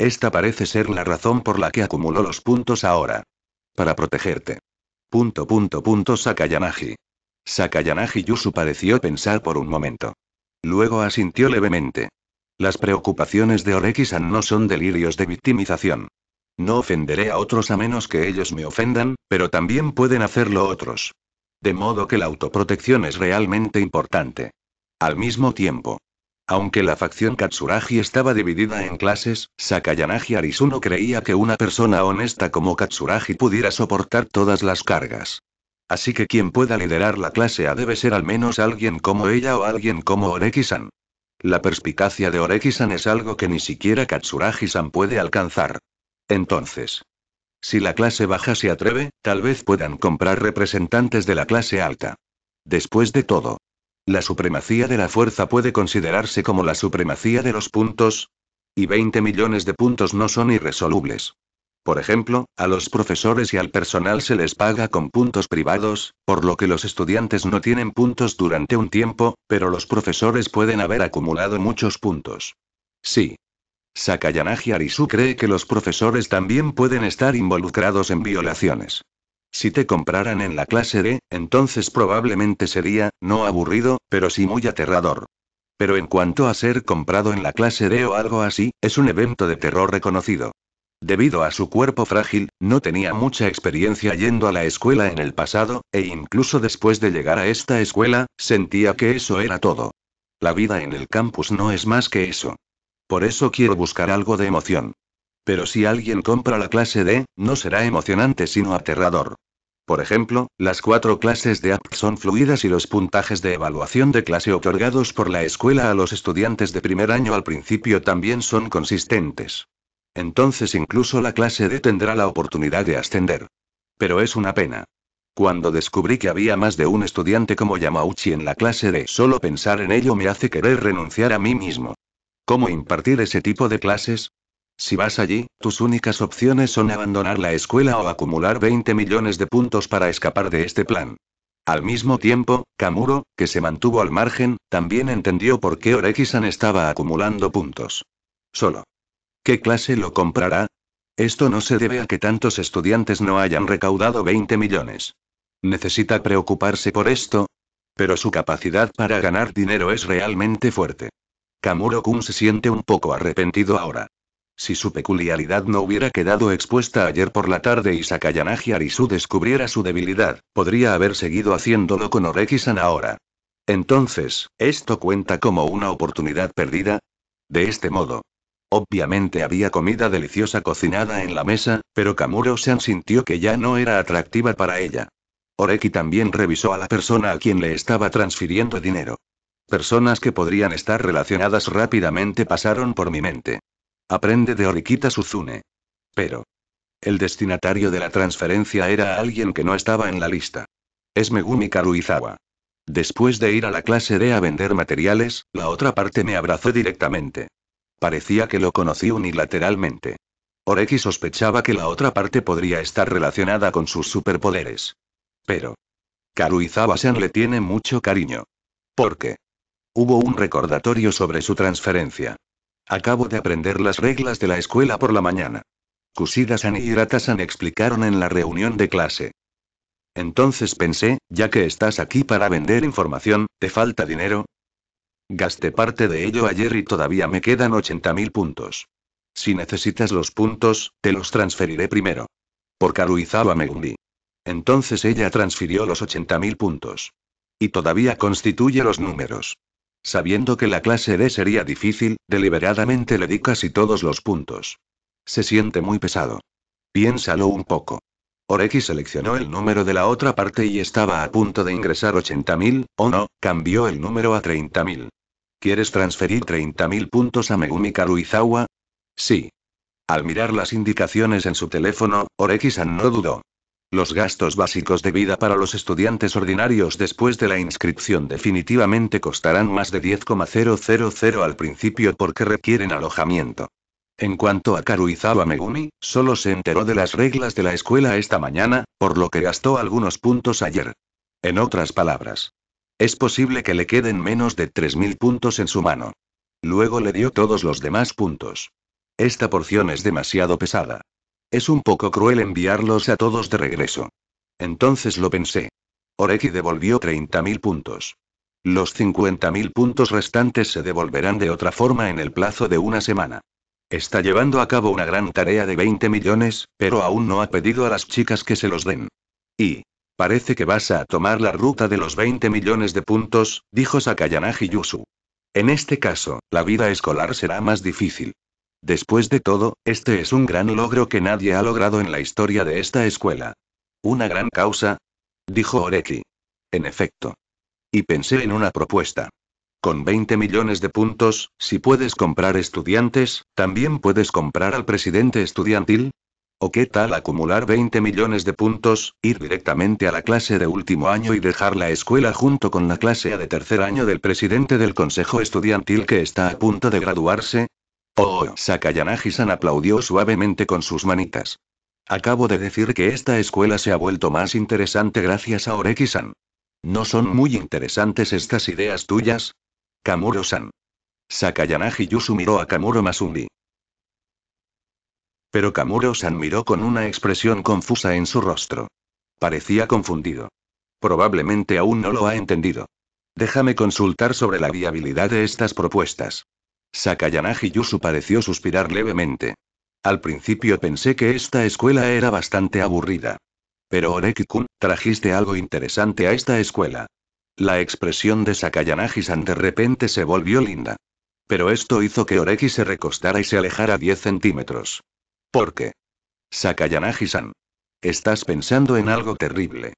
Esta parece ser la razón por la que acumuló los puntos ahora. Para protegerte. Punto punto punto Sakayanagi. Sakayanagi Yusu pareció pensar por un momento. Luego asintió levemente. Las preocupaciones de oreki no son delirios de victimización. No ofenderé a otros a menos que ellos me ofendan, pero también pueden hacerlo otros. De modo que la autoprotección es realmente importante. Al mismo tiempo, aunque la facción Katsuragi estaba dividida en clases, Sakayanagi Arisuno creía que una persona honesta como Katsuragi pudiera soportar todas las cargas. Así que quien pueda liderar la clase A debe ser al menos alguien como ella o alguien como Oreki-san. La perspicacia de Oreki-san es algo que ni siquiera Katsuragi-san puede alcanzar. Entonces, si la clase baja se atreve, tal vez puedan comprar representantes de la clase alta. Después de todo, la supremacía de la fuerza puede considerarse como la supremacía de los puntos. Y 20 millones de puntos no son irresolubles. Por ejemplo, a los profesores y al personal se les paga con puntos privados, por lo que los estudiantes no tienen puntos durante un tiempo, pero los profesores pueden haber acumulado muchos puntos. Sí. Sakayanagi Arisu cree que los profesores también pueden estar involucrados en violaciones. Si te compraran en la clase D, entonces probablemente sería, no aburrido, pero sí muy aterrador. Pero en cuanto a ser comprado en la clase D o algo así, es un evento de terror reconocido. Debido a su cuerpo frágil, no tenía mucha experiencia yendo a la escuela en el pasado, e incluso después de llegar a esta escuela, sentía que eso era todo. La vida en el campus no es más que eso. Por eso quiero buscar algo de emoción. Pero si alguien compra la clase D, no será emocionante sino aterrador. Por ejemplo, las cuatro clases de APT son fluidas y los puntajes de evaluación de clase otorgados por la escuela a los estudiantes de primer año al principio también son consistentes. Entonces incluso la clase D tendrá la oportunidad de ascender. Pero es una pena. Cuando descubrí que había más de un estudiante como Yamauchi en la clase D, solo pensar en ello me hace querer renunciar a mí mismo. ¿Cómo impartir ese tipo de clases? Si vas allí, tus únicas opciones son abandonar la escuela o acumular 20 millones de puntos para escapar de este plan. Al mismo tiempo, Kamuro, que se mantuvo al margen, también entendió por qué Orekisan estaba acumulando puntos. Solo. ¿Qué clase lo comprará? Esto no se debe a que tantos estudiantes no hayan recaudado 20 millones. Necesita preocuparse por esto. Pero su capacidad para ganar dinero es realmente fuerte. Kamuro-kun se siente un poco arrepentido ahora. Si su peculiaridad no hubiera quedado expuesta ayer por la tarde y Sakayanagi Arisu descubriera su debilidad, podría haber seguido haciéndolo con Oreki-san ahora. Entonces, ¿esto cuenta como una oportunidad perdida? De este modo. Obviamente había comida deliciosa cocinada en la mesa, pero Kamuro-san sintió que ya no era atractiva para ella. Oreki también revisó a la persona a quien le estaba transfiriendo dinero. Personas que podrían estar relacionadas rápidamente pasaron por mi mente. Aprende de Oriquita Suzune. Pero. El destinatario de la transferencia era alguien que no estaba en la lista. Es Megumi Karuizawa. Después de ir a la clase D a vender materiales, la otra parte me abrazó directamente. Parecía que lo conocí unilateralmente. Oreki sospechaba que la otra parte podría estar relacionada con sus superpoderes. Pero. Karuizawa-san le tiene mucho cariño. ¿Por qué? Hubo un recordatorio sobre su transferencia. Acabo de aprender las reglas de la escuela por la mañana. Kusida-san y Hirata-san explicaron en la reunión de clase. Entonces pensé, ya que estás aquí para vender información, ¿te falta dinero? Gasté parte de ello ayer y todavía me quedan 80.000 puntos. Si necesitas los puntos, te los transferiré primero. Por Karuizawa Megumi. Entonces ella transfirió los 80.000 puntos. Y todavía constituye los números. Sabiendo que la clase D sería difícil, deliberadamente le di casi todos los puntos. Se siente muy pesado. Piénsalo un poco. Oreki seleccionó el número de la otra parte y estaba a punto de ingresar 80.000, o no, cambió el número a 30.000. ¿Quieres transferir 30.000 puntos a Megumi Karuizawa? Sí. Al mirar las indicaciones en su teléfono, Oreki-san no dudó. Los gastos básicos de vida para los estudiantes ordinarios después de la inscripción definitivamente costarán más de 10,000 al principio porque requieren alojamiento. En cuanto a Karuizawa Megumi, solo se enteró de las reglas de la escuela esta mañana, por lo que gastó algunos puntos ayer. En otras palabras, es posible que le queden menos de 3.000 puntos en su mano. Luego le dio todos los demás puntos. Esta porción es demasiado pesada. Es un poco cruel enviarlos a todos de regreso. Entonces lo pensé. Oreki devolvió 30.000 puntos. Los 50.000 puntos restantes se devolverán de otra forma en el plazo de una semana. Está llevando a cabo una gran tarea de 20 millones, pero aún no ha pedido a las chicas que se los den. Y, Parece que vas a tomar la ruta de los 20 millones de puntos, dijo Sakayanagi Yusu. En este caso, la vida escolar será más difícil. Después de todo, este es un gran logro que nadie ha logrado en la historia de esta escuela. ¿Una gran causa? Dijo Oreki. En efecto. Y pensé en una propuesta. Con 20 millones de puntos, si puedes comprar estudiantes, también puedes comprar al presidente estudiantil. ¿O qué tal acumular 20 millones de puntos, ir directamente a la clase de último año y dejar la escuela junto con la clase de tercer año del presidente del consejo estudiantil que está a punto de graduarse? Oh, oh, Sakayanagi-san aplaudió suavemente con sus manitas. Acabo de decir que esta escuela se ha vuelto más interesante gracias a Oreki-san. ¿No son muy interesantes estas ideas tuyas? Kamuro-san. Sakayanagi Yusu miró a Kamuro Masumi. Pero Kamuro-san miró con una expresión confusa en su rostro. Parecía confundido. Probablemente aún no lo ha entendido. Déjame consultar sobre la viabilidad de estas propuestas. Sakayanagi Yusu pareció suspirar levemente. Al principio pensé que esta escuela era bastante aburrida. Pero Oreki-kun, trajiste algo interesante a esta escuela. La expresión de Sakayanagi-san de repente se volvió linda. Pero esto hizo que Oreki se recostara y se alejara 10 centímetros. ¿Por qué? Sakayanagi-san. Estás pensando en algo terrible.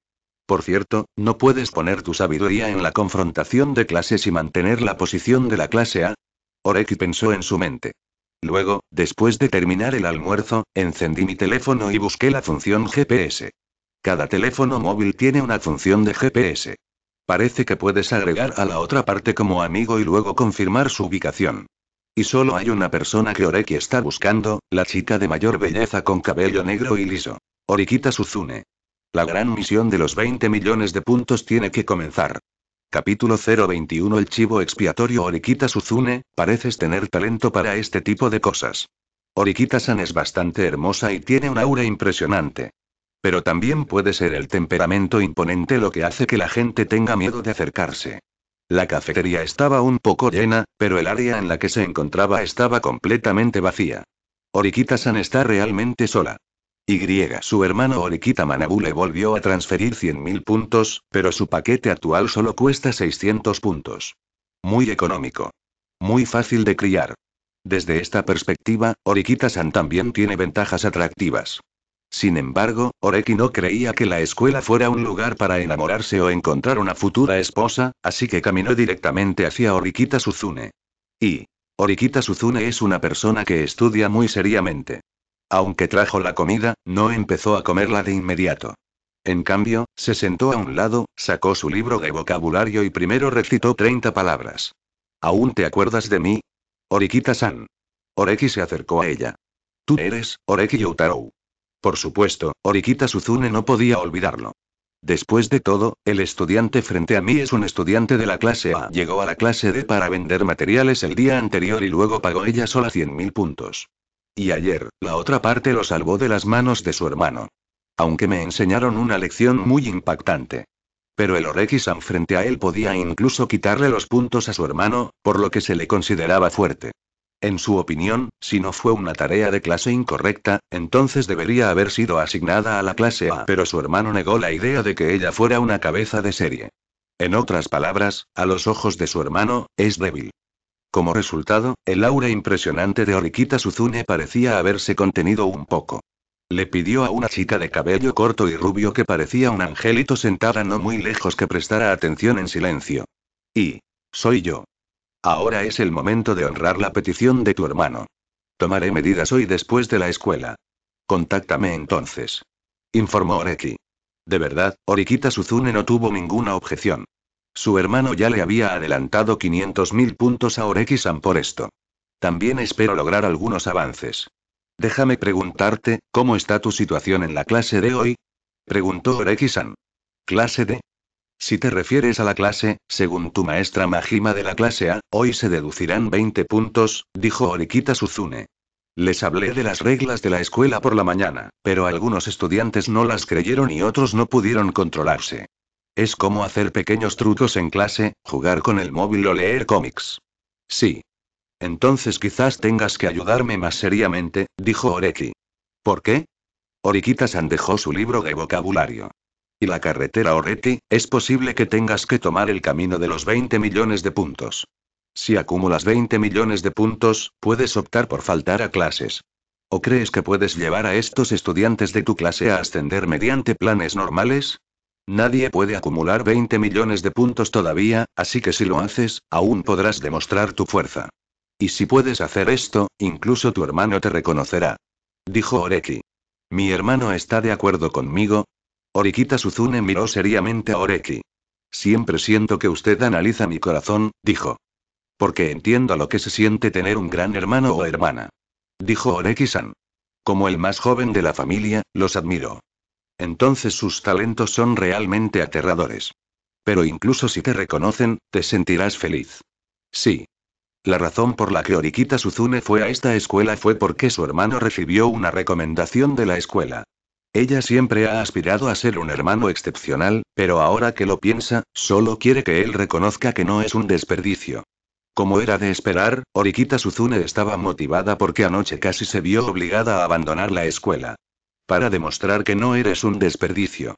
Por cierto, no puedes poner tu sabiduría en la confrontación de clases y mantener la posición de la clase A, Oreki pensó en su mente. Luego, después de terminar el almuerzo, encendí mi teléfono y busqué la función GPS. Cada teléfono móvil tiene una función de GPS. Parece que puedes agregar a la otra parte como amigo y luego confirmar su ubicación. Y solo hay una persona que Oreki está buscando, la chica de mayor belleza con cabello negro y liso. Oriquita Suzune. La gran misión de los 20 millones de puntos tiene que comenzar. Capítulo 021 El chivo expiatorio Oriquita Suzune, pareces tener talento para este tipo de cosas. oriquita san es bastante hermosa y tiene un aura impresionante. Pero también puede ser el temperamento imponente lo que hace que la gente tenga miedo de acercarse. La cafetería estaba un poco llena, pero el área en la que se encontraba estaba completamente vacía. oriquita san está realmente sola. Y. Su hermano Orikita Manabu le volvió a transferir 100.000 puntos, pero su paquete actual solo cuesta 600 puntos. Muy económico. Muy fácil de criar. Desde esta perspectiva, oriquita san también tiene ventajas atractivas. Sin embargo, Oreki no creía que la escuela fuera un lugar para enamorarse o encontrar una futura esposa, así que caminó directamente hacia Oriquita Suzune. Y. Orikita Suzune es una persona que estudia muy seriamente. Aunque trajo la comida, no empezó a comerla de inmediato. En cambio, se sentó a un lado, sacó su libro de vocabulario y primero recitó 30 palabras. ¿Aún te acuerdas de mí? oriquita san Oreki se acercó a ella. Tú eres, Oreki Yotarou. Por supuesto, Oriquita Suzune no podía olvidarlo. Después de todo, el estudiante frente a mí es un estudiante de la clase A. Llegó a la clase D para vender materiales el día anterior y luego pagó ella sola 100.000 puntos. Y ayer, la otra parte lo salvó de las manos de su hermano. Aunque me enseñaron una lección muy impactante. Pero el Orekisan frente a él podía incluso quitarle los puntos a su hermano, por lo que se le consideraba fuerte. En su opinión, si no fue una tarea de clase incorrecta, entonces debería haber sido asignada a la clase A, pero su hermano negó la idea de que ella fuera una cabeza de serie. En otras palabras, a los ojos de su hermano, es débil. Como resultado, el aura impresionante de Oriquita Suzune parecía haberse contenido un poco. Le pidió a una chica de cabello corto y rubio que parecía un angelito sentada no muy lejos que prestara atención en silencio. Y... soy yo. Ahora es el momento de honrar la petición de tu hermano. Tomaré medidas hoy después de la escuela. Contáctame entonces. Informó Oreki. De verdad, Orikita Suzune no tuvo ninguna objeción. Su hermano ya le había adelantado 500.000 puntos a Oreki-san por esto. También espero lograr algunos avances. Déjame preguntarte, ¿cómo está tu situación en la clase de hoy? Preguntó Oreki-san. ¿Clase de? Si te refieres a la clase, según tu maestra Majima de la clase A, hoy se deducirán 20 puntos, dijo Orikita Suzune. Les hablé de las reglas de la escuela por la mañana, pero algunos estudiantes no las creyeron y otros no pudieron controlarse. Es como hacer pequeños trucos en clase, jugar con el móvil o leer cómics. Sí. Entonces quizás tengas que ayudarme más seriamente, dijo Oreki. ¿Por qué? Oriki-san dejó su libro de vocabulario. Y la carretera Oreki, es posible que tengas que tomar el camino de los 20 millones de puntos. Si acumulas 20 millones de puntos, puedes optar por faltar a clases. ¿O crees que puedes llevar a estos estudiantes de tu clase a ascender mediante planes normales? Nadie puede acumular 20 millones de puntos todavía, así que si lo haces, aún podrás demostrar tu fuerza. Y si puedes hacer esto, incluso tu hermano te reconocerá. Dijo Oreki. ¿Mi hermano está de acuerdo conmigo? Orikita Suzune miró seriamente a Oreki. Siempre siento que usted analiza mi corazón, dijo. Porque entiendo lo que se siente tener un gran hermano o hermana. Dijo Oreki-san. Como el más joven de la familia, los admiro entonces sus talentos son realmente aterradores. Pero incluso si te reconocen, te sentirás feliz. Sí. La razón por la que Oriquita Suzune fue a esta escuela fue porque su hermano recibió una recomendación de la escuela. Ella siempre ha aspirado a ser un hermano excepcional, pero ahora que lo piensa, solo quiere que él reconozca que no es un desperdicio. Como era de esperar, Oriquita Suzune estaba motivada porque anoche casi se vio obligada a abandonar la escuela. Para demostrar que no eres un desperdicio.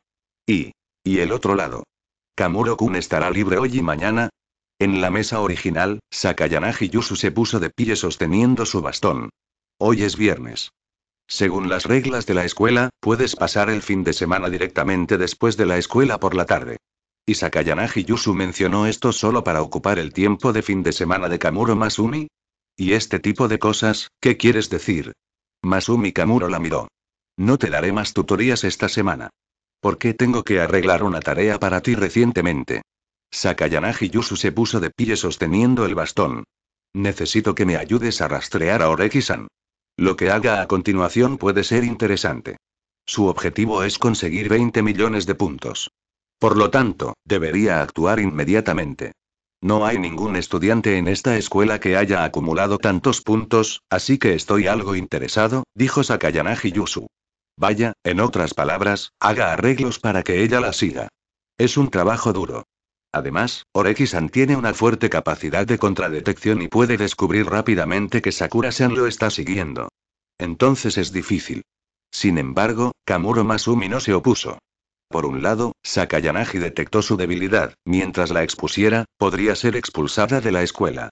Y. Y el otro lado. Kamuro-kun estará libre hoy y mañana. En la mesa original, Sakayanagi Yusu se puso de pie sosteniendo su bastón. Hoy es viernes. Según las reglas de la escuela, puedes pasar el fin de semana directamente después de la escuela por la tarde. Y Sakayanagi Yusu mencionó esto solo para ocupar el tiempo de fin de semana de Kamuro Masumi. ¿Y este tipo de cosas, qué quieres decir? Masumi Kamuro la miró. No te daré más tutorías esta semana. Porque tengo que arreglar una tarea para ti recientemente? Sakayanagi Yusu se puso de pie sosteniendo el bastón. Necesito que me ayudes a rastrear a Oreki-san. Lo que haga a continuación puede ser interesante. Su objetivo es conseguir 20 millones de puntos. Por lo tanto, debería actuar inmediatamente. No hay ningún estudiante en esta escuela que haya acumulado tantos puntos, así que estoy algo interesado, dijo Sakayanagi Yusu. Vaya, en otras palabras, haga arreglos para que ella la siga. Es un trabajo duro. Además, Oreki-san tiene una fuerte capacidad de contradetección y puede descubrir rápidamente que Sakura-san lo está siguiendo. Entonces es difícil. Sin embargo, Kamuro Masumi no se opuso. Por un lado, Sakayanagi detectó su debilidad, mientras la expusiera, podría ser expulsada de la escuela.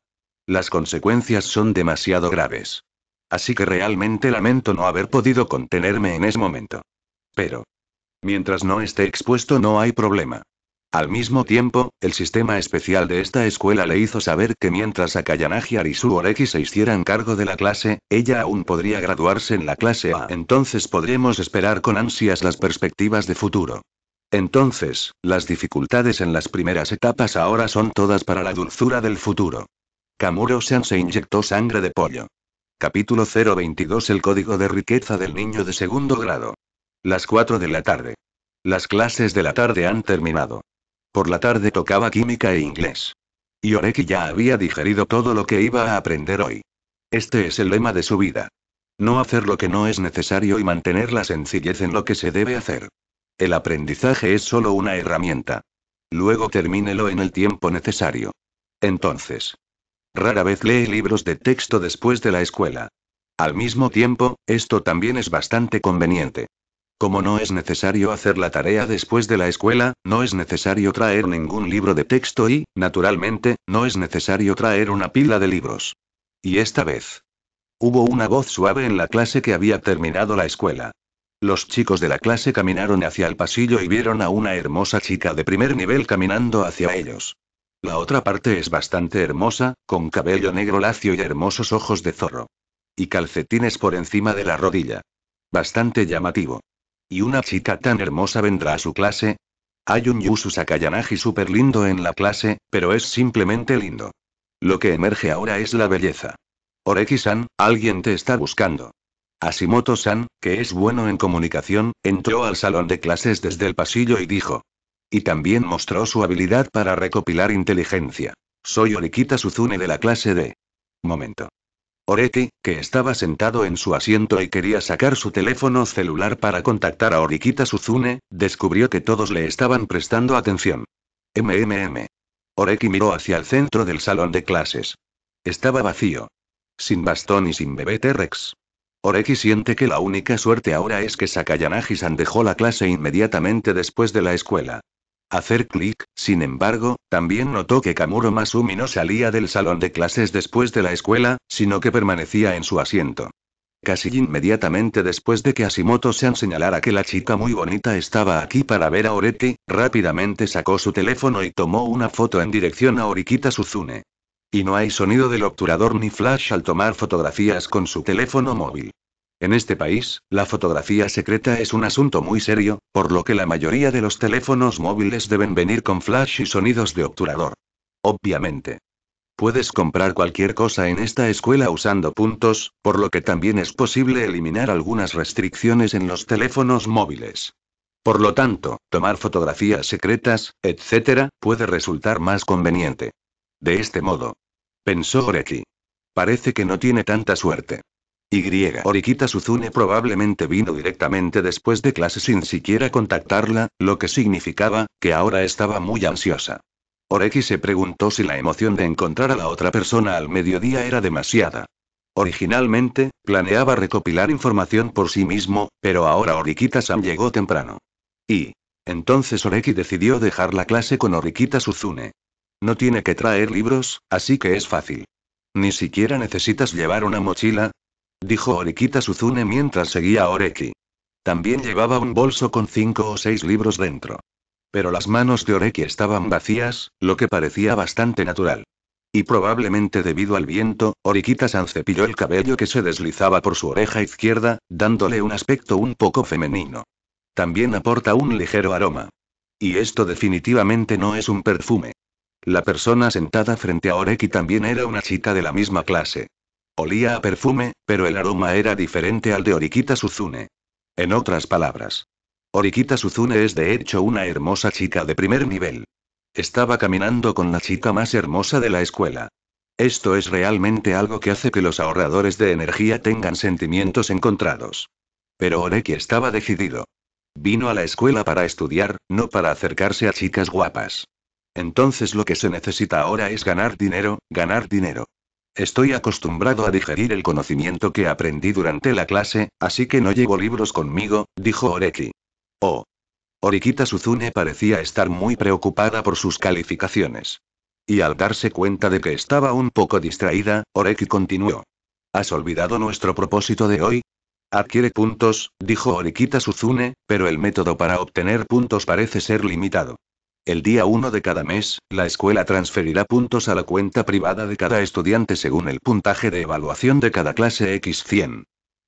Las consecuencias son demasiado graves así que realmente lamento no haber podido contenerme en ese momento. Pero... Mientras no esté expuesto no hay problema. Al mismo tiempo, el sistema especial de esta escuela le hizo saber que mientras Akayanagi y su Oreki se hicieran cargo de la clase, ella aún podría graduarse en la clase A. Entonces podremos esperar con ansias las perspectivas de futuro. Entonces, las dificultades en las primeras etapas ahora son todas para la dulzura del futuro. Kamuro-san se inyectó sangre de pollo. Capítulo 022 El código de riqueza del niño de segundo grado. Las 4 de la tarde. Las clases de la tarde han terminado. Por la tarde tocaba química e inglés. Y Oreki ya había digerido todo lo que iba a aprender hoy. Este es el lema de su vida. No hacer lo que no es necesario y mantener la sencillez en lo que se debe hacer. El aprendizaje es solo una herramienta. Luego termínelo en el tiempo necesario. Entonces. Rara vez lee libros de texto después de la escuela. Al mismo tiempo, esto también es bastante conveniente. Como no es necesario hacer la tarea después de la escuela, no es necesario traer ningún libro de texto y, naturalmente, no es necesario traer una pila de libros. Y esta vez. Hubo una voz suave en la clase que había terminado la escuela. Los chicos de la clase caminaron hacia el pasillo y vieron a una hermosa chica de primer nivel caminando hacia ellos. La otra parte es bastante hermosa, con cabello negro lacio y hermosos ojos de zorro. Y calcetines por encima de la rodilla. Bastante llamativo. ¿Y una chica tan hermosa vendrá a su clase? Hay un Yusu Sakayanagi súper lindo en la clase, pero es simplemente lindo. Lo que emerge ahora es la belleza. Oreki-san, alguien te está buscando. Asimoto-san, que es bueno en comunicación, entró al salón de clases desde el pasillo y dijo. Y también mostró su habilidad para recopilar inteligencia. Soy Oriquita Suzune de la clase D. Momento. Oreki, que estaba sentado en su asiento y quería sacar su teléfono celular para contactar a Oriquita Suzune, descubrió que todos le estaban prestando atención. MMM. Oreki miró hacia el centro del salón de clases. Estaba vacío. Sin bastón y sin bebé T-Rex. Oreki siente que la única suerte ahora es que Sakayanagi-san dejó la clase inmediatamente después de la escuela hacer clic, sin embargo, también notó que Kamuro Masumi no salía del salón de clases después de la escuela, sino que permanecía en su asiento. Casi inmediatamente después de que asimoto se señalara que la chica muy bonita estaba aquí para ver a Oreti, rápidamente sacó su teléfono y tomó una foto en dirección a Orikita Suzune. Y no hay sonido del obturador ni flash al tomar fotografías con su teléfono móvil. En este país, la fotografía secreta es un asunto muy serio, por lo que la mayoría de los teléfonos móviles deben venir con flash y sonidos de obturador. Obviamente. Puedes comprar cualquier cosa en esta escuela usando puntos, por lo que también es posible eliminar algunas restricciones en los teléfonos móviles. Por lo tanto, tomar fotografías secretas, etc., puede resultar más conveniente. De este modo. Pensó Oreki. Parece que no tiene tanta suerte. Y. Orikita Suzune probablemente vino directamente después de clase sin siquiera contactarla, lo que significaba, que ahora estaba muy ansiosa. Oreki se preguntó si la emoción de encontrar a la otra persona al mediodía era demasiada. Originalmente, planeaba recopilar información por sí mismo, pero ahora Oriquita san llegó temprano. Y. Entonces Oreki decidió dejar la clase con Oriquita Suzune. No tiene que traer libros, así que es fácil. Ni siquiera necesitas llevar una mochila, dijo Orikita Suzune mientras seguía a Oreki. También llevaba un bolso con cinco o seis libros dentro. Pero las manos de Oreki estaban vacías, lo que parecía bastante natural. Y probablemente debido al viento, orikita se cepilló el cabello que se deslizaba por su oreja izquierda, dándole un aspecto un poco femenino. También aporta un ligero aroma. Y esto definitivamente no es un perfume. La persona sentada frente a Oreki también era una chica de la misma clase. Olía a perfume, pero el aroma era diferente al de Oriquita Suzune. En otras palabras, Oriquita Suzune es de hecho una hermosa chica de primer nivel. Estaba caminando con la chica más hermosa de la escuela. Esto es realmente algo que hace que los ahorradores de energía tengan sentimientos encontrados. Pero Oreki estaba decidido. Vino a la escuela para estudiar, no para acercarse a chicas guapas. Entonces lo que se necesita ahora es ganar dinero, ganar dinero. Estoy acostumbrado a digerir el conocimiento que aprendí durante la clase, así que no llevo libros conmigo, dijo Oreki. Oh. Orikita Suzune parecía estar muy preocupada por sus calificaciones. Y al darse cuenta de que estaba un poco distraída, Oreki continuó. ¿Has olvidado nuestro propósito de hoy? Adquiere puntos, dijo Orikita Suzune, pero el método para obtener puntos parece ser limitado. El día 1 de cada mes, la escuela transferirá puntos a la cuenta privada de cada estudiante según el puntaje de evaluación de cada clase X100.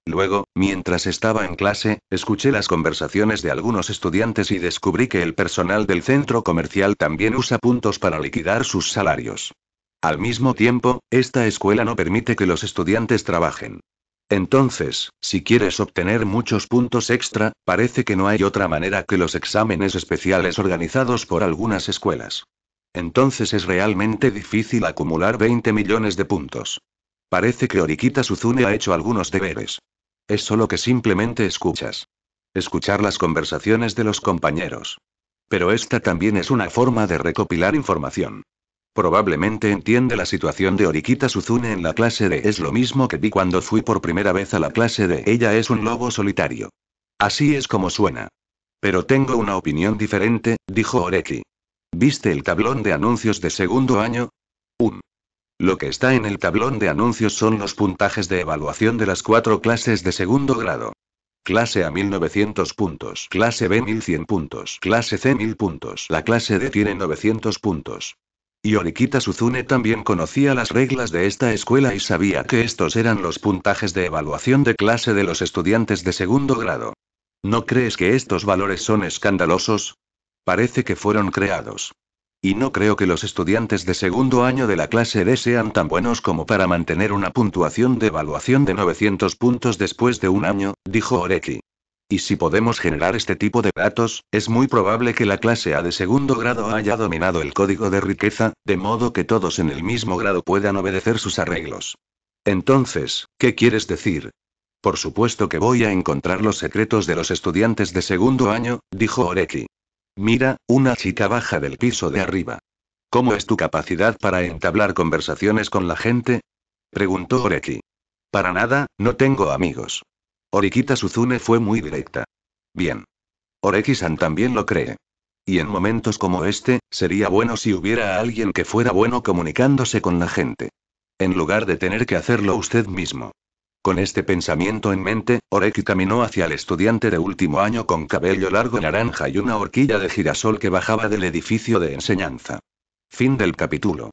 Luego, mientras estaba en clase, escuché las conversaciones de algunos estudiantes y descubrí que el personal del centro comercial también usa puntos para liquidar sus salarios. Al mismo tiempo, esta escuela no permite que los estudiantes trabajen. Entonces, si quieres obtener muchos puntos extra, parece que no hay otra manera que los exámenes especiales organizados por algunas escuelas. Entonces es realmente difícil acumular 20 millones de puntos. Parece que Oriquita Suzune ha hecho algunos deberes. Es solo que simplemente escuchas. Escuchar las conversaciones de los compañeros. Pero esta también es una forma de recopilar información. Probablemente entiende la situación de Orikita Suzune en la clase D. Es lo mismo que vi cuando fui por primera vez a la clase D. Ella es un lobo solitario. Así es como suena. Pero tengo una opinión diferente, dijo Oreki. ¿Viste el tablón de anuncios de segundo año? Un. Lo que está en el tablón de anuncios son los puntajes de evaluación de las cuatro clases de segundo grado. Clase A 1900 puntos, clase B 1100 puntos, clase C 1000 puntos, la clase D tiene 900 puntos. Y Orikita Suzune también conocía las reglas de esta escuela y sabía que estos eran los puntajes de evaluación de clase de los estudiantes de segundo grado. ¿No crees que estos valores son escandalosos? Parece que fueron creados. Y no creo que los estudiantes de segundo año de la clase D sean tan buenos como para mantener una puntuación de evaluación de 900 puntos después de un año, dijo Oreki. Y si podemos generar este tipo de datos, es muy probable que la clase A de segundo grado haya dominado el código de riqueza, de modo que todos en el mismo grado puedan obedecer sus arreglos. Entonces, ¿qué quieres decir? Por supuesto que voy a encontrar los secretos de los estudiantes de segundo año, dijo Oreki. Mira, una chica baja del piso de arriba. ¿Cómo es tu capacidad para entablar conversaciones con la gente? preguntó Oreki. Para nada, no tengo amigos. Orikita Suzune fue muy directa. Bien. Oreki-san también lo cree. Y en momentos como este, sería bueno si hubiera alguien que fuera bueno comunicándose con la gente. En lugar de tener que hacerlo usted mismo. Con este pensamiento en mente, Oreki caminó hacia el estudiante de último año con cabello largo naranja y una horquilla de girasol que bajaba del edificio de enseñanza. Fin del capítulo.